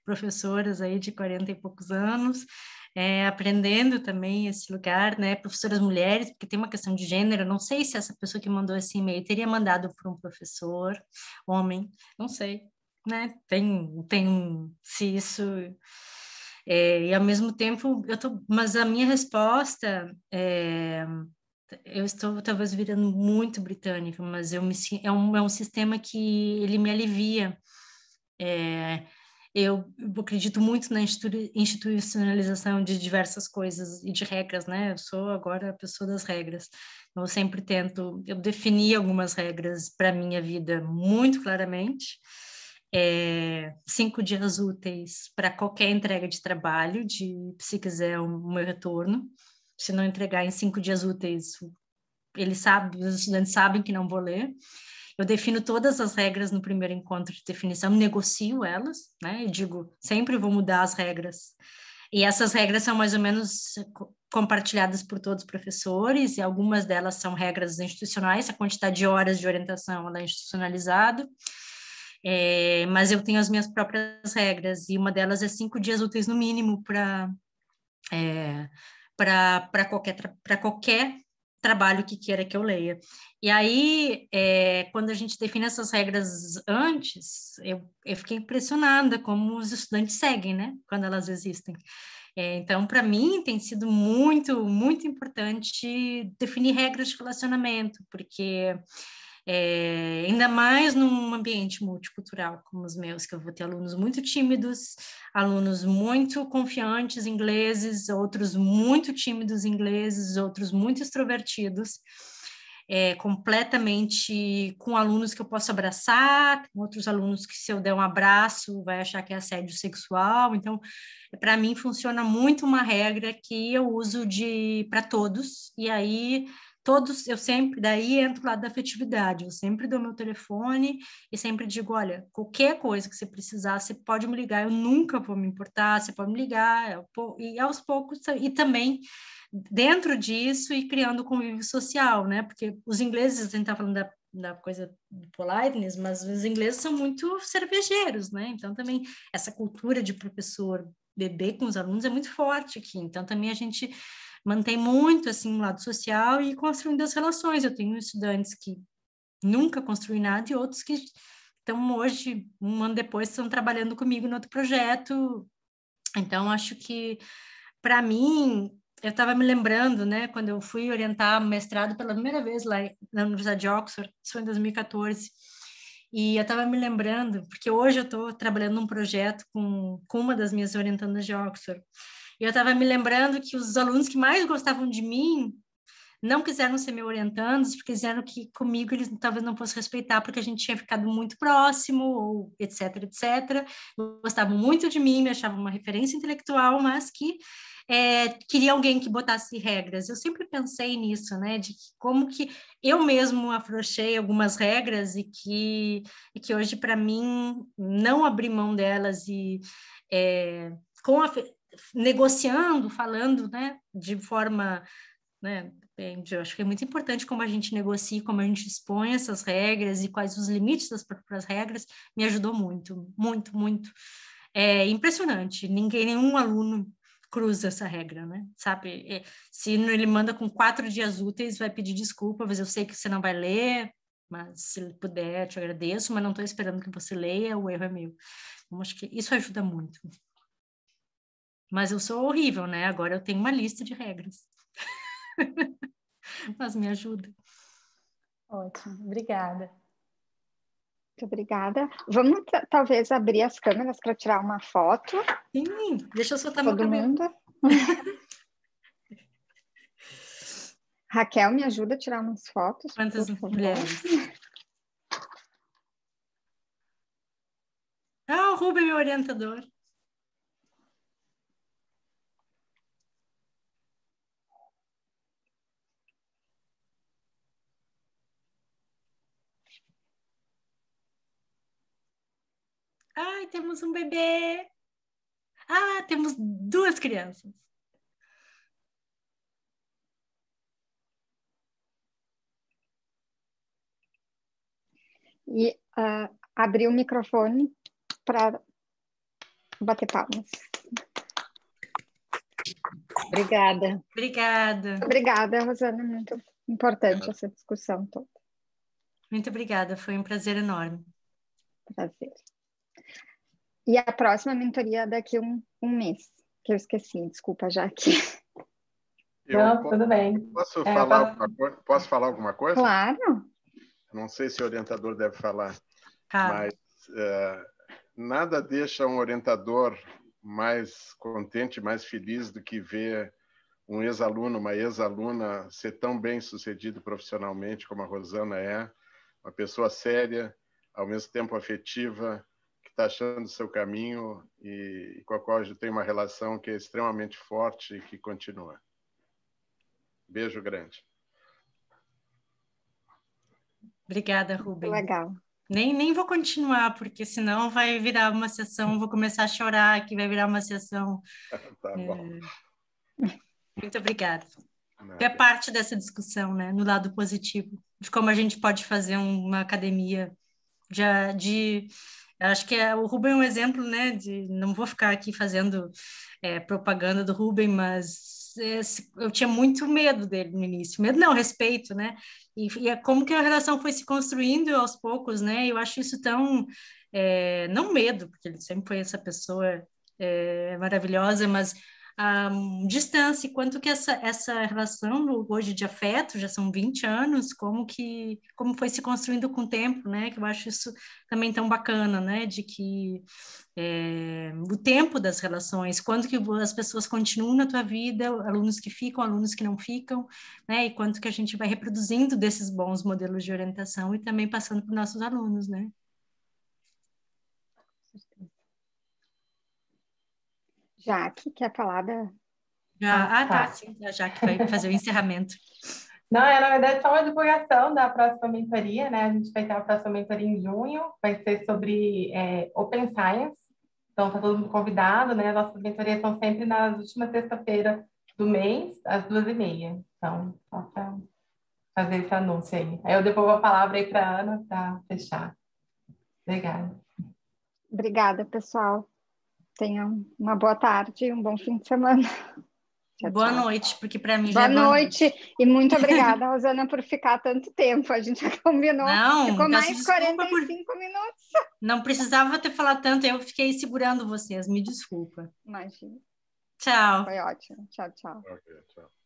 Professoras aí de 40 e poucos anos, é, aprendendo também esse lugar, né? Professoras mulheres, porque tem uma questão de gênero. Não sei se essa pessoa que mandou esse e-mail teria mandado para um professor homem, não sei, né? Tem, tem se isso é, e ao mesmo tempo, eu tô, mas a minha resposta é, eu estou talvez virando muito britânica, mas eu me é um, é um sistema que ele me alivia. É, eu acredito muito na institucionalização de diversas coisas e de regras, né? Eu sou agora a pessoa das regras. Então, eu sempre tento, eu defini algumas regras para minha vida muito claramente é, cinco dias úteis para qualquer entrega de trabalho, de se quiser o um, meu retorno. Se não entregar em cinco dias úteis, ele sabe, os estudantes sabem que não vou ler. Eu defino todas as regras no primeiro encontro de definição, negocio elas, né? Eu digo, sempre vou mudar as regras. E essas regras são mais ou menos compartilhadas por todos os professores, e algumas delas são regras institucionais, a quantidade de horas de orientação é institucionalizada. É, mas eu tenho as minhas próprias regras, e uma delas é cinco dias úteis no mínimo para é, para qualquer, pra qualquer trabalho que queira que eu leia. E aí, é, quando a gente define essas regras antes, eu, eu fiquei impressionada como os estudantes seguem, né? Quando elas existem. É, então, para mim, tem sido muito, muito importante definir regras de relacionamento, porque é, ainda mais num ambiente multicultural como os meus, que eu vou ter alunos muito tímidos, alunos muito confiantes ingleses, outros muito tímidos ingleses, outros muito extrovertidos, é, completamente com alunos que eu posso abraçar, outros alunos que se eu der um abraço vai achar que é assédio sexual. Então, para mim funciona muito uma regra que eu uso de para todos e aí todos, eu sempre, daí entro lado da afetividade, eu sempre dou meu telefone e sempre digo, olha, qualquer coisa que você precisar, você pode me ligar, eu nunca vou me importar, você pode me ligar, é e aos poucos, e também dentro disso e criando convívio social, né, porque os ingleses, a gente tá falando da da coisa do politeness, mas os ingleses são muito cervejeiros, né? Então também essa cultura de professor beber com os alunos é muito forte aqui. Então também a gente mantém muito assim o lado social e construindo as relações. Eu tenho estudantes que nunca construí nada e outros que estão hoje, um ano depois, estão trabalhando comigo no outro projeto. Então, acho que, para mim, eu estava me lembrando, né, quando eu fui orientar mestrado pela primeira vez lá na Universidade de Oxford, isso foi em 2014, e eu estava me lembrando, porque hoje eu estou trabalhando num projeto com, com uma das minhas orientandas de Oxford, e eu estava me lembrando que os alunos que mais gostavam de mim não quiseram ser me orientando, porque disseram que comigo eles talvez não fossem respeitar, porque a gente tinha ficado muito próximo, ou etc, etc. Gostavam muito de mim, me achavam uma referência intelectual, mas que é, queria alguém que botasse regras. Eu sempre pensei nisso, né? De como que eu mesmo afrouxei algumas regras e que, e que hoje, para mim, não abrir mão delas e é, com a, negociando, falando né, de forma. Né, eu acho que é muito importante como a gente negocia, como a gente expõe essas regras e quais os limites das próprias regras, me ajudou muito, muito, muito. É impressionante, ninguém, nenhum aluno cruza essa regra, né? Sabe? É, se ele manda com quatro dias úteis, vai pedir desculpa, mas eu sei que você não vai ler, mas se puder, te agradeço, mas não estou esperando que você leia, o erro é meu. Então, acho que isso ajuda muito. Mas eu sou horrível, né? Agora eu tenho uma lista de regras. Mas me ajuda. Ótimo, obrigada. Muito obrigada. Vamos talvez abrir as câmeras para tirar uma foto. Sim, deixa eu soltar Todo meu mundo. Raquel, me ajuda a tirar umas fotos. Quantas mulheres? Ah, o Rubem, é meu orientador. Ai, temos um bebê. Ah, temos duas crianças. E uh, ah, abrir o microfone para bater palmas. Obrigada. Obrigada. Obrigada, Rosana. Muito importante essa discussão toda. Muito obrigada, foi um prazer enorme. Prazer. E a próxima mentoria é daqui um, um mês, que eu esqueci, desculpa, já aqui. Eu Não, posso, tudo bem. Posso, é, falar posso... Alguma coisa? posso falar alguma coisa? Claro. Não sei se o orientador deve falar, claro. Tá. mas é, nada deixa um orientador mais contente, mais feliz do que ver um ex-aluno, uma ex-aluna ser tão bem sucedido profissionalmente como a Rosana é, uma pessoa séria, ao mesmo tempo afetiva, está achando o seu caminho e, e com a qual eu tenho uma relação que é extremamente forte e que continua. Beijo grande. Obrigada, Rubem. Legal. Nem, nem vou continuar, porque senão vai virar uma sessão, vou começar a chorar, que vai virar uma sessão. tá bom. É... Muito obrigada. é parte dessa discussão, né? No lado positivo, de como a gente pode fazer uma academia de, de acho que é, o Ruben é um exemplo, né? De, não vou ficar aqui fazendo é, propaganda do Ruben, mas eu tinha muito medo dele no início. Medo não, respeito, né? E, e é como que a relação foi se construindo aos poucos, né? Eu acho isso tão... É, não medo, porque ele sempre foi essa pessoa é, maravilhosa, mas um, distância, quanto que essa, essa relação hoje de afeto, já são 20 anos, como que como foi se construindo com o tempo, né? Que eu acho isso também tão bacana, né? De que é, o tempo das relações, quanto que as pessoas continuam na tua vida, alunos que ficam, alunos que não ficam, né? E quanto que a gente vai reproduzindo desses bons modelos de orientação e também passando para nossos alunos, né? Jaque, quer falar é da. Ah, ah, ah tá, tá. sim, é a Jaque vai fazer o encerramento. Não, é, na verdade, só uma divulgação da próxima mentoria, né? A gente vai ter a próxima mentoria em junho, vai ser sobre é, Open Science. Então, tá todo mundo convidado, né? Nossas mentorias são sempre nas últimas sexta-feira do mês, às duas e meia. Então, só para fazer esse anúncio aí. Aí eu devolvo a palavra aí para a Ana para fechar. Obrigada. Obrigada, pessoal. Tenham uma boa tarde e um bom fim de semana. boa noite, porque para mim boa já é boa noite. noite. E muito obrigada, Rosana, por ficar tanto tempo. A gente já combinou. Não, Ficou mais 45 por... minutos. Não precisava ter falado tanto, eu fiquei segurando vocês. Me desculpa. Imagina. Tchau. Foi ótimo. Tchau, tchau. Okay, tchau.